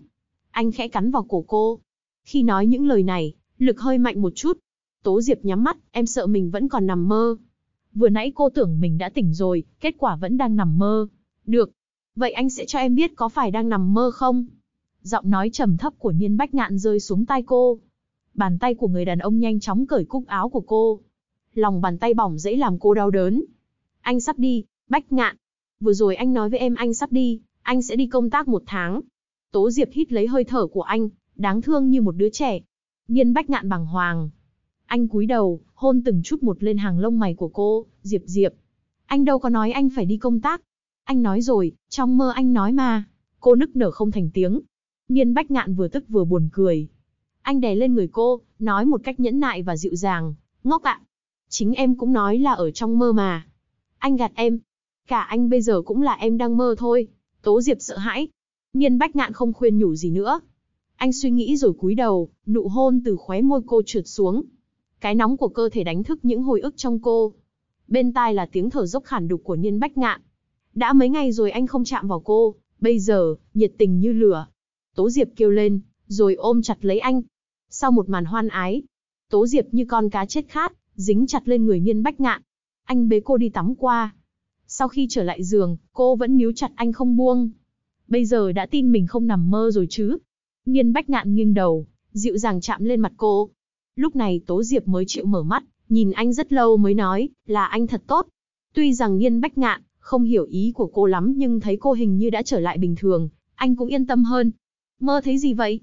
Anh khẽ cắn vào cổ cô. Khi nói những lời này, lực hơi mạnh một chút. Tố Diệp nhắm mắt, em sợ mình vẫn còn nằm mơ. Vừa nãy cô tưởng mình đã tỉnh rồi, kết quả vẫn đang nằm mơ. Được. Vậy anh sẽ cho em biết có phải đang nằm mơ không? Giọng nói trầm thấp của Niên Bách Ngạn rơi xuống tai cô. Bàn tay của người đàn ông nhanh chóng cởi cúc áo của cô. Lòng bàn tay bỏng dễ làm cô đau đớn. Anh sắp đi, Bách Ngạn. Vừa rồi anh nói với em anh sắp đi, anh sẽ đi công tác một tháng, Tố Diệp hít lấy hơi thở của anh, đáng thương như một đứa trẻ. Nhiên bách ngạn bằng hoàng. Anh cúi đầu, hôn từng chút một lên hàng lông mày của cô, Diệp Diệp. Anh đâu có nói anh phải đi công tác. Anh nói rồi, trong mơ anh nói mà. Cô nức nở không thành tiếng. Nhiên bách ngạn vừa tức vừa buồn cười. Anh đè lên người cô, nói một cách nhẫn nại và dịu dàng. Ngốc ạ, chính em cũng nói là ở trong mơ mà. Anh gạt em. Cả anh bây giờ cũng là em đang mơ thôi. Tố Diệp sợ hãi, Nghiên bách ngạn không khuyên nhủ gì nữa. Anh suy nghĩ rồi cúi đầu, nụ hôn từ khóe môi cô trượt xuống. Cái nóng của cơ thể đánh thức những hồi ức trong cô. Bên tai là tiếng thở dốc khản đục của Niên Bách Ngạn. Đã mấy ngày rồi anh không chạm vào cô, bây giờ, nhiệt tình như lửa. Tố Diệp kêu lên, rồi ôm chặt lấy anh. Sau một màn hoan ái, Tố Diệp như con cá chết khát, dính chặt lên người Niên Bách Ngạn. Anh bế cô đi tắm qua. Sau khi trở lại giường, cô vẫn níu chặt anh không buông, bây giờ đã tin mình không nằm mơ rồi chứ. Nghiên bách ngạn nghiêng đầu, dịu dàng chạm lên mặt cô. Lúc này Tố Diệp mới chịu mở mắt, nhìn anh rất lâu mới nói, là anh thật tốt. Tuy rằng nghiên bách ngạn, không hiểu ý của cô lắm nhưng thấy cô hình như đã trở lại bình thường, anh cũng yên tâm hơn. Mơ thấy gì vậy?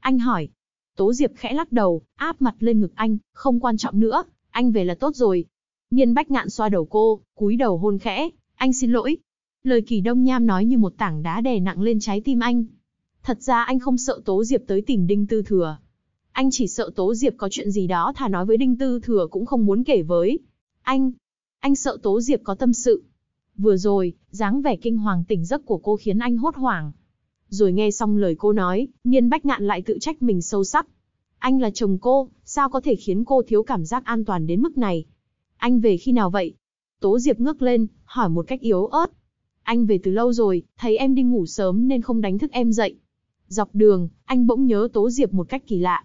Anh hỏi. Tố Diệp khẽ lắc đầu, áp mặt lên ngực anh, không quan trọng nữa, anh về là tốt rồi. Nhiên bách ngạn xoa đầu cô, cúi đầu hôn khẽ, anh xin lỗi, Lời kỳ đông nham nói như một tảng đá đè nặng lên trái tim anh. Thật ra anh không sợ Tố Diệp tới tìm Đinh Tư Thừa. Anh chỉ sợ Tố Diệp có chuyện gì đó thà nói với Đinh Tư Thừa cũng không muốn kể với. Anh, anh sợ Tố Diệp có tâm sự. Vừa rồi, dáng vẻ kinh hoàng tỉnh giấc của cô khiến anh hốt hoảng. Rồi nghe xong lời cô nói, Niên Bách Ngạn lại tự trách mình sâu sắc. Anh là chồng cô, sao có thể khiến cô thiếu cảm giác an toàn đến mức này? Anh về khi nào vậy? Tố Diệp ngước lên, hỏi một cách yếu ớt. Anh về từ lâu rồi, thấy em đi ngủ sớm nên không đánh thức em dậy. Dọc đường, anh bỗng nhớ Tố Diệp một cách kỳ lạ.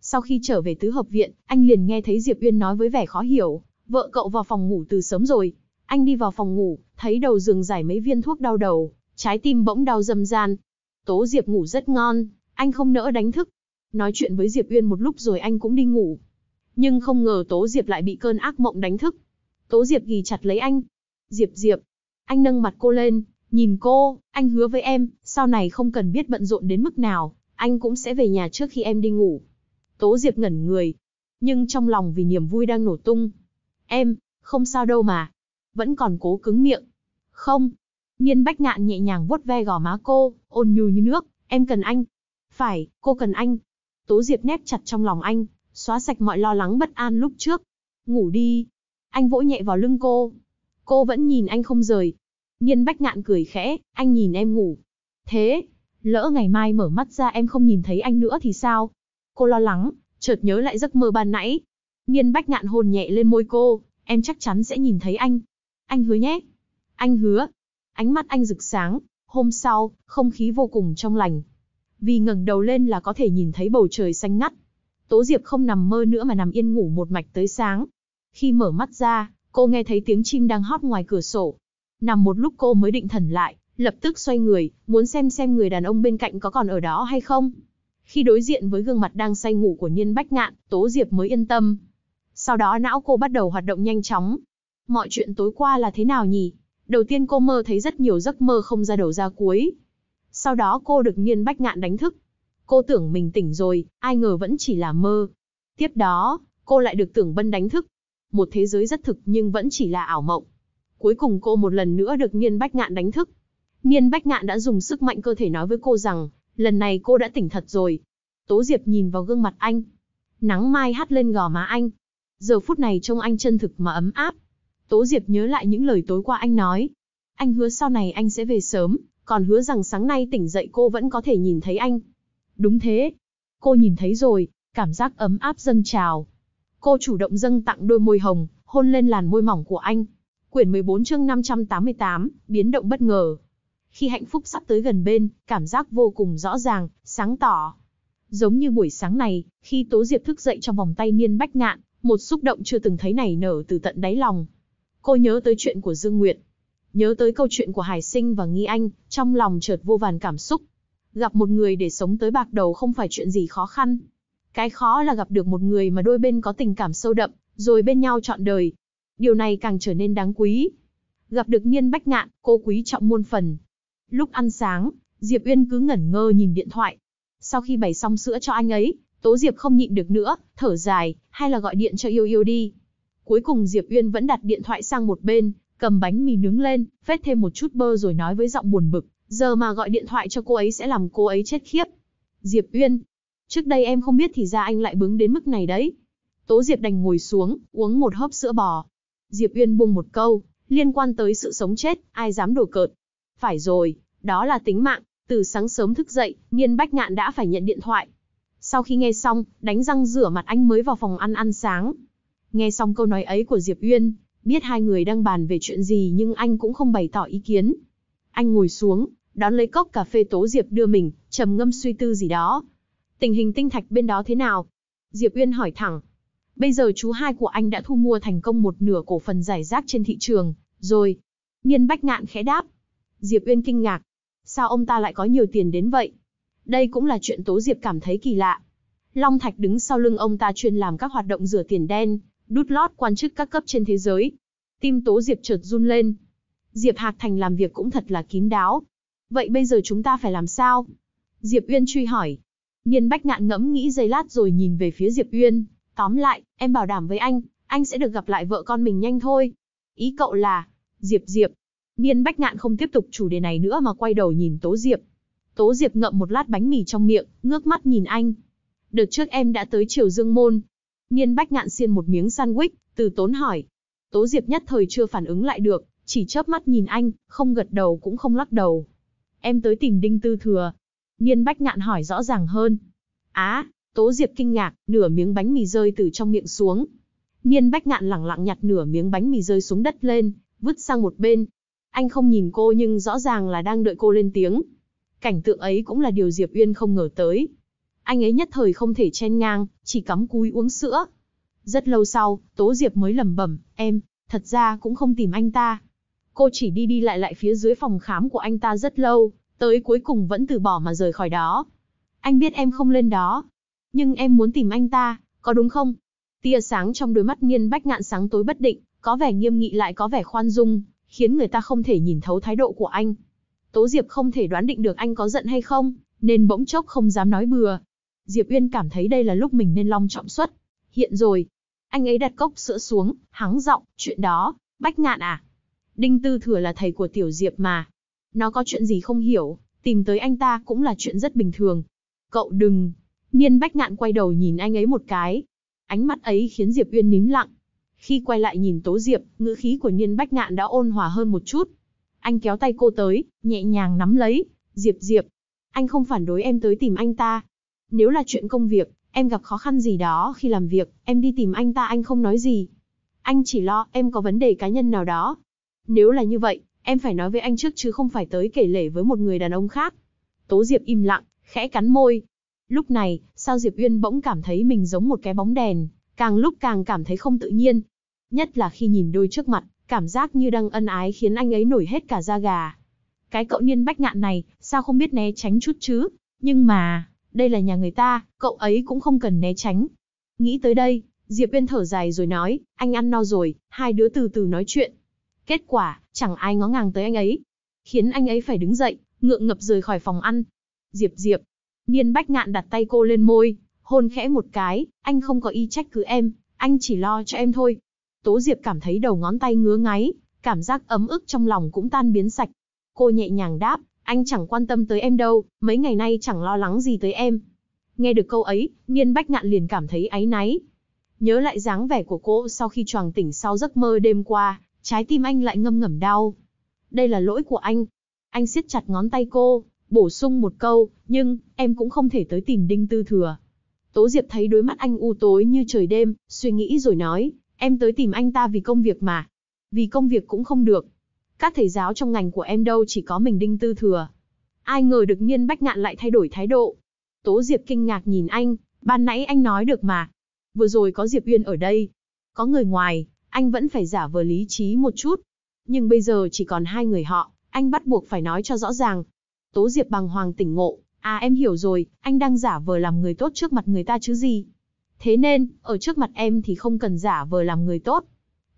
Sau khi trở về tứ hợp viện, anh liền nghe thấy Diệp Uyên nói với vẻ khó hiểu, vợ cậu vào phòng ngủ từ sớm rồi. Anh đi vào phòng ngủ, thấy đầu giường giải mấy viên thuốc đau đầu, trái tim bỗng đau dâm gian. Tố Diệp ngủ rất ngon, anh không nỡ đánh thức. Nói chuyện với Diệp Uyên một lúc rồi anh cũng đi ngủ. Nhưng không ngờ Tố Diệp lại bị cơn ác mộng đánh thức. Tố Diệp ghi chặt lấy anh. Diệp Diệp, anh nâng mặt cô lên, nhìn cô, anh hứa với em, sau này không cần biết bận rộn đến mức nào, anh cũng sẽ về nhà trước khi em đi ngủ. Tố Diệp ngẩn người, nhưng trong lòng vì niềm vui đang nổ tung. Em, không sao đâu mà. Vẫn còn cố cứng miệng. Không. Niên bách ngạn nhẹ nhàng vuốt ve gò má cô, ôn nhu như nước, em cần anh. Phải, cô cần anh. Tố Diệp nép chặt trong lòng anh, xóa sạch mọi lo lắng bất an lúc trước. Ngủ đi. Anh vỗ nhẹ vào lưng cô. Cô vẫn nhìn anh không rời, Nhiên bách ngạn cười khẽ, anh nhìn em ngủ. Thế, lỡ ngày mai mở mắt ra em không nhìn thấy anh nữa thì sao? Cô lo lắng, chợt nhớ lại giấc mơ ban nãy. Nhiên bách ngạn hôn nhẹ lên môi cô, em chắc chắn sẽ nhìn thấy anh. Anh hứa nhé. Anh hứa. Ánh mắt anh rực sáng, hôm sau, không khí vô cùng trong lành. Vì ngẩng đầu lên là có thể nhìn thấy bầu trời xanh ngắt. Tố Diệp không nằm mơ nữa mà nằm yên ngủ một mạch tới sáng. Khi mở mắt ra, cô nghe thấy tiếng chim đang hót ngoài cửa sổ. Nằm một lúc cô mới định thần lại, lập tức xoay người, muốn xem xem người đàn ông bên cạnh có còn ở đó hay không. Khi đối diện với gương mặt đang say ngủ của Nhiên Bách Ngạn, Tố Diệp mới yên tâm. Sau đó não cô bắt đầu hoạt động nhanh chóng. Mọi chuyện tối qua là thế nào nhỉ? Đầu tiên cô mơ thấy rất nhiều giấc mơ không ra đầu ra cuối. Sau đó cô được Nhiên Bách Ngạn đánh thức. Cô tưởng mình tỉnh rồi, ai ngờ vẫn chỉ là mơ. Tiếp đó, cô lại được Tưởng Bân đánh thức. Một thế giới rất thực nhưng vẫn chỉ là ảo mộng. Cuối cùng cô một lần nữa được Niên Bách Ngạn đánh thức. Niên Bách Ngạn đã dùng sức mạnh cơ thể nói với cô rằng, lần này cô đã tỉnh thật rồi. Tố Diệp nhìn vào gương mặt anh. Nắng mai hắt lên gò má anh. Giờ phút này trông anh chân thực mà ấm áp. Tố Diệp nhớ lại những lời tối qua anh nói. Anh hứa sau này anh sẽ về sớm, còn hứa rằng sáng nay tỉnh dậy cô vẫn có thể nhìn thấy anh. Đúng thế. Cô nhìn thấy rồi, cảm giác ấm áp dâng trào. Cô chủ động dâng tặng đôi môi hồng, hôn lên làn môi mỏng của anh, Quyển 14 chương 588, biến động bất ngờ. Khi hạnh phúc sắp tới gần bên, cảm giác vô cùng rõ ràng, sáng tỏ. Giống như buổi sáng này, khi Tố Diệp thức dậy trong vòng tay Niên Bách Ngạn, một xúc động chưa từng thấy này nở từ tận đáy lòng. Cô nhớ tới chuyện của Dương Nguyệt, nhớ tới câu chuyện của Hải Sinh và Nghi Anh, trong lòng chợt vô vàn cảm xúc. Gặp một người để sống tới bạc đầu không phải chuyện gì khó khăn. Cái khó là gặp được một người mà đôi bên có tình cảm sâu đậm, rồi bên nhau chọn đời, Điều này càng trở nên đáng quý. Gặp được Nhiên Bách Ngạn, cô quý trọng muôn phần. Lúc ăn sáng, Diệp Uyên cứ ngẩn ngơ nhìn điện thoại. Sau khi bày xong sữa cho anh ấy, Tố Diệp không nhịn được nữa, thở dài, hay là gọi điện cho yêu yêu đi. Cuối cùng Diệp Uyên vẫn đặt điện thoại sang một bên, cầm bánh mì nướng lên, phết thêm một chút bơ rồi nói với giọng buồn bực, giờ mà gọi điện thoại cho cô ấy sẽ làm cô ấy chết khiếp. Diệp Uyên, trước đây em không biết thì ra anh lại bướng đến mức này đấy. Tố Diệp đành ngồi xuống, uống một hớp sữa bò, Diệp Uyên buông một câu, liên quan tới sự sống chết, ai dám đổ cợt. Phải rồi, đó là tính mạng, từ sáng sớm thức dậy, Nhiên Bách Ngạn đã phải nhận điện thoại. Sau khi nghe xong, đánh răng rửa mặt anh mới vào phòng ăn ăn sáng. Nghe xong câu nói ấy của Diệp Uyên, biết hai người đang bàn về chuyện gì nhưng anh cũng không bày tỏ ý kiến. Anh ngồi xuống, đón lấy cốc cà phê tố Diệp đưa mình, trầm ngâm suy tư gì đó. Tình hình tinh thạch bên đó thế nào? Diệp Uyên hỏi thẳng, Bây giờ chú hai của anh đã thu mua thành công một nửa cổ phần giải rác trên thị trường, rồi. Niên Bách Ngạn khẽ đáp. Diệp Uyên kinh ngạc. Sao ông ta lại có nhiều tiền đến vậy? Đây cũng là chuyện Tố Diệp cảm thấy kỳ lạ. Long Thạch đứng sau lưng ông ta chuyên làm các hoạt động rửa tiền đen, đút lót quan chức các cấp trên thế giới. Tim Tố Diệp chợt run lên. Diệp Hạc Thành làm việc cũng thật là kín đáo. Vậy bây giờ chúng ta phải làm sao? Diệp Uyên truy hỏi. Nhiên Bách Ngạn ngẫm nghĩ giây lát rồi nhìn về phía Diệp Uyên, Tóm lại, em bảo đảm với anh, anh sẽ được gặp lại vợ con mình nhanh thôi. Ý cậu là, Diệp Diệp. Miên Bách Ngạn không tiếp tục chủ đề này nữa mà quay đầu nhìn Tố Diệp. Tố Diệp ngậm một lát bánh mì trong miệng, ngước mắt nhìn anh. Đợt trước em đã tới Triều Dương Môn. Miên Bách Ngạn xiên một miếng sandwich, từ tốn hỏi. Tố Diệp nhất thời chưa phản ứng lại được, chỉ chớp mắt nhìn anh, không gật đầu cũng không lắc đầu. Em tới tìm Đinh Tư Thừa. Miên Bách Ngạn hỏi rõ ràng hơn. Á, à, Tố Diệp kinh ngạc, nửa miếng bánh mì rơi từ trong miệng xuống. Niên Bách Ngạn lẳng lặng nhặt nửa miếng bánh mì rơi xuống đất lên, vứt sang một bên. Anh không nhìn cô nhưng rõ ràng là đang đợi cô lên tiếng. Cảnh tượng ấy cũng là điều Diệp Uyên không ngờ tới. Anh ấy nhất thời không thể chen ngang, chỉ cắm cúi uống sữa. Rất lâu sau, Tố Diệp mới lẩm bẩm, em, thật ra cũng không tìm anh ta. Cô chỉ đi đi lại lại phía dưới phòng khám của anh ta rất lâu, tới cuối cùng vẫn từ bỏ mà rời khỏi đó. Anh biết em không lên đó, nhưng em muốn tìm anh ta, có đúng không? Tia sáng trong đôi mắt nghiên bách ngạn sáng tối bất định, có vẻ nghiêm nghị lại có vẻ khoan dung, khiến người ta không thể nhìn thấu thái độ của anh. Tố Diệp không thể đoán định được anh có giận hay không, nên bỗng chốc không dám nói bừa. Diệp Uyên cảm thấy đây là lúc mình nên long trọng xuất Hiện rồi, anh ấy đặt cốc sữa xuống, hắng giọng, chuyện đó, bách ngạn à? Đinh Tư Thừa là thầy của Tiểu Diệp mà. Nó có chuyện gì không hiểu, tìm tới anh ta cũng là chuyện rất bình thường. Cậu đừng, Niên Bách Ngạn quay đầu nhìn anh ấy một cái. Ánh mắt ấy khiến Diệp Uyên nín lặng. Khi quay lại nhìn Tố Diệp, ngữ khí của Niên Bách Ngạn đã ôn hòa hơn một chút. Anh kéo tay cô tới, nhẹ nhàng nắm lấy. Diệp Diệp, anh không phản đối em tới tìm anh ta. Nếu là chuyện công việc, em gặp khó khăn gì đó khi làm việc, em đi tìm anh ta anh không nói gì. Anh chỉ lo em có vấn đề cá nhân nào đó. Nếu là như vậy, em phải nói với anh trước chứ không phải tới kể lể với một người đàn ông khác. Tố Diệp im lặng, khẽ cắn môi, Lúc này, sao Diệp Uyên bỗng cảm thấy mình giống một cái bóng đèn, càng lúc càng cảm thấy không tự nhiên. Nhất là khi nhìn đôi trước mặt, cảm giác như đang ân ái khiến anh ấy nổi hết cả da gà. Cái cậu niên bách ngạn này, sao không biết né tránh chút chứ? Nhưng mà, đây là nhà người ta, cậu ấy cũng không cần né tránh. Nghĩ tới đây, Diệp Uyên thở dài rồi nói, anh ăn no rồi, hai đứa từ từ nói chuyện. Kết quả, chẳng ai ngó ngàng tới anh ấy. Khiến anh ấy phải đứng dậy, ngượng ngập rời khỏi phòng ăn. Diệp Diệp, Niên bách ngạn đặt tay cô lên môi, hôn khẽ một cái, anh không có ý trách cứ em, anh chỉ lo cho em thôi. Tố Diệp cảm thấy đầu ngón tay ngứa ngáy, cảm giác ấm ức trong lòng cũng tan biến sạch. Cô nhẹ nhàng đáp, anh chẳng quan tâm tới em đâu, mấy ngày nay chẳng lo lắng gì tới em. Nghe được câu ấy, Niên Bách Ngạn liền cảm thấy áy náy. Nhớ lại dáng vẻ của cô sau khi choàng tỉnh sau giấc mơ đêm qua, trái tim anh lại ngâm ngầm đau. Đây là lỗi của anh. Anh siết chặt ngón tay cô, bổ sung một câu, nhưng, em cũng không thể tới tìm Đinh Tư Thừa. Tố Diệp thấy đối mắt anh u tối như trời đêm, suy nghĩ rồi nói, em tới tìm anh ta vì công việc mà. Vì công việc cũng không được. Các thầy giáo trong ngành của em đâu chỉ có mình Đinh Tư Thừa. Ai ngờ được Niên Bách Ngạn lại thay đổi thái độ. Tố Diệp kinh ngạc nhìn anh, ban nãy anh nói được mà. Vừa rồi có Diệp Uyên ở đây. Có người ngoài, anh vẫn phải giả vờ lý trí một chút. Nhưng bây giờ chỉ còn hai người họ, anh bắt buộc phải nói cho rõ ràng, Tố Diệp bằng hoàng tỉnh ngộ, à em hiểu rồi, anh đang giả vờ làm người tốt trước mặt người ta chứ gì. Thế nên, ở trước mặt em thì không cần giả vờ làm người tốt.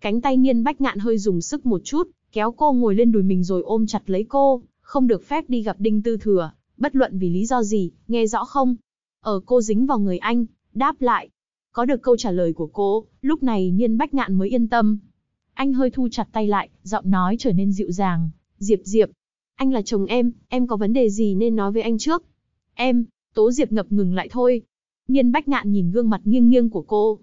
Cánh tay niên bách ngạn hơi dùng sức một chút, kéo cô ngồi lên đùi mình rồi ôm chặt lấy cô, không được phép đi gặp Đinh Tư Thừa, bất luận vì lý do gì, nghe rõ không? Ở cô dính vào người anh, đáp lại. Có được câu trả lời của cô, lúc này Niên Bách Ngạn mới yên tâm. Anh hơi thu chặt tay lại, giọng nói trở nên dịu dàng. Diệp Diệp, anh là chồng em, em có vấn đề gì nên nói với anh trước. Em, Tố Diệp ngập ngừng lại thôi. Nhiên Bách Ngạn nhìn gương mặt nghiêng nghiêng của cô.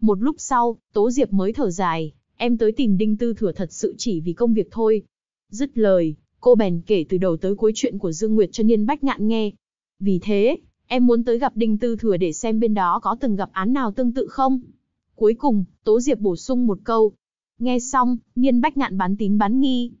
Một lúc sau, Tố Diệp mới thở dài, em tới tìm Đinh Tư Thừa thật sự chỉ vì công việc thôi. Dứt lời, cô bèn kể từ đầu tới cuối chuyện của Dương Nguyệt cho Nhiên Bách Ngạn nghe. Vì thế, em muốn tới gặp Đinh Tư Thừa để xem bên đó có từng gặp án nào tương tự không. Cuối cùng, Tố Diệp bổ sung một câu. Nghe xong, Nhiên Bách Ngạn bán tín bán nghi,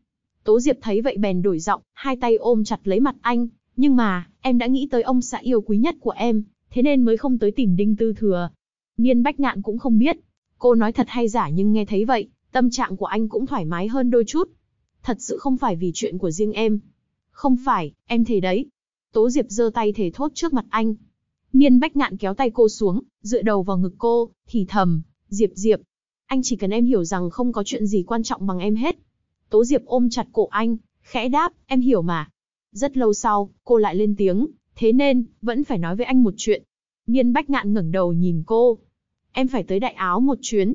Tố Diệp thấy vậy bèn đổi giọng, hai tay ôm chặt lấy mặt anh, nhưng mà, em đã nghĩ tới ông xã yêu quý nhất của em, thế nên mới không tới tìm Đinh Tư Thừa. Niên Bách Ngạn cũng không biết, cô nói thật hay giả nhưng nghe thấy vậy, tâm trạng của anh cũng thoải mái hơn đôi chút. Thật sự không phải vì chuyện của riêng em. Không phải, em thề đấy. Tố Diệp giơ tay thề thốt trước mặt anh. Niên Bách Ngạn kéo tay cô xuống, dựa đầu vào ngực cô, thì thầm, Diệp Diệp. Anh chỉ cần em hiểu rằng không có chuyện gì quan trọng bằng em hết. Tố Diệp ôm chặt cổ anh, khẽ đáp, em hiểu mà. Rất lâu sau, cô lại lên tiếng, thế nên, vẫn phải nói với anh một chuyện. Niên Bách Ngạn ngẩng đầu nhìn cô. Em phải tới Đại Áo một chuyến.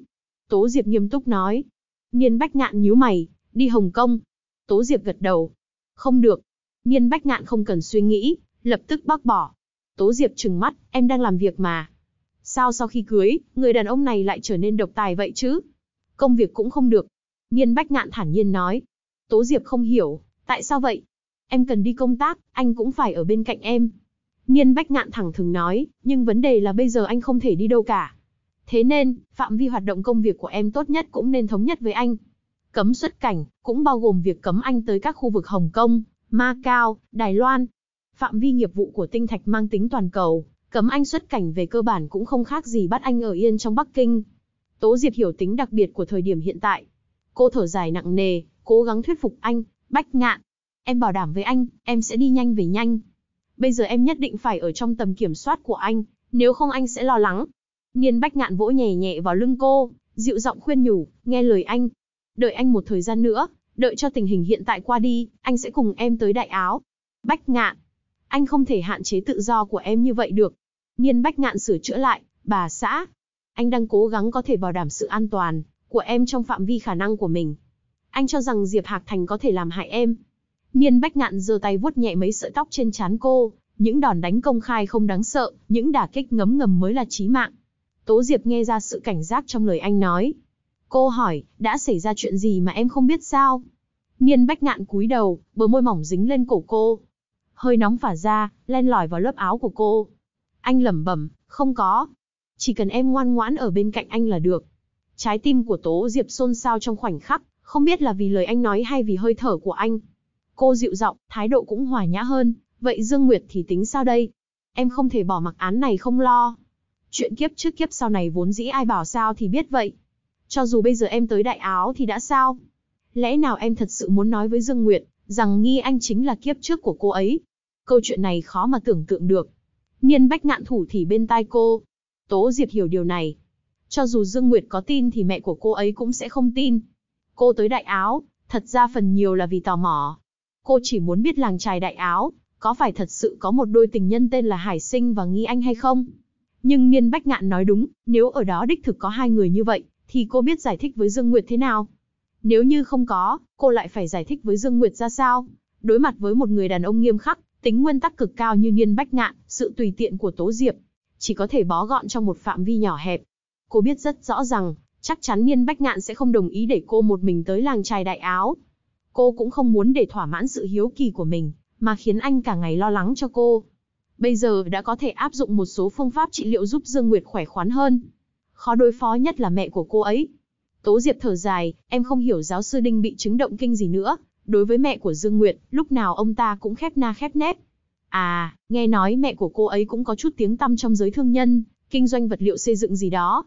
Tố Diệp nghiêm túc nói. Niên Bách Ngạn nhíu mày, đi Hồng Kông. Tố Diệp gật đầu. Không được. Niên Bách Ngạn không cần suy nghĩ, lập tức bác bỏ. Tố Diệp trừng mắt, em đang làm việc mà. Sao sau khi cưới, người đàn ông này lại trở nên độc tài vậy chứ? Công việc cũng không được, Nghiên Bách Ngạn thản nhiên nói. Tố Diệp không hiểu, tại sao vậy? Em cần đi công tác, anh cũng phải ở bên cạnh em. Nghiên Bách Ngạn thẳng thừng nói, nhưng vấn đề là bây giờ anh không thể đi đâu cả. Thế nên, phạm vi hoạt động công việc của em tốt nhất cũng nên thống nhất với anh. Cấm xuất cảnh, cũng bao gồm việc cấm anh tới các khu vực Hồng Kông, Macau, Đài Loan. Phạm vi nghiệp vụ của tinh thạch mang tính toàn cầu, cấm anh xuất cảnh về cơ bản cũng không khác gì bắt anh ở yên trong Bắc Kinh. Tố Diệp hiểu tính đặc biệt của thời điểm hiện tại, Cô thở dài nặng nề, cố gắng thuyết phục anh, Bách Ngạn. Em bảo đảm với anh, em sẽ đi nhanh về nhanh. Bây giờ em nhất định phải ở trong tầm kiểm soát của anh, nếu không anh sẽ lo lắng. Niên Bách Ngạn vỗ nhẹ nhẹ vào lưng cô, dịu giọng khuyên nhủ, nghe lời anh. Đợi anh một thời gian nữa, đợi cho tình hình hiện tại qua đi, anh sẽ cùng em tới Đại Áo. Bách Ngạn, anh không thể hạn chế tự do của em như vậy được. Niên Bách Ngạn sửa chữa lại, bà xã, anh đang cố gắng có thể bảo đảm sự an toàn, của em trong phạm vi khả năng của mình. Anh cho rằng Diệp Hạc Thành có thể làm hại em. Niên Bách Ngạn giơ tay vuốt nhẹ mấy sợi tóc trên trán cô, những đòn đánh công khai không đáng sợ, những đả kích ngấm ngầm mới là chí mạng. Tố Diệp nghe ra sự cảnh giác trong lời anh nói. Cô hỏi, đã xảy ra chuyện gì mà em không biết sao? Niên Bách Ngạn cúi đầu, bờ môi mỏng dính lên cổ cô. Hơi nóng phả ra, len lỏi vào lớp áo của cô. Anh lẩm bẩm, không có. Chỉ cần em ngoan ngoãn ở bên cạnh anh là được. Trái tim của Tố Diệp xôn xao trong khoảnh khắc, không biết là vì lời anh nói hay vì hơi thở của anh. Cô dịu giọng, thái độ cũng hòa nhã hơn, vậy Dương Nguyệt thì tính sao đây? Em không thể bỏ mặc án này không lo. Chuyện kiếp trước kiếp sau này vốn dĩ ai bảo sao thì biết vậy. Cho dù bây giờ em tới Đại Áo thì đã sao? Lẽ nào em thật sự muốn nói với Dương Nguyệt, rằng nghi anh chính là kiếp trước của cô ấy? Câu chuyện này khó mà tưởng tượng được. Niên bách ngạn thủ thì bên tai cô. Tố Diệp hiểu điều này, cho dù Dương Nguyệt có tin thì mẹ của cô ấy cũng sẽ không tin. Cô tới Đại Áo, thật ra phần nhiều là vì tò mò. Cô chỉ muốn biết làng trài Đại Áo, có phải thật sự có một đôi tình nhân tên là Hải Sinh và Nghi Anh hay không? Nhưng Niên Bách Ngạn nói đúng, nếu ở đó đích thực có hai người như vậy, thì cô biết giải thích với Dương Nguyệt thế nào? Nếu như không có, cô lại phải giải thích với Dương Nguyệt ra sao? Đối mặt với một người đàn ông nghiêm khắc, tính nguyên tắc cực cao như Niên Bách Ngạn, sự tùy tiện của Tố Diệp, chỉ có thể bó gọn trong một phạm vi nhỏ hẹp, cô biết rất rõ rằng, chắc chắn Niên Bách Ngạn sẽ không đồng ý để cô một mình tới làng trài đại áo. Cô cũng không muốn để thỏa mãn sự hiếu kỳ của mình, mà khiến anh cả ngày lo lắng cho cô. Bây giờ đã có thể áp dụng một số phương pháp trị liệu giúp Dương Nguyệt khỏe khoắn hơn. Khó đối phó nhất là mẹ của cô ấy. Tố Diệp thở dài, em không hiểu giáo sư Đinh bị chứng động kinh gì nữa. Đối với mẹ của Dương Nguyệt, lúc nào ông ta cũng khép na khép nép. À, nghe nói mẹ của cô ấy cũng có chút tiếng tăm trong giới thương nhân, kinh doanh vật liệu xây dựng gì đó,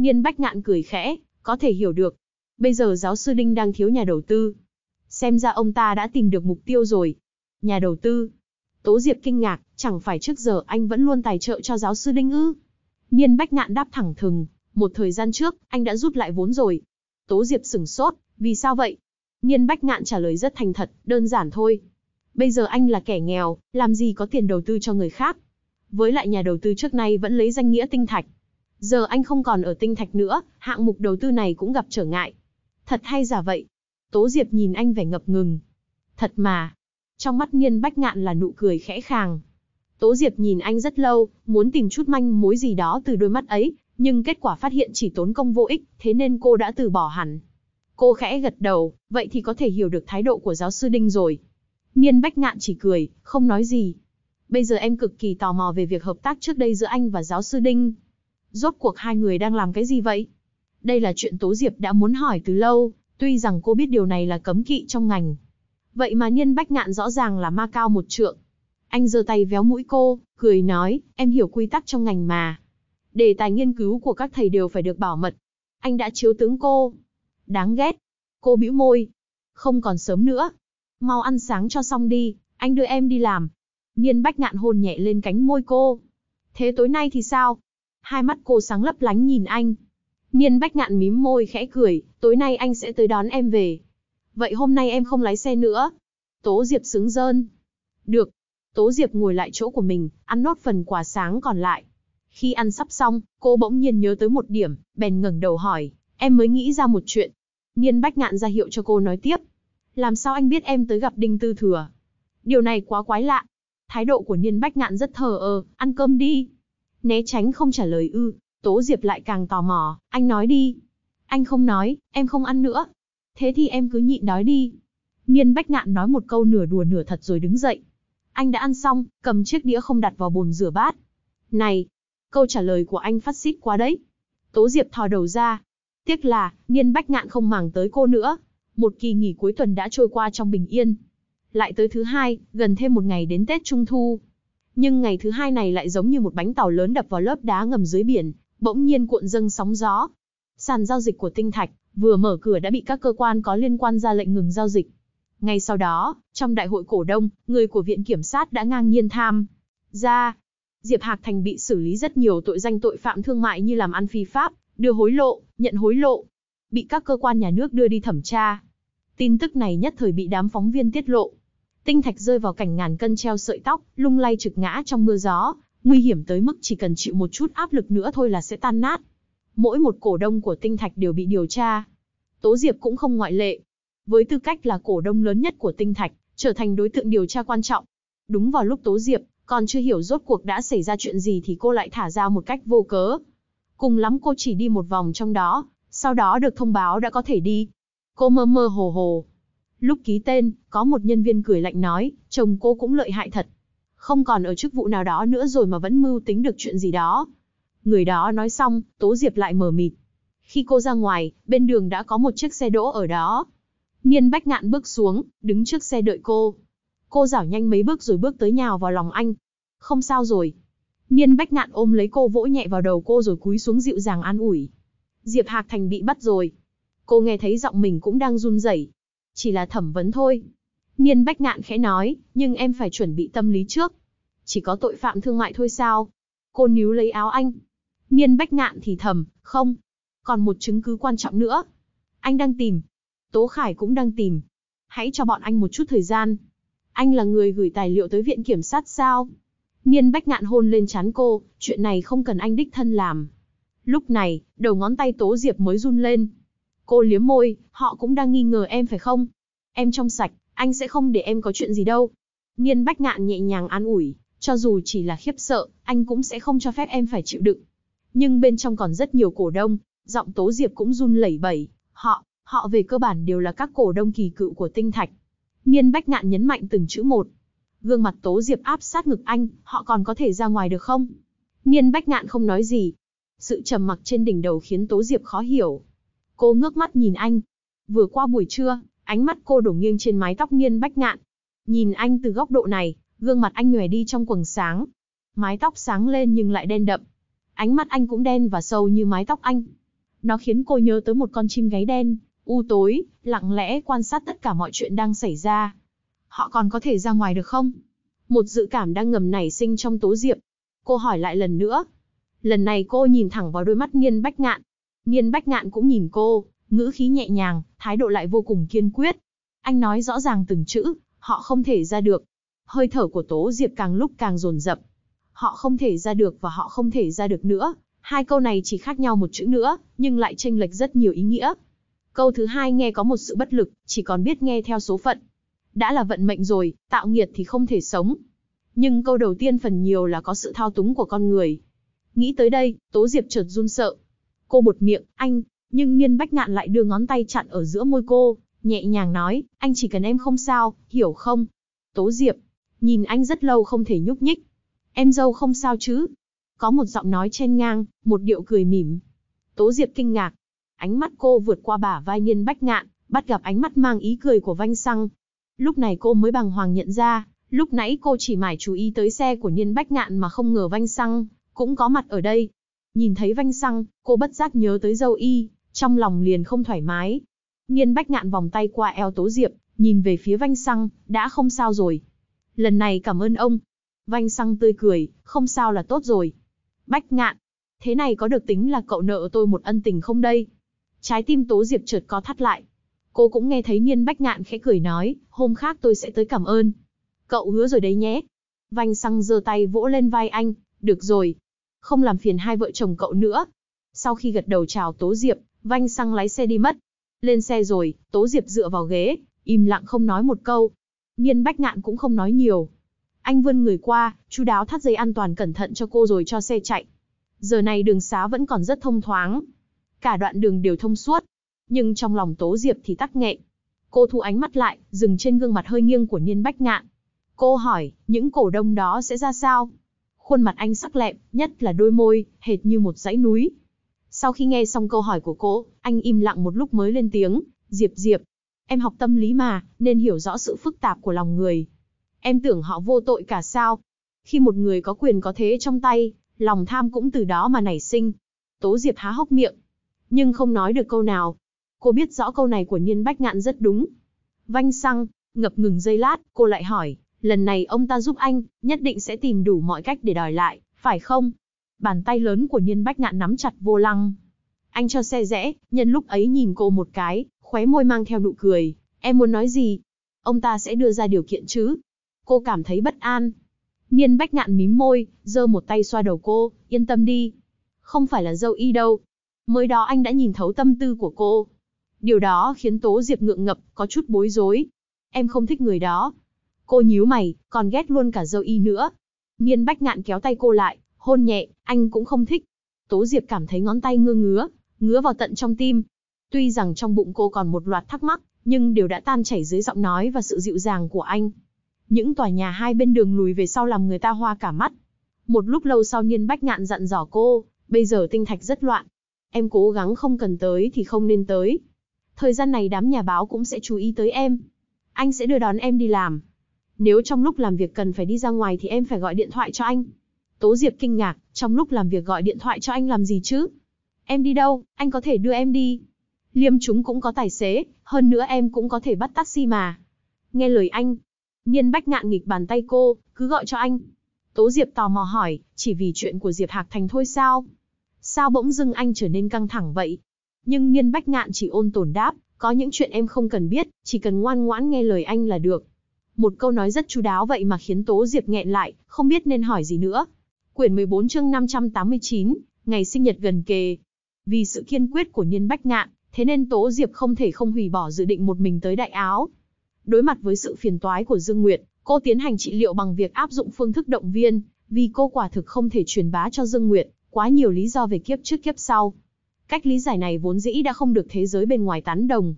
Nghiên bách ngạn cười khẽ, có thể hiểu được. Bây giờ giáo sư Đinh đang thiếu nhà đầu tư. Xem ra ông ta đã tìm được mục tiêu rồi. Nhà đầu tư. Tố Diệp kinh ngạc, chẳng phải trước giờ anh vẫn luôn tài trợ cho giáo sư Đinh ư. Nghiên bách ngạn đáp thẳng thừng, một thời gian trước, anh đã rút lại vốn rồi. Tố Diệp sửng sốt, vì sao vậy? Nghiên bách ngạn trả lời rất thành thật, đơn giản thôi. Bây giờ anh là kẻ nghèo, làm gì có tiền đầu tư cho người khác. Với lại nhà đầu tư trước nay vẫn lấy danh nghĩa tinh thạch, Giờ anh không còn ở tinh thạch nữa, hạng mục đầu tư này cũng gặp trở ngại. Thật hay giả vậy? Tố Diệp nhìn anh vẻ ngập ngừng. Thật mà. Trong mắt nghiên Bách Ngạn là nụ cười khẽ khàng. Tố Diệp nhìn anh rất lâu, muốn tìm chút manh mối gì đó từ đôi mắt ấy, nhưng kết quả phát hiện chỉ tốn công vô ích, thế nên cô đã từ bỏ hẳn. Cô khẽ gật đầu, vậy thì có thể hiểu được thái độ của giáo sư Đinh rồi. Niên Bách Ngạn chỉ cười, không nói gì. Bây giờ em cực kỳ tò mò về việc hợp tác trước đây giữa anh và giáo sư Đinh. Rốt cuộc hai người đang làm cái gì vậy? Đây là chuyện Tố Diệp đã muốn hỏi từ lâu, tuy rằng cô biết điều này là cấm kỵ trong ngành. Vậy mà Nhiên Bách Ngạn rõ ràng là ma cao một trượng. Anh giơ tay véo mũi cô, cười nói, em hiểu quy tắc trong ngành mà. Đề tài nghiên cứu của các thầy đều phải được bảo mật. Anh đã chiếu tướng cô. Đáng ghét. Cô bĩu môi. Không còn sớm nữa. Mau ăn sáng cho xong đi, anh đưa em đi làm. Nhiên Bách Ngạn hôn nhẹ lên cánh môi cô. Thế tối nay thì sao? hai mắt cô sáng lấp lánh nhìn anh. Niên Bách Ngạn mím môi khẽ cười, tối nay anh sẽ tới đón em về. Vậy hôm nay em không lái xe nữa. Tố Diệp sướng rơn. Được. Tố Diệp ngồi lại chỗ của mình, ăn nốt phần quả sáng còn lại. Khi ăn sắp xong, cô bỗng nhiên nhớ tới một điểm, bèn ngẩng đầu hỏi, em mới nghĩ ra một chuyện. Niên Bách Ngạn ra hiệu cho cô nói tiếp. Làm sao anh biết em tới gặp Đinh Tư Thừa? Điều này quá quái lạ. Thái độ của Niên Bách Ngạn rất thờ ơ, ăn cơm đi. Né tránh không trả lời ư, Tố Diệp lại càng tò mò, anh nói đi. Anh không nói, em không ăn nữa. Thế thì em cứ nhịn đói đi. Niên Bách Ngạn nói một câu nửa đùa nửa thật rồi đứng dậy. Anh đã ăn xong, cầm chiếc đĩa không đặt vào bồn rửa bát. Này, câu trả lời của anh phát xít quá đấy. Tố Diệp thò đầu ra. Tiếc là, Niên Bách Ngạn không màng tới cô nữa. Một kỳ nghỉ cuối tuần đã trôi qua trong bình yên. Lại tới thứ hai, gần thêm một ngày đến Tết Trung Thu, nhưng ngày thứ hai này lại giống như một bánh tàu lớn đập vào lớp đá ngầm dưới biển, bỗng nhiên cuộn dâng sóng gió. Sàn giao dịch của Tinh Thạch vừa mở cửa đã bị các cơ quan có liên quan ra lệnh ngừng giao dịch. Ngay sau đó, trong đại hội cổ đông, người của Viện Kiểm sát đã ngang nhiên tham ra. Diệp Hạc Thành bị xử lý rất nhiều tội danh tội phạm thương mại như làm ăn phi pháp, đưa hối lộ, nhận hối lộ, bị các cơ quan nhà nước đưa đi thẩm tra. Tin tức này nhất thời bị đám phóng viên tiết lộ, tinh thạch rơi vào cảnh ngàn cân treo sợi tóc, lung lay trực ngã trong mưa gió, nguy hiểm tới mức chỉ cần chịu một chút áp lực nữa thôi là sẽ tan nát. Mỗi một cổ đông của tinh thạch đều bị điều tra. Tố Diệp cũng không ngoại lệ. Với tư cách là cổ đông lớn nhất của tinh thạch, trở thành đối tượng điều tra quan trọng. Đúng vào lúc Tố Diệp còn chưa hiểu rốt cuộc đã xảy ra chuyện gì thì cô lại thả ra một cách vô cớ. Cùng lắm cô chỉ đi một vòng trong đó, sau đó được thông báo đã có thể đi. Cô mơ mơ hồ hồ, Lúc ký tên, có một nhân viên cười lạnh nói, chồng cô cũng lợi hại thật. Không còn ở chức vụ nào đó nữa rồi mà vẫn mưu tính được chuyện gì đó. Người đó nói xong, Tố Diệp lại mờ mịt. Khi cô ra ngoài, bên đường đã có một chiếc xe đỗ ở đó. Niên Bách Ngạn bước xuống, đứng trước xe đợi cô. Cô giảo nhanh mấy bước rồi bước tới nhào vào lòng anh. Không sao rồi. Niên Bách Ngạn ôm lấy cô vỗ nhẹ vào đầu cô rồi cúi xuống dịu dàng an ủi. Diệp Hạc Thành bị bắt rồi. Cô nghe thấy giọng mình cũng đang run rẩy, chỉ là thẩm vấn thôi. Niên Bách Ngạn khẽ nói, nhưng em phải chuẩn bị tâm lý trước. Chỉ có tội phạm thương mại thôi sao? Cô níu lấy áo anh. Niên Bách Ngạn thì thầm, không. Còn một chứng cứ quan trọng nữa. Anh đang tìm. Tố Khải cũng đang tìm. Hãy cho bọn anh một chút thời gian. Anh là người gửi tài liệu tới viện kiểm sát sao? Niên Bách Ngạn hôn lên chán cô, chuyện này không cần anh đích thân làm. Lúc này, đầu ngón tay Tố Diệp mới run lên, Cô liếm môi, họ cũng đang nghi ngờ em phải không? Em trong sạch, anh sẽ không để em có chuyện gì đâu. Niên bách ngạn nhẹ nhàng an ủi, cho dù chỉ là khiếp sợ, anh cũng sẽ không cho phép em phải chịu đựng. Nhưng bên trong còn rất nhiều cổ đông, giọng Tố Diệp cũng run lẩy bẩy, họ, họ về cơ bản đều là các cổ đông kỳ cựu của tinh thạch. Niên bách ngạn nhấn mạnh từng chữ một. Gương mặt Tố Diệp áp sát ngực anh, họ còn có thể ra ngoài được không? Niên bách ngạn không nói gì. Sự trầm mặc trên đỉnh đầu khiến Tố Diệp khó hiểu, Cô ngước mắt nhìn anh. Vừa qua buổi trưa, ánh mắt cô đổ nghiêng trên mái tóc nghiên bách ngạn. Nhìn anh từ góc độ này, gương mặt anh nhòe đi trong quầng sáng. Mái tóc sáng lên nhưng lại đen đậm. Ánh mắt anh cũng đen và sâu như mái tóc anh. Nó khiến cô nhớ tới một con chim gáy đen, u tối, lặng lẽ quan sát tất cả mọi chuyện đang xảy ra. Họ còn có thể ra ngoài được không? Một dự cảm đang ngầm nảy sinh trong tố diệp. Cô hỏi lại lần nữa. Lần này cô nhìn thẳng vào đôi mắt nghiên bách ngạn. Miên Bách Ngạn cũng nhìn cô, ngữ khí nhẹ nhàng, thái độ lại vô cùng kiên quyết. Anh nói rõ ràng từng chữ, họ không thể ra được. Hơi thở của Tố Diệp càng lúc càng dồn dập. Họ không thể ra được và họ không thể ra được nữa. Hai câu này chỉ khác nhau một chữ nữa, nhưng lại chênh lệch rất nhiều ý nghĩa. Câu thứ hai nghe có một sự bất lực, chỉ còn biết nghe theo số phận. Đã là vận mệnh rồi, tạo nghiệt thì không thể sống. Nhưng câu đầu tiên phần nhiều là có sự thao túng của con người. Nghĩ tới đây, Tố Diệp chợt run sợ, Cô bột miệng, anh, nhưng Niên Bách Ngạn lại đưa ngón tay chặn ở giữa môi cô, nhẹ nhàng nói, anh chỉ cần em không sao, hiểu không? Tố Diệp, nhìn anh rất lâu không thể nhúc nhích. Em dâu không sao chứ? Có một giọng nói chen ngang, một điệu cười mỉm. Tố Diệp kinh ngạc. Ánh mắt cô vượt qua bả vai Niên Bách Ngạn, bắt gặp ánh mắt mang ý cười của Vanh Xăng. Lúc này cô mới bàng hoàng nhận ra, lúc nãy cô chỉ mải chú ý tới xe của Niên Bách Ngạn mà không ngờ Vanh Xăng cũng có mặt ở đây. Nhìn thấy vanh xăng, cô bất giác nhớ tới dâu y, trong lòng liền không thoải mái. Niên bách ngạn vòng tay qua eo tố diệp, nhìn về phía vanh xăng, đã không sao rồi. Lần này cảm ơn ông. Vanh xăng tươi cười, không sao là tốt rồi. Bách ngạn, thế này có được tính là cậu nợ tôi một ân tình không đây? Trái tim tố diệp chợt có thắt lại. Cô cũng nghe thấy niên bách ngạn khẽ cười nói, hôm khác tôi sẽ tới cảm ơn. Cậu hứa rồi đấy nhé. Vanh xăng giơ tay vỗ lên vai anh, được rồi, không làm phiền hai vợ chồng cậu nữa. Sau khi gật đầu chào Tố Diệp, vanh xăng lái xe đi mất. Lên xe rồi, Tố Diệp dựa vào ghế, im lặng không nói một câu. Nhiên Bách Ngạn cũng không nói nhiều. Anh vươn người qua, chú đáo thắt dây an toàn cẩn thận cho cô rồi cho xe chạy. Giờ này đường xá vẫn còn rất thông thoáng. Cả đoạn đường đều thông suốt. Nhưng trong lòng Tố Diệp thì tắc nghẹn. Cô thu ánh mắt lại, dừng trên gương mặt hơi nghiêng của Niên Bách Ngạn. Cô hỏi, những cổ đông đó sẽ ra sao? Khuôn mặt anh sắc lẹm, nhất là đôi môi, hệt như một dãy núi. Sau khi nghe xong câu hỏi của cô, anh im lặng một lúc mới lên tiếng, Diệp Diệp, em học tâm lý mà, nên hiểu rõ sự phức tạp của lòng người. Em tưởng họ vô tội cả sao? Khi một người có quyền có thế trong tay, lòng tham cũng từ đó mà nảy sinh. Tố Diệp há hốc miệng, nhưng không nói được câu nào. Cô biết rõ câu này của Niên Bách Ngạn rất đúng. Vanh xăng, ngập ngừng giây lát, cô lại hỏi, lần này ông ta giúp anh, nhất định sẽ tìm đủ mọi cách để đòi lại, phải không? Bàn tay lớn của Nhiên Bách Ngạn nắm chặt vô lăng. Anh cho xe rẽ, nhân lúc ấy nhìn cô một cái, khóe môi mang theo nụ cười. Em muốn nói gì? Ông ta sẽ đưa ra điều kiện chứ? Cô cảm thấy bất an. Niên Bách Ngạn mím môi, giơ một tay xoa đầu cô, yên tâm đi. Không phải là dâu y đâu. Mới đó anh đã nhìn thấu tâm tư của cô. Điều đó khiến Tố Diệp ngượng ngập, có chút bối rối. Em không thích người đó, Cô nhíu mày, còn ghét luôn cả dâu y nữa. Niên bách ngạn kéo tay cô lại, hôn nhẹ, anh cũng không thích. Tố Diệp cảm thấy ngón tay ngơ ngứa, ngứa vào tận trong tim. Tuy rằng trong bụng cô còn một loạt thắc mắc, nhưng đều đã tan chảy dưới giọng nói và sự dịu dàng của anh. Những tòa nhà hai bên đường lùi về sau làm người ta hoa cả mắt. Một lúc lâu sau Niên Bách Ngạn dặn dò cô, bây giờ tinh thạch rất loạn. Em cố gắng không cần tới thì không nên tới. Thời gian này đám nhà báo cũng sẽ chú ý tới em. Anh sẽ đưa đón em đi làm, nếu trong lúc làm việc cần phải đi ra ngoài thì em phải gọi điện thoại cho anh. Tố Diệp kinh ngạc, trong lúc làm việc gọi điện thoại cho anh làm gì chứ? Em đi đâu, anh có thể đưa em đi. Liêm chúng cũng có tài xế, hơn nữa em cũng có thể bắt taxi mà. Nghe lời anh. Nhiên bách ngạn nghịch bàn tay cô, cứ gọi cho anh. Tố Diệp tò mò hỏi, chỉ vì chuyện của Diệp Hạc Thành thôi sao? Sao bỗng dưng anh trở nên căng thẳng vậy? Nhưng Nhiên bách ngạn chỉ ôn tồn đáp, có những chuyện em không cần biết, chỉ cần ngoan ngoãn nghe lời anh là được. Một câu nói rất chú đáo vậy mà khiến Tố Diệp nghẹn lại, không biết nên hỏi gì nữa. Quyển 14 chương 589, ngày sinh nhật gần kề. Vì sự kiên quyết của Niên Bách Ngạn, thế nên Tố Diệp không thể không hủy bỏ dự định một mình tới Đại Áo. Đối mặt với sự phiền toái của Dương Nguyệt, cô tiến hành trị liệu bằng việc áp dụng phương thức động viên, vì cô quả thực không thể truyền bá cho Dương Nguyệt, quá nhiều lý do về kiếp trước kiếp sau. Cách lý giải này vốn dĩ đã không được thế giới bên ngoài tán đồng.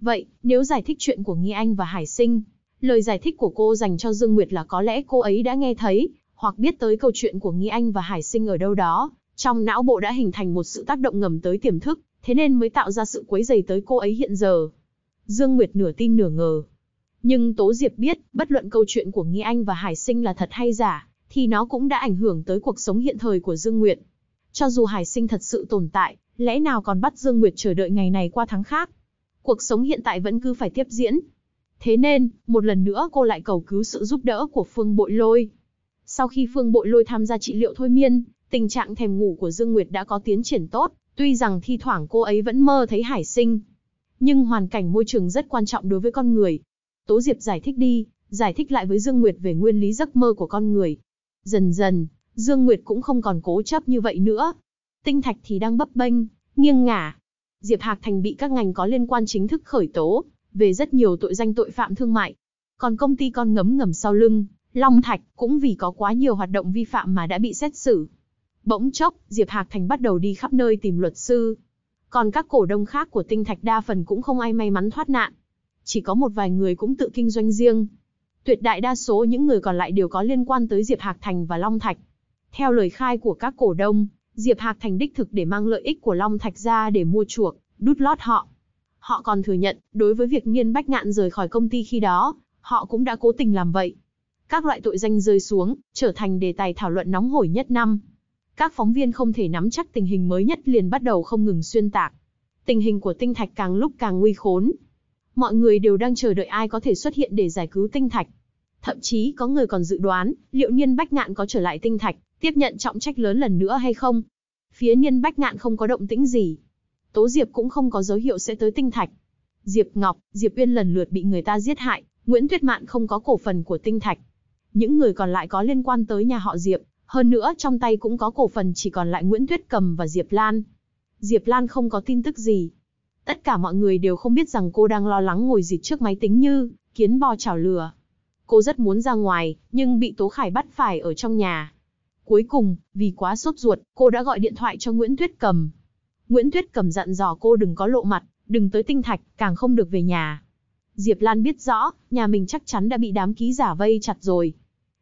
Vậy, nếu giải thích chuyện của Nghi Anh và Hải Sinh, Lời giải thích của cô dành cho Dương Nguyệt là có lẽ cô ấy đã nghe thấy, hoặc biết tới câu chuyện của Nghi Anh và Hải Sinh ở đâu đó, trong não bộ đã hình thành một sự tác động ngầm tới tiềm thức, thế nên mới tạo ra sự quấy dày tới cô ấy hiện giờ. Dương Nguyệt nửa tin nửa ngờ. Nhưng Tố Diệp biết, bất luận câu chuyện của Nghi Anh và Hải Sinh là thật hay giả, thì nó cũng đã ảnh hưởng tới cuộc sống hiện thời của Dương Nguyệt. Cho dù Hải Sinh thật sự tồn tại, lẽ nào còn bắt Dương Nguyệt chờ đợi ngày này qua tháng khác? Cuộc sống hiện tại vẫn cứ phải tiếp diễn, Thế nên, một lần nữa cô lại cầu cứu sự giúp đỡ của Phương Bội Lôi. Sau khi Phương Bội Lôi tham gia trị liệu thôi miên, tình trạng thèm ngủ của Dương Nguyệt đã có tiến triển tốt, tuy rằng thi thoảng cô ấy vẫn mơ thấy hải sinh. Nhưng hoàn cảnh môi trường rất quan trọng đối với con người. Tố Diệp giải thích đi, giải thích lại với Dương Nguyệt về nguyên lý giấc mơ của con người. Dần dần, Dương Nguyệt cũng không còn cố chấp như vậy nữa. Tinh thạch thì đang bấp bênh, nghiêng ngả. Diệp Hạc Thành bị các ngành có liên quan chính thức khởi tố, về rất nhiều tội danh tội phạm thương mại. Còn công ty con ngấm ngầm sau lưng, Long Thạch cũng vì có quá nhiều hoạt động vi phạm mà đã bị xét xử. Bỗng chốc, Diệp Hạc Thành bắt đầu đi khắp nơi tìm luật sư. Còn các cổ đông khác của Tinh Thạch đa phần cũng không ai may mắn thoát nạn. Chỉ có một vài người cũng tự kinh doanh riêng. Tuyệt đại đa số những người còn lại đều có liên quan tới Diệp Hạc Thành và Long Thạch. Theo lời khai của các cổ đông, Diệp Hạc Thành đích thực để mang lợi ích của Long Thạch ra để mua chuộc, đút lót họ. Họ còn thừa nhận, đối với việc Niên Bách Ngạn rời khỏi công ty khi đó, họ cũng đã cố tình làm vậy. Các loại tội danh rơi xuống, trở thành đề tài thảo luận nóng hổi nhất năm. Các phóng viên không thể nắm chắc tình hình mới nhất liền bắt đầu không ngừng xuyên tạc. Tình hình của tinh thạch càng lúc càng nguy khốn. Mọi người đều đang chờ đợi ai có thể xuất hiện để giải cứu tinh thạch. Thậm chí có người còn dự đoán, liệu Niên Bách Ngạn có trở lại tinh thạch, tiếp nhận trọng trách lớn lần nữa hay không. Phía Niên Bách Ngạn không có động tĩnh gì, Tố Diệp cũng không có dấu hiệu sẽ tới tinh thạch. Diệp Ngọc, Diệp Uyên lần lượt bị người ta giết hại, Nguyễn Tuyết Mạn không có cổ phần của tinh thạch. Những người còn lại có liên quan tới nhà họ Diệp, hơn nữa trong tay cũng có cổ phần chỉ còn lại Nguyễn Tuyết Cầm và Diệp Lan. Diệp Lan không có tin tức gì. Tất cả mọi người đều không biết rằng cô đang lo lắng ngồi dịch trước máy tính như kiến bò chảo lửa. Cô rất muốn ra ngoài, nhưng bị Tố Khải bắt phải ở trong nhà. Cuối cùng, vì quá sốt ruột, cô đã gọi điện thoại cho Nguyễn Tuyết Cầm. Nguyễn Tuyết cầm dặn dò cô đừng có lộ mặt, đừng tới tinh thạch, càng không được về nhà. Diệp Lan biết rõ, nhà mình chắc chắn đã bị đám ký giả vây chặt rồi.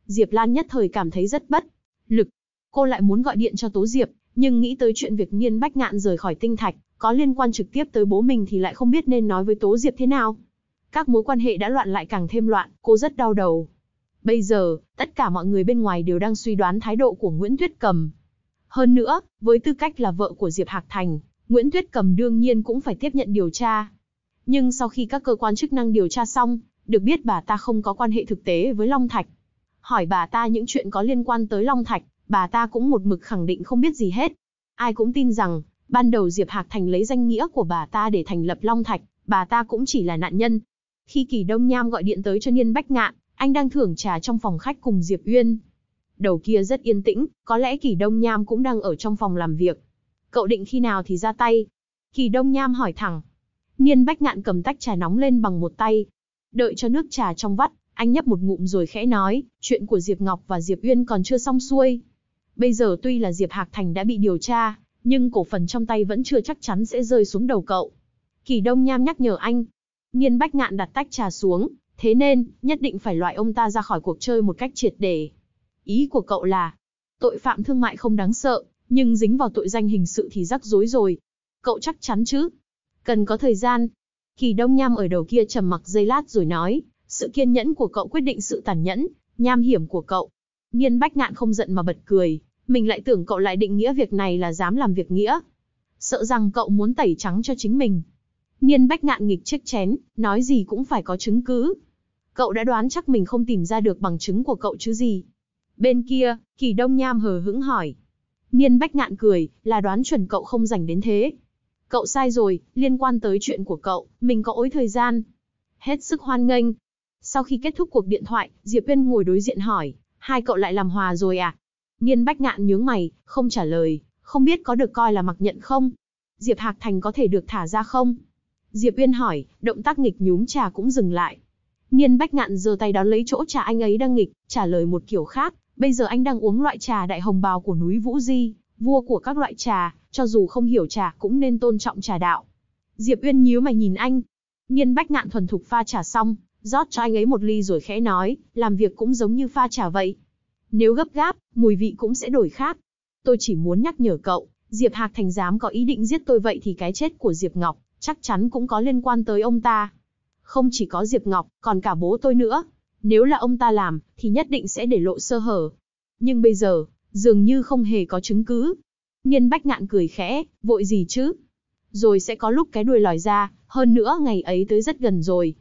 Diệp Lan nhất thời cảm thấy rất bất lực. Cô lại muốn gọi điện cho Tố Diệp, nhưng nghĩ tới chuyện việc Nhiên Bách Ngạn rời khỏi tinh thạch, có liên quan trực tiếp tới bố mình thì lại không biết nên nói với Tố Diệp thế nào. Các mối quan hệ đã loạn lại càng thêm loạn, cô rất đau đầu. Bây giờ, tất cả mọi người bên ngoài đều đang suy đoán thái độ của Nguyễn Tuyết Cầm, hơn nữa, với tư cách là vợ của Diệp Hạc Thành, Nguyễn Tuyết Cầm đương nhiên cũng phải tiếp nhận điều tra. Nhưng sau khi các cơ quan chức năng điều tra xong, được biết bà ta không có quan hệ thực tế với Long Thạch. Hỏi bà ta những chuyện có liên quan tới Long Thạch, bà ta cũng một mực khẳng định không biết gì hết. Ai cũng tin rằng, ban đầu Diệp Hạc Thành lấy danh nghĩa của bà ta để thành lập Long Thạch, bà ta cũng chỉ là nạn nhân. Khi Kỳ Đông Nham gọi điện tới cho Niên Bách Ngạn, anh đang thưởng trà trong phòng khách cùng Diệp Uyên, đầu kia rất yên tĩnh, có lẽ Kỳ Đông Nham cũng đang ở trong phòng làm việc. Cậu định khi nào thì ra tay? Kỳ Đông Nham hỏi thẳng. Niên Bách Ngạn cầm tách trà nóng lên bằng một tay. Đợi cho nước trà trong vắt, anh nhấp một ngụm rồi khẽ nói, chuyện của Diệp Ngọc và Diệp Uyên còn chưa xong xuôi. Bây giờ tuy là Diệp Hạc Thành đã bị điều tra, nhưng cổ phần trong tay vẫn chưa chắc chắn sẽ rơi xuống đầu cậu. Kỳ Đông Nham nhắc nhở anh. Niên Bách Ngạn đặt tách trà xuống, thế nên, nhất định phải loại ông ta ra khỏi cuộc chơi một cách triệt để. Ý của cậu là, tội phạm thương mại không đáng sợ, nhưng dính vào tội danh hình sự thì rắc rối rồi. Cậu chắc chắn chứ? Cần có thời gian. Kỳ Đông Nham ở đầu kia trầm mặc giây lát rồi nói, sự kiên nhẫn của cậu quyết định sự tàn nhẫn, nham hiểm của cậu. Niên Bách Ngạn không giận mà bật cười, mình lại tưởng cậu lại định nghĩa việc này là dám làm việc nghĩa. Sợ rằng cậu muốn tẩy trắng cho chính mình. Niên Bách Ngạn nghịch chiếc chén, nói gì cũng phải có chứng cứ. Cậu đã đoán chắc mình không tìm ra được bằng chứng của cậu chứ gì. Bên kia, kỳ đông nham hờ hững hỏi. Niên bách ngạn cười, là đoán chuẩn cậu không rảnh đến thế. Cậu sai rồi, liên quan tới chuyện của cậu, mình có ối thời gian. Hết sức hoan nghênh. Sau khi kết thúc cuộc điện thoại, Diệp Uyên ngồi đối diện hỏi, hai cậu lại làm hòa rồi à? Niên bách ngạn nhướng mày, không trả lời, không biết có được coi là mặc nhận không? Diệp Hạc Thành có thể được thả ra không? Diệp Uyên hỏi, động tác nghịch nhúm trà cũng dừng lại. Niên Bách Ngạn giơ tay đón lấy chỗ trà anh ấy đang nghịch, trả lời một kiểu khác, Bây giờ anh đang uống loại trà đại hồng bào của núi Vũ Di, vua của các loại trà, cho dù không hiểu trà cũng nên tôn trọng trà đạo. Diệp Uyên nhíu mày nhìn anh. Nhiên Bách Ngạn thuần thục pha trà xong, rót cho anh ấy một ly rồi khẽ nói, làm việc cũng giống như pha trà vậy. Nếu gấp gáp, mùi vị cũng sẽ đổi khác. Tôi chỉ muốn nhắc nhở cậu, Diệp Hạc Thành dám có ý định giết tôi vậy thì cái chết của Diệp Ngọc chắc chắn cũng có liên quan tới ông ta. Không chỉ có Diệp Ngọc, còn cả bố tôi nữa. Nếu là ông ta làm, thì nhất định sẽ để lộ sơ hở. Nhưng bây giờ, dường như không hề có chứng cứ. Nhiên bách ngạn cười khẽ, vội gì chứ? Rồi sẽ có lúc cái đuôi lòi ra, hơn nữa ngày ấy tới rất gần rồi.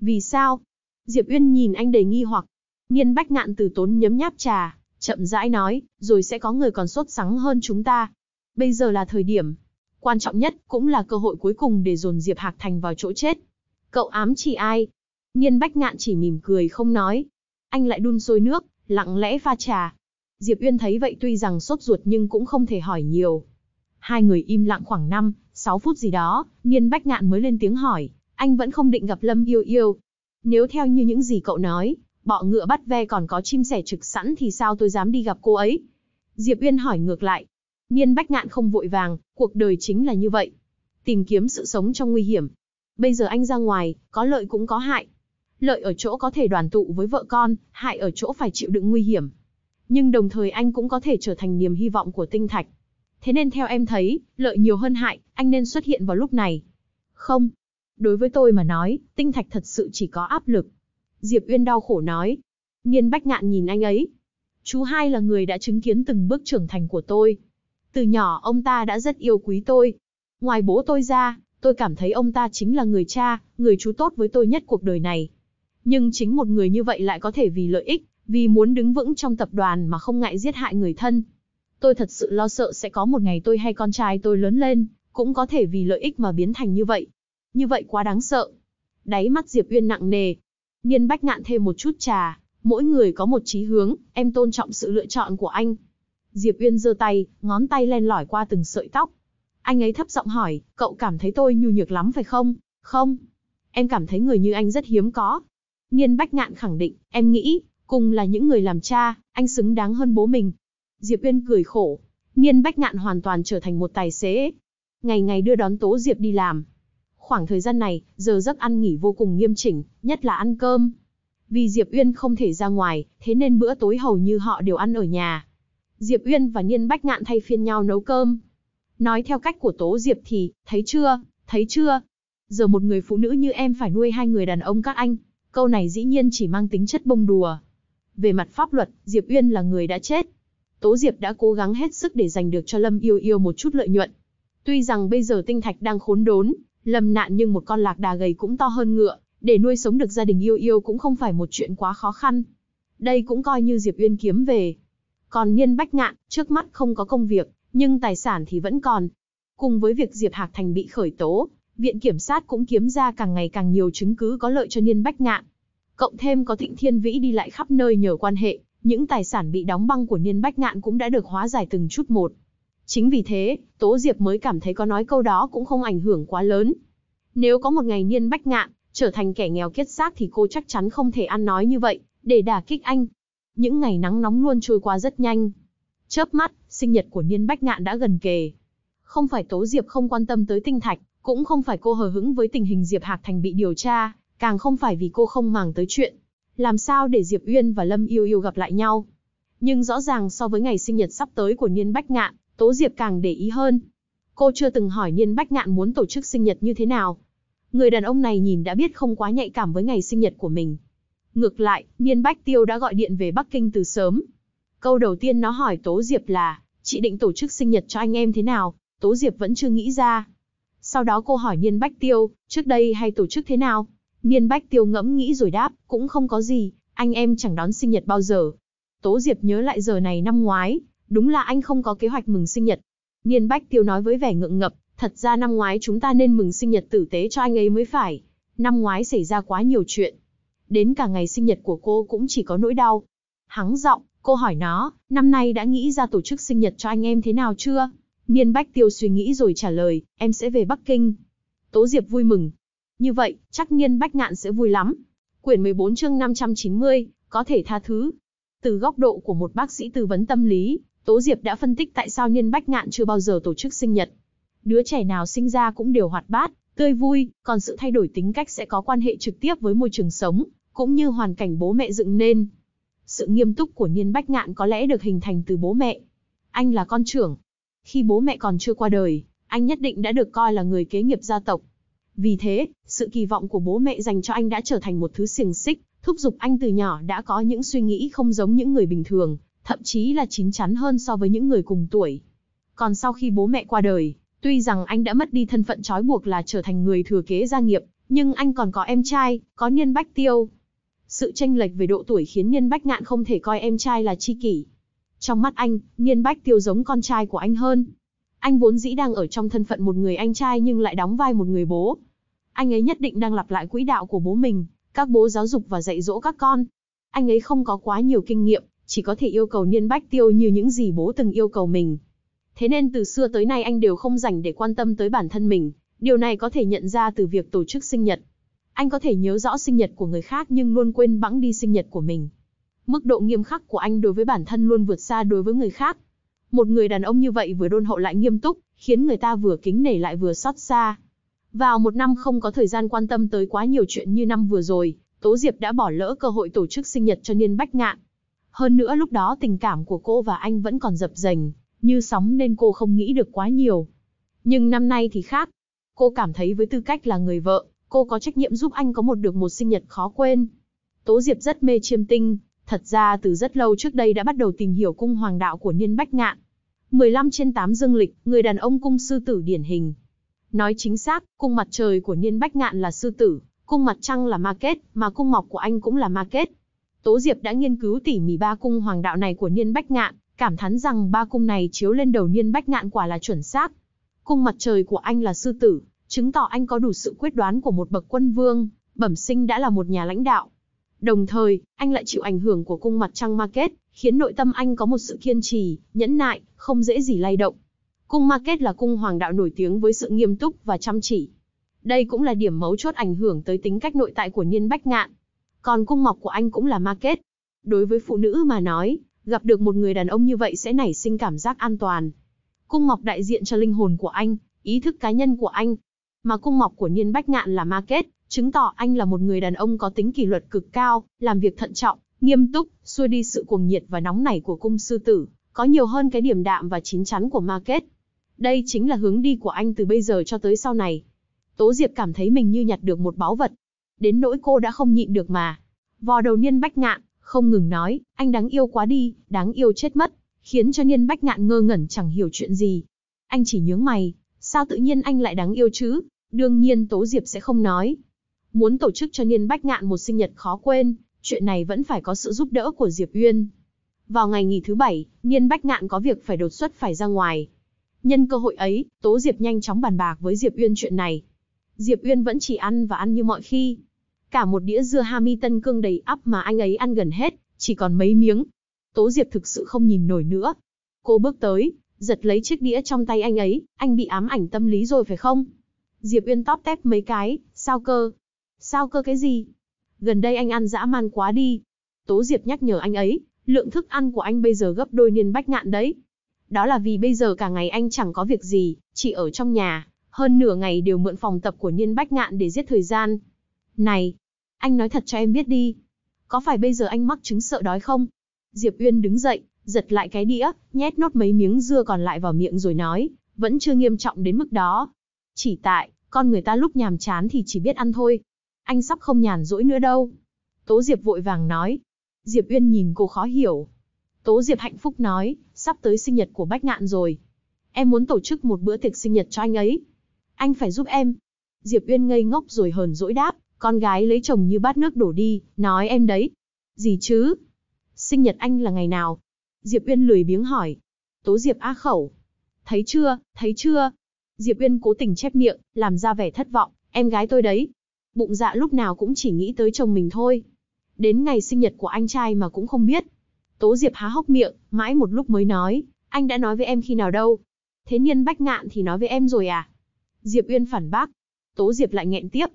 Vì sao? Diệp Uyên nhìn anh đầy nghi hoặc. Nhiên bách ngạn từ tốn nhấm nháp trà, chậm rãi nói, rồi sẽ có người còn sốt sắng hơn chúng ta. Bây giờ là thời điểm. Quan trọng nhất cũng là cơ hội cuối cùng để dồn Diệp Hạc Thành vào chỗ chết. Cậu ám chỉ ai? Nhiên bách ngạn chỉ mỉm cười không nói. Anh lại đun sôi nước, lặng lẽ pha trà. Diệp Uyên thấy vậy tuy rằng sốt ruột nhưng cũng không thể hỏi nhiều. Hai người im lặng khoảng 5, 6 phút gì đó, Nhiên bách ngạn mới lên tiếng hỏi, anh vẫn không định gặp Lâm yêu yêu. Nếu theo như những gì cậu nói, bọ ngựa bắt ve còn có chim sẻ trực sẵn thì sao tôi dám đi gặp cô ấy? Diệp Uyên hỏi ngược lại. Nhiên bách ngạn không vội vàng, cuộc đời chính là như vậy. Tìm kiếm sự sống trong nguy hiểm. Bây giờ anh ra ngoài, có lợi cũng có hại, Lợi ở chỗ có thể đoàn tụ với vợ con, hại ở chỗ phải chịu đựng nguy hiểm. Nhưng đồng thời anh cũng có thể trở thành niềm hy vọng của tinh thạch. Thế nên theo em thấy, lợi nhiều hơn hại, anh nên xuất hiện vào lúc này. Không. Đối với tôi mà nói, tinh thạch thật sự chỉ có áp lực. Diệp Uyên đau khổ nói. Nhiên bách ngạn nhìn anh ấy. Chú hai là người đã chứng kiến từng bước trưởng thành của tôi. Từ nhỏ ông ta đã rất yêu quý tôi. Ngoài bố tôi ra, tôi cảm thấy ông ta chính là người cha, người chú tốt với tôi nhất cuộc đời này. Nhưng chính một người như vậy lại có thể vì lợi ích, vì muốn đứng vững trong tập đoàn mà không ngại giết hại người thân. Tôi thật sự lo sợ sẽ có một ngày tôi hay con trai tôi lớn lên, cũng có thể vì lợi ích mà biến thành như vậy. Như vậy quá đáng sợ. Đáy mắt Diệp Uyên nặng nề. Niên Bách ngạn thêm một chút trà, mỗi người có một chí hướng, em tôn trọng sự lựa chọn của anh. Diệp Uyên giơ tay, ngón tay len lỏi qua từng sợi tóc. Anh ấy thấp giọng hỏi, cậu cảm thấy tôi nhu nhược lắm phải không? Không. Em cảm thấy người như anh rất hiếm có, Niên Bách Ngạn khẳng định, em nghĩ, cùng là những người làm cha, anh xứng đáng hơn bố mình. Diệp Uyên cười khổ, Niên Bách Ngạn hoàn toàn trở thành một tài xế. Ngày ngày đưa đón Tố Diệp đi làm. Khoảng thời gian này, giờ giấc ăn nghỉ vô cùng nghiêm chỉnh, nhất là ăn cơm. Vì Diệp Uyên không thể ra ngoài, thế nên bữa tối hầu như họ đều ăn ở nhà. Diệp Uyên và Niên Bách Ngạn thay phiên nhau nấu cơm. Nói theo cách của Tố Diệp thì, thấy chưa, thấy chưa. Giờ một người phụ nữ như em phải nuôi hai người đàn ông các anh, Câu này dĩ nhiên chỉ mang tính chất bông đùa. Về mặt pháp luật, Diệp Uyên là người đã chết. Tố Diệp đã cố gắng hết sức để giành được cho Lâm Yêu Yêu một chút lợi nhuận. Tuy rằng bây giờ tinh thạch đang khốn đốn, Lâm nạn nhưng một con lạc đà gầy cũng to hơn ngựa, để nuôi sống được gia đình Yêu Yêu cũng không phải một chuyện quá khó khăn. Đây cũng coi như Diệp Uyên kiếm về. Còn Nhiên Bách Ngạn, trước mắt không có công việc, nhưng tài sản thì vẫn còn. Cùng với việc Diệp Hạc Thành bị khởi tố, Viện Kiểm sát cũng kiếm ra càng ngày càng nhiều chứng cứ có lợi cho Niên Bách Ngạn. Cộng thêm có Thịnh Thiên Vĩ đi lại khắp nơi nhờ quan hệ, những tài sản bị đóng băng của Niên Bách Ngạn cũng đã được hóa giải từng chút một. Chính vì thế, Tố Diệp mới cảm thấy có nói câu đó cũng không ảnh hưởng quá lớn. Nếu có một ngày Niên Bách Ngạn trở thành kẻ nghèo kiết xác thì cô chắc chắn không thể ăn nói như vậy, để đả kích anh. Những ngày nắng nóng luôn trôi qua rất nhanh. Chớp mắt, sinh nhật của Niên Bách Ngạn đã gần kề. Không phải Tố Diệp không quan tâm tới tinh thạch, cũng không phải cô hờ hững với tình hình Diệp Hạc Thành bị điều tra, càng không phải vì cô không màng tới chuyện. Làm sao để Diệp Uyên và Lâm Yêu Yêu gặp lại nhau? Nhưng rõ ràng so với ngày sinh nhật sắp tới của Niên Bách Ngạn, Tố Diệp càng để ý hơn. Cô chưa từng hỏi Niên Bách Ngạn muốn tổ chức sinh nhật như thế nào. Người đàn ông này nhìn đã biết không quá nhạy cảm với ngày sinh nhật của mình. Ngược lại, Niên Bách Tiêu đã gọi điện về Bắc Kinh từ sớm. Câu đầu tiên nó hỏi Tố Diệp là, chị định tổ chức sinh nhật cho anh em thế nào? Tố Diệp vẫn chưa nghĩ ra. Sau đó cô hỏi Niên Bách Tiêu, trước đây hay tổ chức thế nào? Niên Bách Tiêu ngẫm nghĩ rồi đáp, cũng không có gì, anh em chẳng đón sinh nhật bao giờ. Tố Diệp nhớ lại giờ này năm ngoái, đúng là anh không có kế hoạch mừng sinh nhật. Niên Bách Tiêu nói với vẻ ngượng ngập, thật ra năm ngoái chúng ta nên mừng sinh nhật tử tế cho anh ấy mới phải. Năm ngoái xảy ra quá nhiều chuyện. Đến cả ngày sinh nhật của cô cũng chỉ có nỗi đau. Hắng giọng, cô hỏi nó, năm nay đã nghĩ ra tổ chức sinh nhật cho anh em thế nào chưa? Niên Bách Tiêu suy nghĩ rồi trả lời, em sẽ về Bắc Kinh. Tố Diệp vui mừng. Như vậy, chắc Niên Bách Ngạn sẽ vui lắm. Quyển 14 chương 590, có thể tha thứ. Từ góc độ của một bác sĩ tư vấn tâm lý, Tố Diệp đã phân tích tại sao Niên Bách Ngạn chưa bao giờ tổ chức sinh nhật. Đứa trẻ nào sinh ra cũng đều hoạt bát, tươi vui, còn sự thay đổi tính cách sẽ có quan hệ trực tiếp với môi trường sống, cũng như hoàn cảnh bố mẹ dựng nên. Sự nghiêm túc của Niên Bách Ngạn có lẽ được hình thành từ bố mẹ. Anh là con trưởng, khi bố mẹ còn chưa qua đời, anh nhất định đã được coi là người kế nghiệp gia tộc. Vì thế, sự kỳ vọng của bố mẹ dành cho anh đã trở thành một thứ xiềng xích, thúc giục anh từ nhỏ đã có những suy nghĩ không giống những người bình thường, thậm chí là chín chắn hơn so với những người cùng tuổi. Còn sau khi bố mẹ qua đời, tuy rằng anh đã mất đi thân phận trói buộc là trở thành người thừa kế gia nghiệp, nhưng anh còn có em trai, có Niên Bách Tiêu. Sự tranh lệch về độ tuổi khiến Niên Bách Ngạn không thể coi em trai là chi kỷ, trong mắt anh, Niên Bách Tiêu giống con trai của anh hơn. Anh vốn dĩ đang ở trong thân phận một người anh trai nhưng lại đóng vai một người bố. Anh ấy nhất định đang lặp lại quỹ đạo của bố mình, các bố giáo dục và dạy dỗ các con. Anh ấy không có quá nhiều kinh nghiệm, chỉ có thể yêu cầu Niên Bách Tiêu như những gì bố từng yêu cầu mình. Thế nên từ xưa tới nay anh đều không dành để quan tâm tới bản thân mình, điều này có thể nhận ra từ việc tổ chức sinh nhật. Anh có thể nhớ rõ sinh nhật của người khác nhưng luôn quên bẵng đi sinh nhật của mình. Mức độ nghiêm khắc của anh đối với bản thân luôn vượt xa đối với người khác. Một người đàn ông như vậy vừa đôn hậu lại nghiêm túc, khiến người ta vừa kính nể lại vừa xót xa. Vào một năm không có thời gian quan tâm tới quá nhiều chuyện như năm vừa rồi, Tố Diệp đã bỏ lỡ cơ hội tổ chức sinh nhật cho Niên Bách Ngạn. Hơn nữa lúc đó tình cảm của cô và anh vẫn còn dập dềnh, như sóng nên cô không nghĩ được quá nhiều. Nhưng năm nay thì khác. Cô cảm thấy với tư cách là người vợ, cô có trách nhiệm giúp anh có một được một sinh nhật khó quên. Tố Diệp rất mê chiêm tinh, Thật ra từ rất lâu trước đây đã bắt đầu tìm hiểu cung hoàng đạo của Niên Bách Ngạn. 15 trên 8 dương lịch, người đàn ông cung sư tử điển hình. Nói chính xác, cung mặt trời của Niên Bách Ngạn là sư tử, cung mặt trăng là ma kết, mà cung mọc của anh cũng là ma kết. Tố Diệp đã nghiên cứu tỉ mỉ ba cung hoàng đạo này của Niên Bách Ngạn, cảm thán rằng ba cung này chiếu lên đầu Niên Bách Ngạn quả là chuẩn xác. Cung mặt trời của anh là sư tử, chứng tỏ anh có đủ sự quyết đoán của một bậc quân vương, bẩm sinh đã là một nhà lãnh đạo. Đồng thời, anh lại chịu ảnh hưởng của cung mặt trăng market, khiến nội tâm anh có một sự kiên trì, nhẫn nại, không dễ gì lay động. Cung market là cung hoàng đạo nổi tiếng với sự nghiêm túc và chăm chỉ. Đây cũng là điểm mấu chốt ảnh hưởng tới tính cách nội tại của Niên Bách Ngạn. Còn cung mọc của anh cũng là market. Đối với phụ nữ mà nói, gặp được một người đàn ông như vậy sẽ nảy sinh cảm giác an toàn. Cung mọc đại diện cho linh hồn của anh, ý thức cá nhân của anh. Mà cung mọc của Niên Bách Ngạn là market, chứng tỏ anh là một người đàn ông có tính kỷ luật cực cao, làm việc thận trọng, nghiêm túc, xua đi sự cuồng nhiệt và nóng nảy của cung sư tử, có nhiều hơn cái điểm đạm và chín chắn của Market. Đây chính là hướng đi của anh từ bây giờ cho tới sau này. Tố Diệp cảm thấy mình như nhặt được một báu vật. Đến nỗi cô đã không nhịn được mà. Vò đầu niên bách ngạn, không ngừng nói, anh đáng yêu quá đi, đáng yêu chết mất, khiến cho niên bách ngạn ngơ ngẩn chẳng hiểu chuyện gì. Anh chỉ nhướng mày, sao tự nhiên anh lại đáng yêu chứ? Đương nhiên Tố Diệp sẽ không nói, Muốn tổ chức cho Niên Bách Ngạn một sinh nhật khó quên, chuyện này vẫn phải có sự giúp đỡ của Diệp Uyên. Vào ngày nghỉ thứ bảy, Niên Bách Ngạn có việc phải đột xuất phải ra ngoài. Nhân cơ hội ấy, Tố Diệp nhanh chóng bàn bạc với Diệp Uyên chuyện này. Diệp Uyên vẫn chỉ ăn và ăn như mọi khi. Cả một đĩa dưa hami tân cương đầy ắp mà anh ấy ăn gần hết, chỉ còn mấy miếng. Tố Diệp thực sự không nhìn nổi nữa. Cô bước tới, giật lấy chiếc đĩa trong tay anh ấy, anh bị ám ảnh tâm lý rồi phải không? Diệp Uyên tóp tép mấy cái, sao cơ, Sao cơ cái gì? Gần đây anh ăn dã man quá đi. Tố Diệp nhắc nhở anh ấy, lượng thức ăn của anh bây giờ gấp đôi niên bách ngạn đấy. Đó là vì bây giờ cả ngày anh chẳng có việc gì, chỉ ở trong nhà, hơn nửa ngày đều mượn phòng tập của niên bách ngạn để giết thời gian. Này, anh nói thật cho em biết đi, có phải bây giờ anh mắc chứng sợ đói không? Diệp Uyên đứng dậy, giật lại cái đĩa, nhét nốt mấy miếng dưa còn lại vào miệng rồi nói, vẫn chưa nghiêm trọng đến mức đó. Chỉ tại, con người ta lúc nhàm chán thì chỉ biết ăn thôi, anh sắp không nhàn rỗi nữa đâu. Tố Diệp vội vàng nói. Diệp Uyên nhìn cô khó hiểu. Tố Diệp hạnh phúc nói, sắp tới sinh nhật của Bách Ngạn rồi. Em muốn tổ chức một bữa tiệc sinh nhật cho anh ấy. Anh phải giúp em. Diệp Uyên ngây ngốc rồi hờn dỗi đáp, con gái lấy chồng như bát nước đổ đi, nói em đấy. Gì chứ? Sinh nhật anh là ngày nào? Diệp Uyên lười biếng hỏi. Tố Diệp á khẩu. Thấy chưa, thấy chưa? Diệp Uyên cố tình chép miệng, làm ra vẻ thất vọng, em gái tôi đấy. Bụng dạ lúc nào cũng chỉ nghĩ tới chồng mình thôi. Đến ngày sinh nhật của anh trai mà cũng không biết. Tố Diệp há hốc miệng, mãi một lúc mới nói, anh đã nói với em khi nào đâu. Thế nhiên bách ngạn thì nói với em rồi à? Diệp Uyên phản bác. Tố Diệp lại nghẹn tiếp.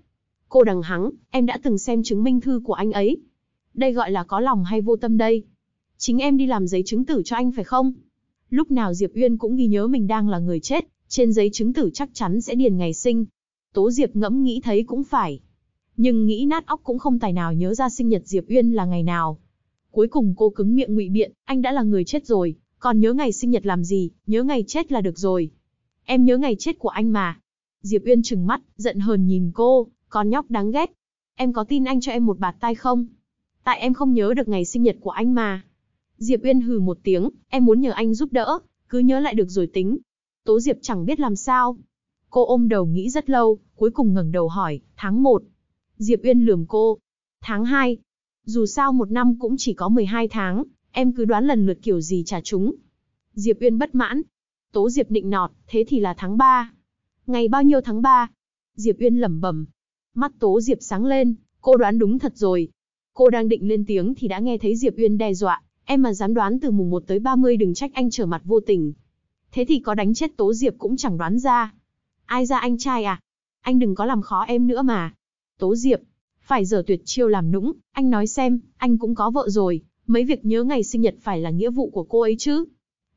Cô đằng hắng, em đã từng xem chứng minh thư của anh ấy. Đây gọi là có lòng hay vô tâm đây. Chính em đi làm giấy chứng tử cho anh phải không? Lúc nào Diệp Uyên cũng ghi nhớ mình đang là người chết, trên giấy chứng tử chắc chắn sẽ điền ngày sinh. Tố Diệp ngẫm nghĩ thấy cũng phải nhưng nghĩ nát óc cũng không tài nào nhớ ra sinh nhật Diệp Uyên là ngày nào. Cuối cùng cô cứng miệng ngụy biện, anh đã là người chết rồi, còn nhớ ngày sinh nhật làm gì, nhớ ngày chết là được rồi. Em nhớ ngày chết của anh mà. Diệp Uyên trừng mắt, giận hờn nhìn cô, con nhóc đáng ghét. Em có tin anh cho em một bạt tai không? Tại em không nhớ được ngày sinh nhật của anh mà. Diệp Uyên hừ một tiếng, em muốn nhờ anh giúp đỡ, cứ nhớ lại được rồi tính. Tố Diệp chẳng biết làm sao. Cô ôm đầu nghĩ rất lâu, cuối cùng ngẩng đầu hỏi, tháng 1, Diệp Uyên lườm cô. Tháng 2. Dù sao một năm cũng chỉ có 12 tháng, em cứ đoán lần lượt kiểu gì trả chúng. Diệp Uyên bất mãn. Tố Diệp định nọt, thế thì là tháng 3. Ngày bao nhiêu tháng 3? Diệp Uyên lẩm bẩm. Mắt Tố Diệp sáng lên, cô đoán đúng thật rồi. Cô đang định lên tiếng thì đã nghe thấy Diệp Uyên đe dọa, em mà dám đoán từ mùng 1 tới 30 đừng trách anh trở mặt vô tình. Thế thì có đánh chết Tố Diệp cũng chẳng đoán ra. Ai ra anh trai à? Anh đừng có làm khó em nữa mà. Tố Diệp, phải giờ tuyệt chiêu làm nũng, anh nói xem, anh cũng có vợ rồi, mấy việc nhớ ngày sinh nhật phải là nghĩa vụ của cô ấy chứ.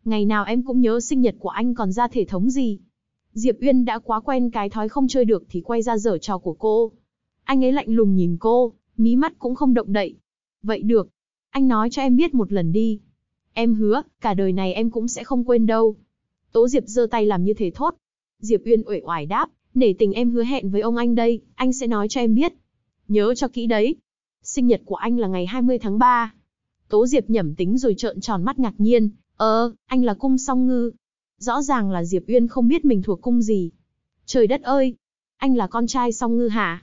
Ngày nào em cũng nhớ sinh nhật của anh còn ra thể thống gì. Diệp Uyên đã quá quen cái thói không chơi được thì quay ra dở trò của cô. Anh ấy lạnh lùng nhìn cô, mí mắt cũng không động đậy. Vậy được, anh nói cho em biết một lần đi. Em hứa, cả đời này em cũng sẽ không quên đâu. Tố Diệp giơ tay làm như thế thốt. Diệp Uyên uể oải đáp, nể tình em hứa hẹn với ông anh đây, anh sẽ nói cho em biết. Nhớ cho kỹ đấy. Sinh nhật của anh là ngày 20 tháng 3. Tố Diệp nhẩm tính rồi trợn tròn mắt ngạc nhiên. Ờ, anh là cung song ngư. Rõ ràng là Diệp Uyên không biết mình thuộc cung gì. Trời đất ơi! Anh là con trai song ngư hả?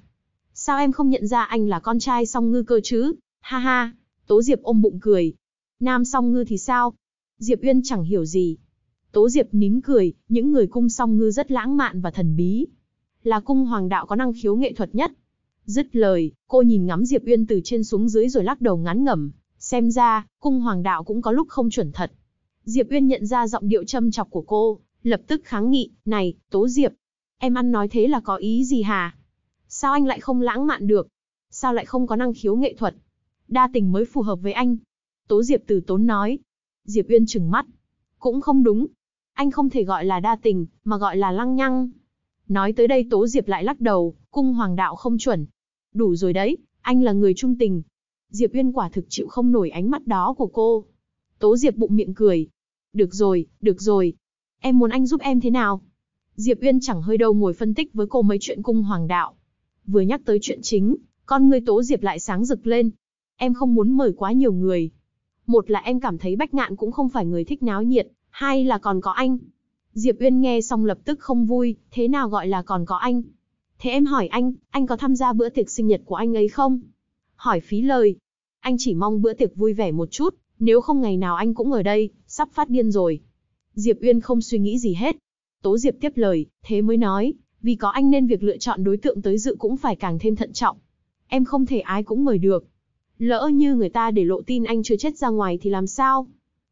Sao em không nhận ra anh là con trai song ngư cơ chứ? Ha ha! Tố Diệp ôm bụng cười. Nam song ngư thì sao? Diệp Uyên chẳng hiểu gì. Tố Diệp nín cười, những người cung song ngư rất lãng mạn và thần bí, là cung hoàng đạo có năng khiếu nghệ thuật nhất. Dứt lời, cô nhìn ngắm Diệp Uyên từ trên xuống dưới rồi lắc đầu ngán ngẩm, xem ra, cung hoàng đạo cũng có lúc không chuẩn thật. Diệp Uyên nhận ra giọng điệu châm chọc của cô, lập tức kháng nghị, này, Tố Diệp, em ăn nói thế là có ý gì hà? Sao anh lại không lãng mạn được? Sao lại không có năng khiếu nghệ thuật? Đa tình mới phù hợp với anh. Tố Diệp từ tốn nói. Diệp Uyên trừng mắt. Cũng không đúng. Anh không thể gọi là đa tình, mà gọi là lăng nhăng. Nói tới đây Tố Diệp lại lắc đầu, cung hoàng đạo không chuẩn. Đủ rồi đấy, anh là người trung tình. Diệp Uyên quả thực chịu không nổi ánh mắt đó của cô. Tố Diệp bụng miệng cười. Được rồi, được rồi. Em muốn anh giúp em thế nào? Diệp Uyên chẳng hơi đâu ngồi phân tích với cô mấy chuyện cung hoàng đạo. Vừa nhắc tới chuyện chính, con người Tố Diệp lại sáng rực lên. Em không muốn mời quá nhiều người. Một là em cảm thấy Bách Ngạn cũng không phải người thích náo nhiệt, hai là còn có anh. Diệp Uyên nghe xong lập tức không vui, thế nào gọi là còn có anh? Thế em hỏi anh, anh có tham gia bữa tiệc sinh nhật của anh ấy không? Hỏi phí lời. Anh chỉ mong bữa tiệc vui vẻ một chút, nếu không ngày nào anh cũng ở đây, sắp phát điên rồi. Diệp Uyên không suy nghĩ gì hết. Tố Diệp tiếp lời, thế mới nói, vì có anh nên việc lựa chọn đối tượng tới dự cũng phải càng thêm thận trọng. Em không thể ai cũng mời được. Lỡ như người ta để lộ tin anh chưa chết ra ngoài thì làm sao?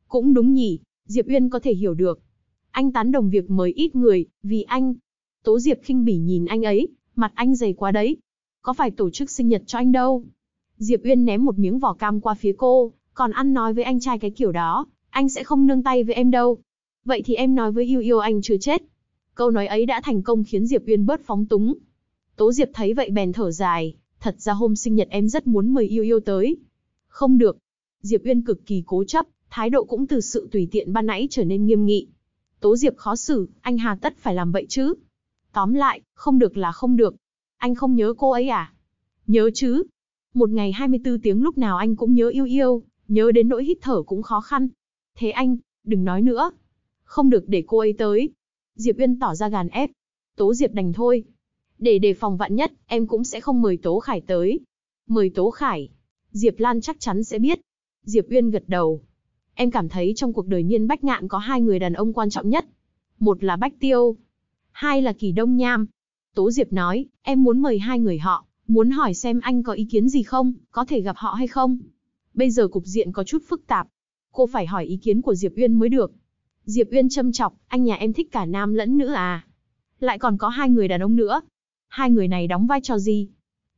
Cũng đúng nhỉ, Diệp Uyên có thể hiểu được, anh tán đồng việc mời ít người, vì anh. Tố Diệp khinh bỉ nhìn anh ấy, mặt anh dày quá đấy. Có phải tổ chức sinh nhật cho anh đâu? Diệp Uyên ném một miếng vỏ cam qua phía cô, còn ăn nói với anh trai cái kiểu đó, anh sẽ không nương tay với em đâu. Vậy thì em nói với yêu yêu anh chưa chết. Câu nói ấy đã thành công khiến Diệp Uyên bớt phóng túng. Tố Diệp thấy vậy bèn thở dài, thật ra hôm sinh nhật em rất muốn mời yêu yêu tới. Không được. Diệp Uyên cực kỳ cố chấp, thái độ cũng từ sự tùy tiện ban nãy trở nên nghiêm nghị. Tố Diệp khó xử, anh hà tất phải làm vậy chứ? Tóm lại, không được là không được. Anh không nhớ cô ấy à? Nhớ chứ. Một ngày 24 tiếng lúc nào anh cũng nhớ yêu yêu, nhớ đến nỗi hít thở cũng khó khăn. Thế anh, đừng nói nữa. Không được để cô ấy tới. Diệp Uyên tỏ ra gàn ép. Tố Diệp đành thôi. Để đề phòng vạn nhất, em cũng sẽ không mời Tố Khải tới. Mời Tố Khải. Diệp Lan chắc chắn sẽ biết. Diệp Uyên gật đầu, Em cảm thấy trong cuộc đời Nhiên Bách Ngạn có hai người đàn ông quan trọng nhất. Một là Bách Tiêu, hai là Kỳ Đông Nham. Tố Diệp nói, em muốn mời hai người họ, muốn hỏi xem anh có ý kiến gì không, có thể gặp họ hay không. Bây giờ cục diện có chút phức tạp, cô phải hỏi ý kiến của Diệp Uyên mới được. Diệp Uyên châm chọc, anh nhà em thích cả nam lẫn nữ à? Lại còn có hai người đàn ông nữa. Hai người này đóng vai trò gì?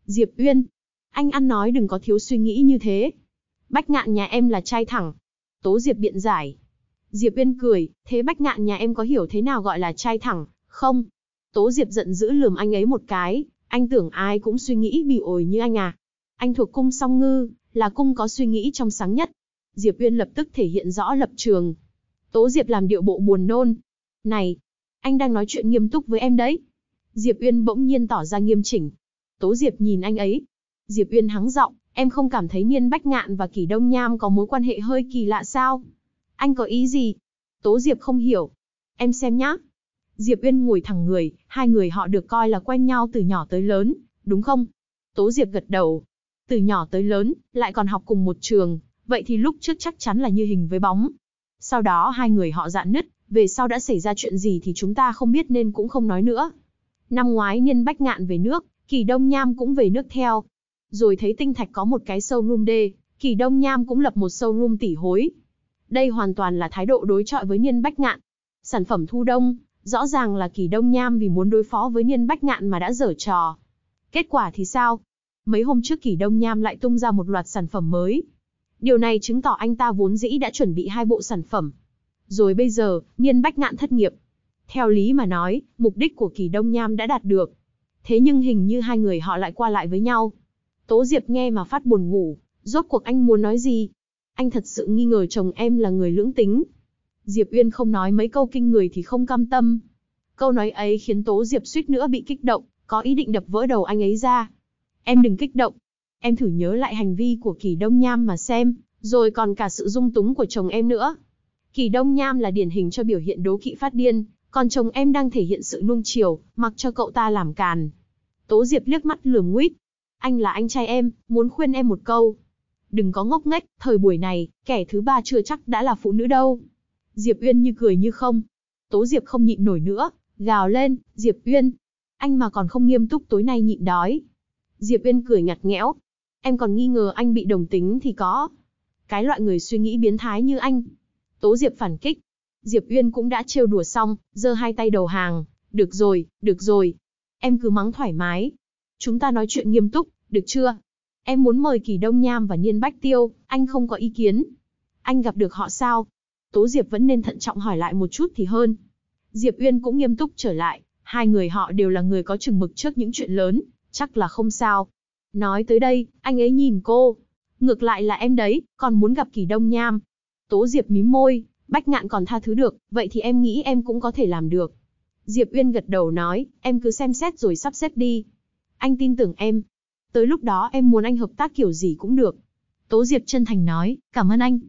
Diệp Uyên, anh ăn nói đừng có thiếu suy nghĩ như thế. Bách ngạn nhà em là trai thẳng, Tố Diệp biện giải. Diệp Uyên cười, thế Bách Ngạn nhà em có hiểu thế nào gọi là trai thẳng, không? Tố Diệp giận dữ lườm anh ấy một cái, anh tưởng ai cũng suy nghĩ bị ổi như anh à. Anh thuộc cung song ngư, là cung có suy nghĩ trong sáng nhất. Diệp Uyên lập tức thể hiện rõ lập trường. Tố Diệp làm điệu bộ buồn nôn. Này, anh đang nói chuyện nghiêm túc với em đấy. Diệp Uyên bỗng nhiên tỏ ra nghiêm chỉnh. Tố Diệp nhìn anh ấy. Diệp Uyên hắng giọng, Em không cảm thấy Nhiên Bách Ngạn và Kỷ Đông Nham có mối quan hệ hơi kỳ lạ sao? Anh có ý gì? Tố Diệp không hiểu. Em xem nhá. Diệp Uyên ngồi thẳng người, hai người họ được coi là quen nhau từ nhỏ tới lớn, đúng không? Tố Diệp gật đầu. Từ nhỏ tới lớn, lại còn học cùng một trường, vậy thì lúc trước chắc chắn là như hình với bóng. Sau đó hai người họ dạn nứt, về sau đã xảy ra chuyện gì thì chúng ta không biết nên cũng không nói nữa. Năm ngoái Niên Bách Ngạn về nước, Kỳ Đông Nham cũng về nước theo, rồi thấy tinh thạch có một cái showroom D, kỳ đông nham cũng lập một showroom tỷ hối. Đây hoàn toàn là thái độ đối chọi với nhân bách ngạn. Sản phẩm thu đông, rõ ràng là kỳ đông nham vì muốn đối phó với nhân bách ngạn mà đã dở trò. Kết quả thì sao? Mấy hôm trước kỳ đông nham lại tung ra một loạt sản phẩm mới. Điều này chứng tỏ anh ta vốn dĩ đã chuẩn bị hai bộ sản phẩm. Rồi bây giờ, nhân bách ngạn thất nghiệp. Theo lý mà nói, mục đích của kỳ đông nham đã đạt được. Thế nhưng hình như hai người họ lại qua lại với nhau. Tố Diệp nghe mà phát buồn ngủ, rốt cuộc anh muốn nói gì? Anh thật sự nghi ngờ chồng em là người lưỡng tính. Diệp Uyên không nói mấy câu kinh người thì không cam tâm. Câu nói ấy khiến Tố Diệp suýt nữa bị kích động, có ý định đập vỡ đầu anh ấy ra. Em đừng kích động. Em thử nhớ lại hành vi của Kỳ Đông Nham mà xem, rồi còn cả sự dung túng của chồng em nữa. Kỳ Đông Nham là điển hình cho biểu hiện đố kỵ phát điên, còn chồng em đang thể hiện sự nuông chiều, mặc cho cậu ta làm càn. Tố Diệp liếc mắt lườm nguyết, anh là anh trai em, muốn khuyên em một câu. Đừng có ngốc nghếch, thời buổi này, kẻ thứ ba chưa chắc đã là phụ nữ đâu. Diệp Uyên như cười như không. Tố Diệp không nhịn nổi nữa, gào lên, Diệp Uyên. Anh mà còn không nghiêm túc tối nay nhịn đói. Diệp Uyên cười ngặt nghẽo. Em còn nghi ngờ anh bị đồng tính thì có. Cái loại người suy nghĩ biến thái như anh. Tố Diệp phản kích. Diệp Uyên cũng đã trêu đùa xong, giơ hai tay đầu hàng. Được rồi, được rồi. Em cứ mắng thoải mái, Chúng ta nói chuyện nghiêm túc, được chưa? Em muốn mời Kỳ Đông Nham và Niên Bách Tiêu, anh không có ý kiến. Anh gặp được họ sao? Tố Diệp vẫn nên thận trọng hỏi lại một chút thì hơn. Diệp Uyên cũng nghiêm túc trở lại, hai người họ đều là người có chừng mực trước những chuyện lớn, chắc là không sao. Nói tới đây, anh ấy nhìn cô. Ngược lại là em đấy, còn muốn gặp Kỳ Đông Nham. Tố Diệp mím môi, Bách Ngạn còn tha thứ được, vậy thì em nghĩ em cũng có thể làm được. Diệp Uyên gật đầu nói, em cứ xem xét rồi sắp xếp đi. Anh tin tưởng em. Tới lúc đó em muốn anh hợp tác kiểu gì cũng được. Tố Diệp chân thành nói, cảm ơn anh.